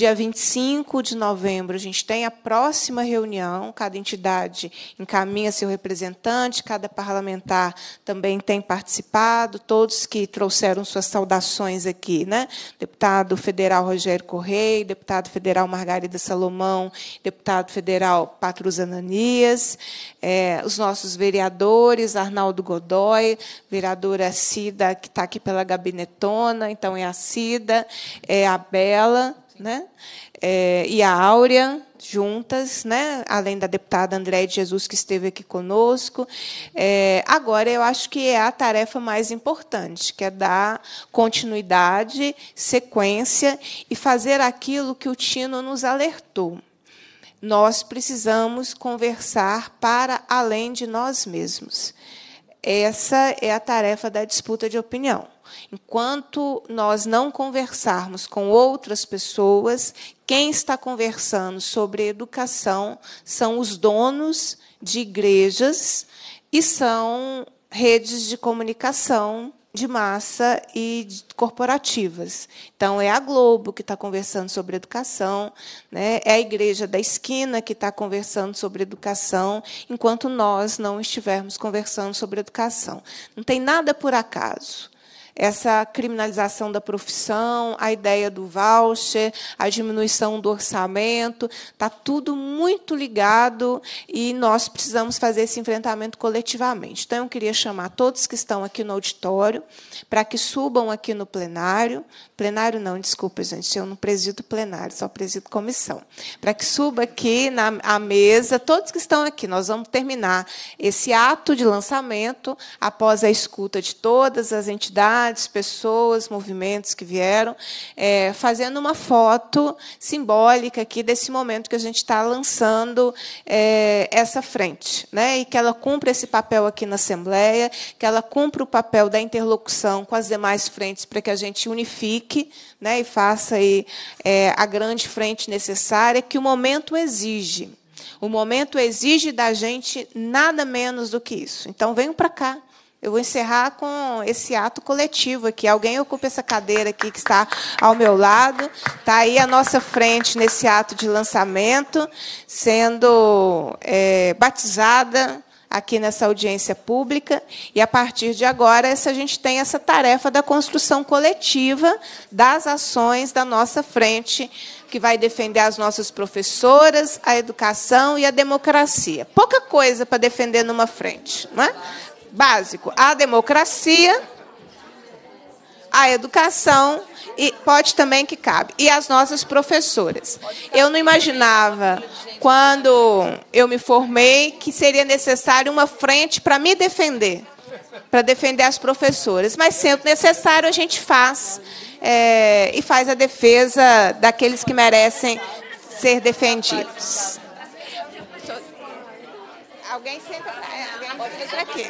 Dia 25 de novembro, a gente tem a próxima reunião, cada entidade encaminha seu representante, cada parlamentar também tem participado, todos que trouxeram suas saudações aqui, né? Deputado federal Rogério Correia, deputado federal Margarida Salomão, deputado federal Patrus Ananias, é, os nossos vereadores, Arnaldo Godoy, vereadora Cida, que está aqui pela gabinetona, então é a Cida, é a Bela, né? É, e a Áurea, juntas, né? além da deputada André de Jesus, que esteve aqui conosco. É, agora, eu acho que é a tarefa mais importante, que é dar continuidade, sequência e fazer aquilo que o Tino nos alertou. Nós precisamos conversar para além de nós mesmos. Essa é a tarefa da disputa de opinião. Enquanto nós não conversarmos com outras pessoas, quem está conversando sobre educação são os donos de igrejas e são redes de comunicação de massa e corporativas. Então, é a Globo que está conversando sobre educação, né? é a Igreja da Esquina que está conversando sobre educação, enquanto nós não estivermos conversando sobre educação. Não tem nada por acaso essa criminalização da profissão, a ideia do voucher, a diminuição do orçamento, está tudo muito ligado e nós precisamos fazer esse enfrentamento coletivamente. Então, eu queria chamar todos que estão aqui no auditório para que subam aqui no plenário, Plenário não, desculpa, gente, eu não presido plenário, só presido comissão. Para que suba aqui na a mesa, todos que estão aqui, nós vamos terminar esse ato de lançamento após a escuta de todas as entidades, pessoas, movimentos que vieram, é, fazendo uma foto simbólica aqui desse momento que a gente está lançando é, essa frente, né? E que ela cumpra esse papel aqui na Assembleia, que ela cumpra o papel da interlocução com as demais frentes para que a gente unifique comunique né, e faça aí, é, a grande frente necessária que o momento exige. O momento exige da gente nada menos do que isso. Então, venham para cá. Eu vou encerrar com esse ato coletivo aqui. Alguém ocupa essa cadeira aqui que está ao meu lado. Está aí à nossa frente nesse ato de lançamento, sendo é, batizada aqui nessa audiência pública. E, a partir de agora, a gente tem essa tarefa da construção coletiva das ações da nossa frente, que vai defender as nossas professoras, a educação e a democracia. Pouca coisa para defender numa frente, não é? Básico. A democracia, a educação e pode também que cabe. E as nossas professoras. Eu não imaginava, quando eu me formei, que seria necessário uma frente para me defender, para defender as professoras. Mas, sendo necessário, a gente faz é, e faz a defesa daqueles que merecem ser defendidos. Alguém senta, alguém senta aqui.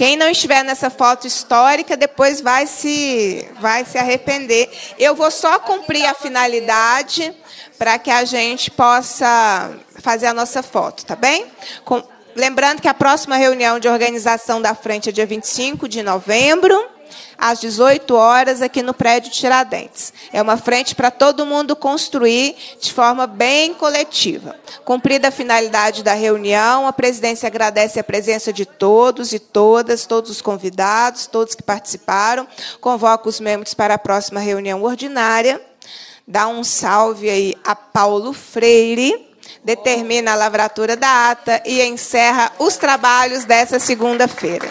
Quem não estiver nessa foto histórica, depois vai se, vai se arrepender. Eu vou só cumprir a finalidade para que a gente possa fazer a nossa foto, tá bem? Com... Lembrando que a próxima reunião de organização da frente é dia 25 de novembro às 18 horas, aqui no prédio Tiradentes. É uma frente para todo mundo construir de forma bem coletiva. Cumprida a finalidade da reunião, a presidência agradece a presença de todos e todas, todos os convidados, todos que participaram. Convoca os membros para a próxima reunião ordinária. Dá um salve aí a Paulo Freire determina a lavratura da ata e encerra os trabalhos dessa segunda-feira.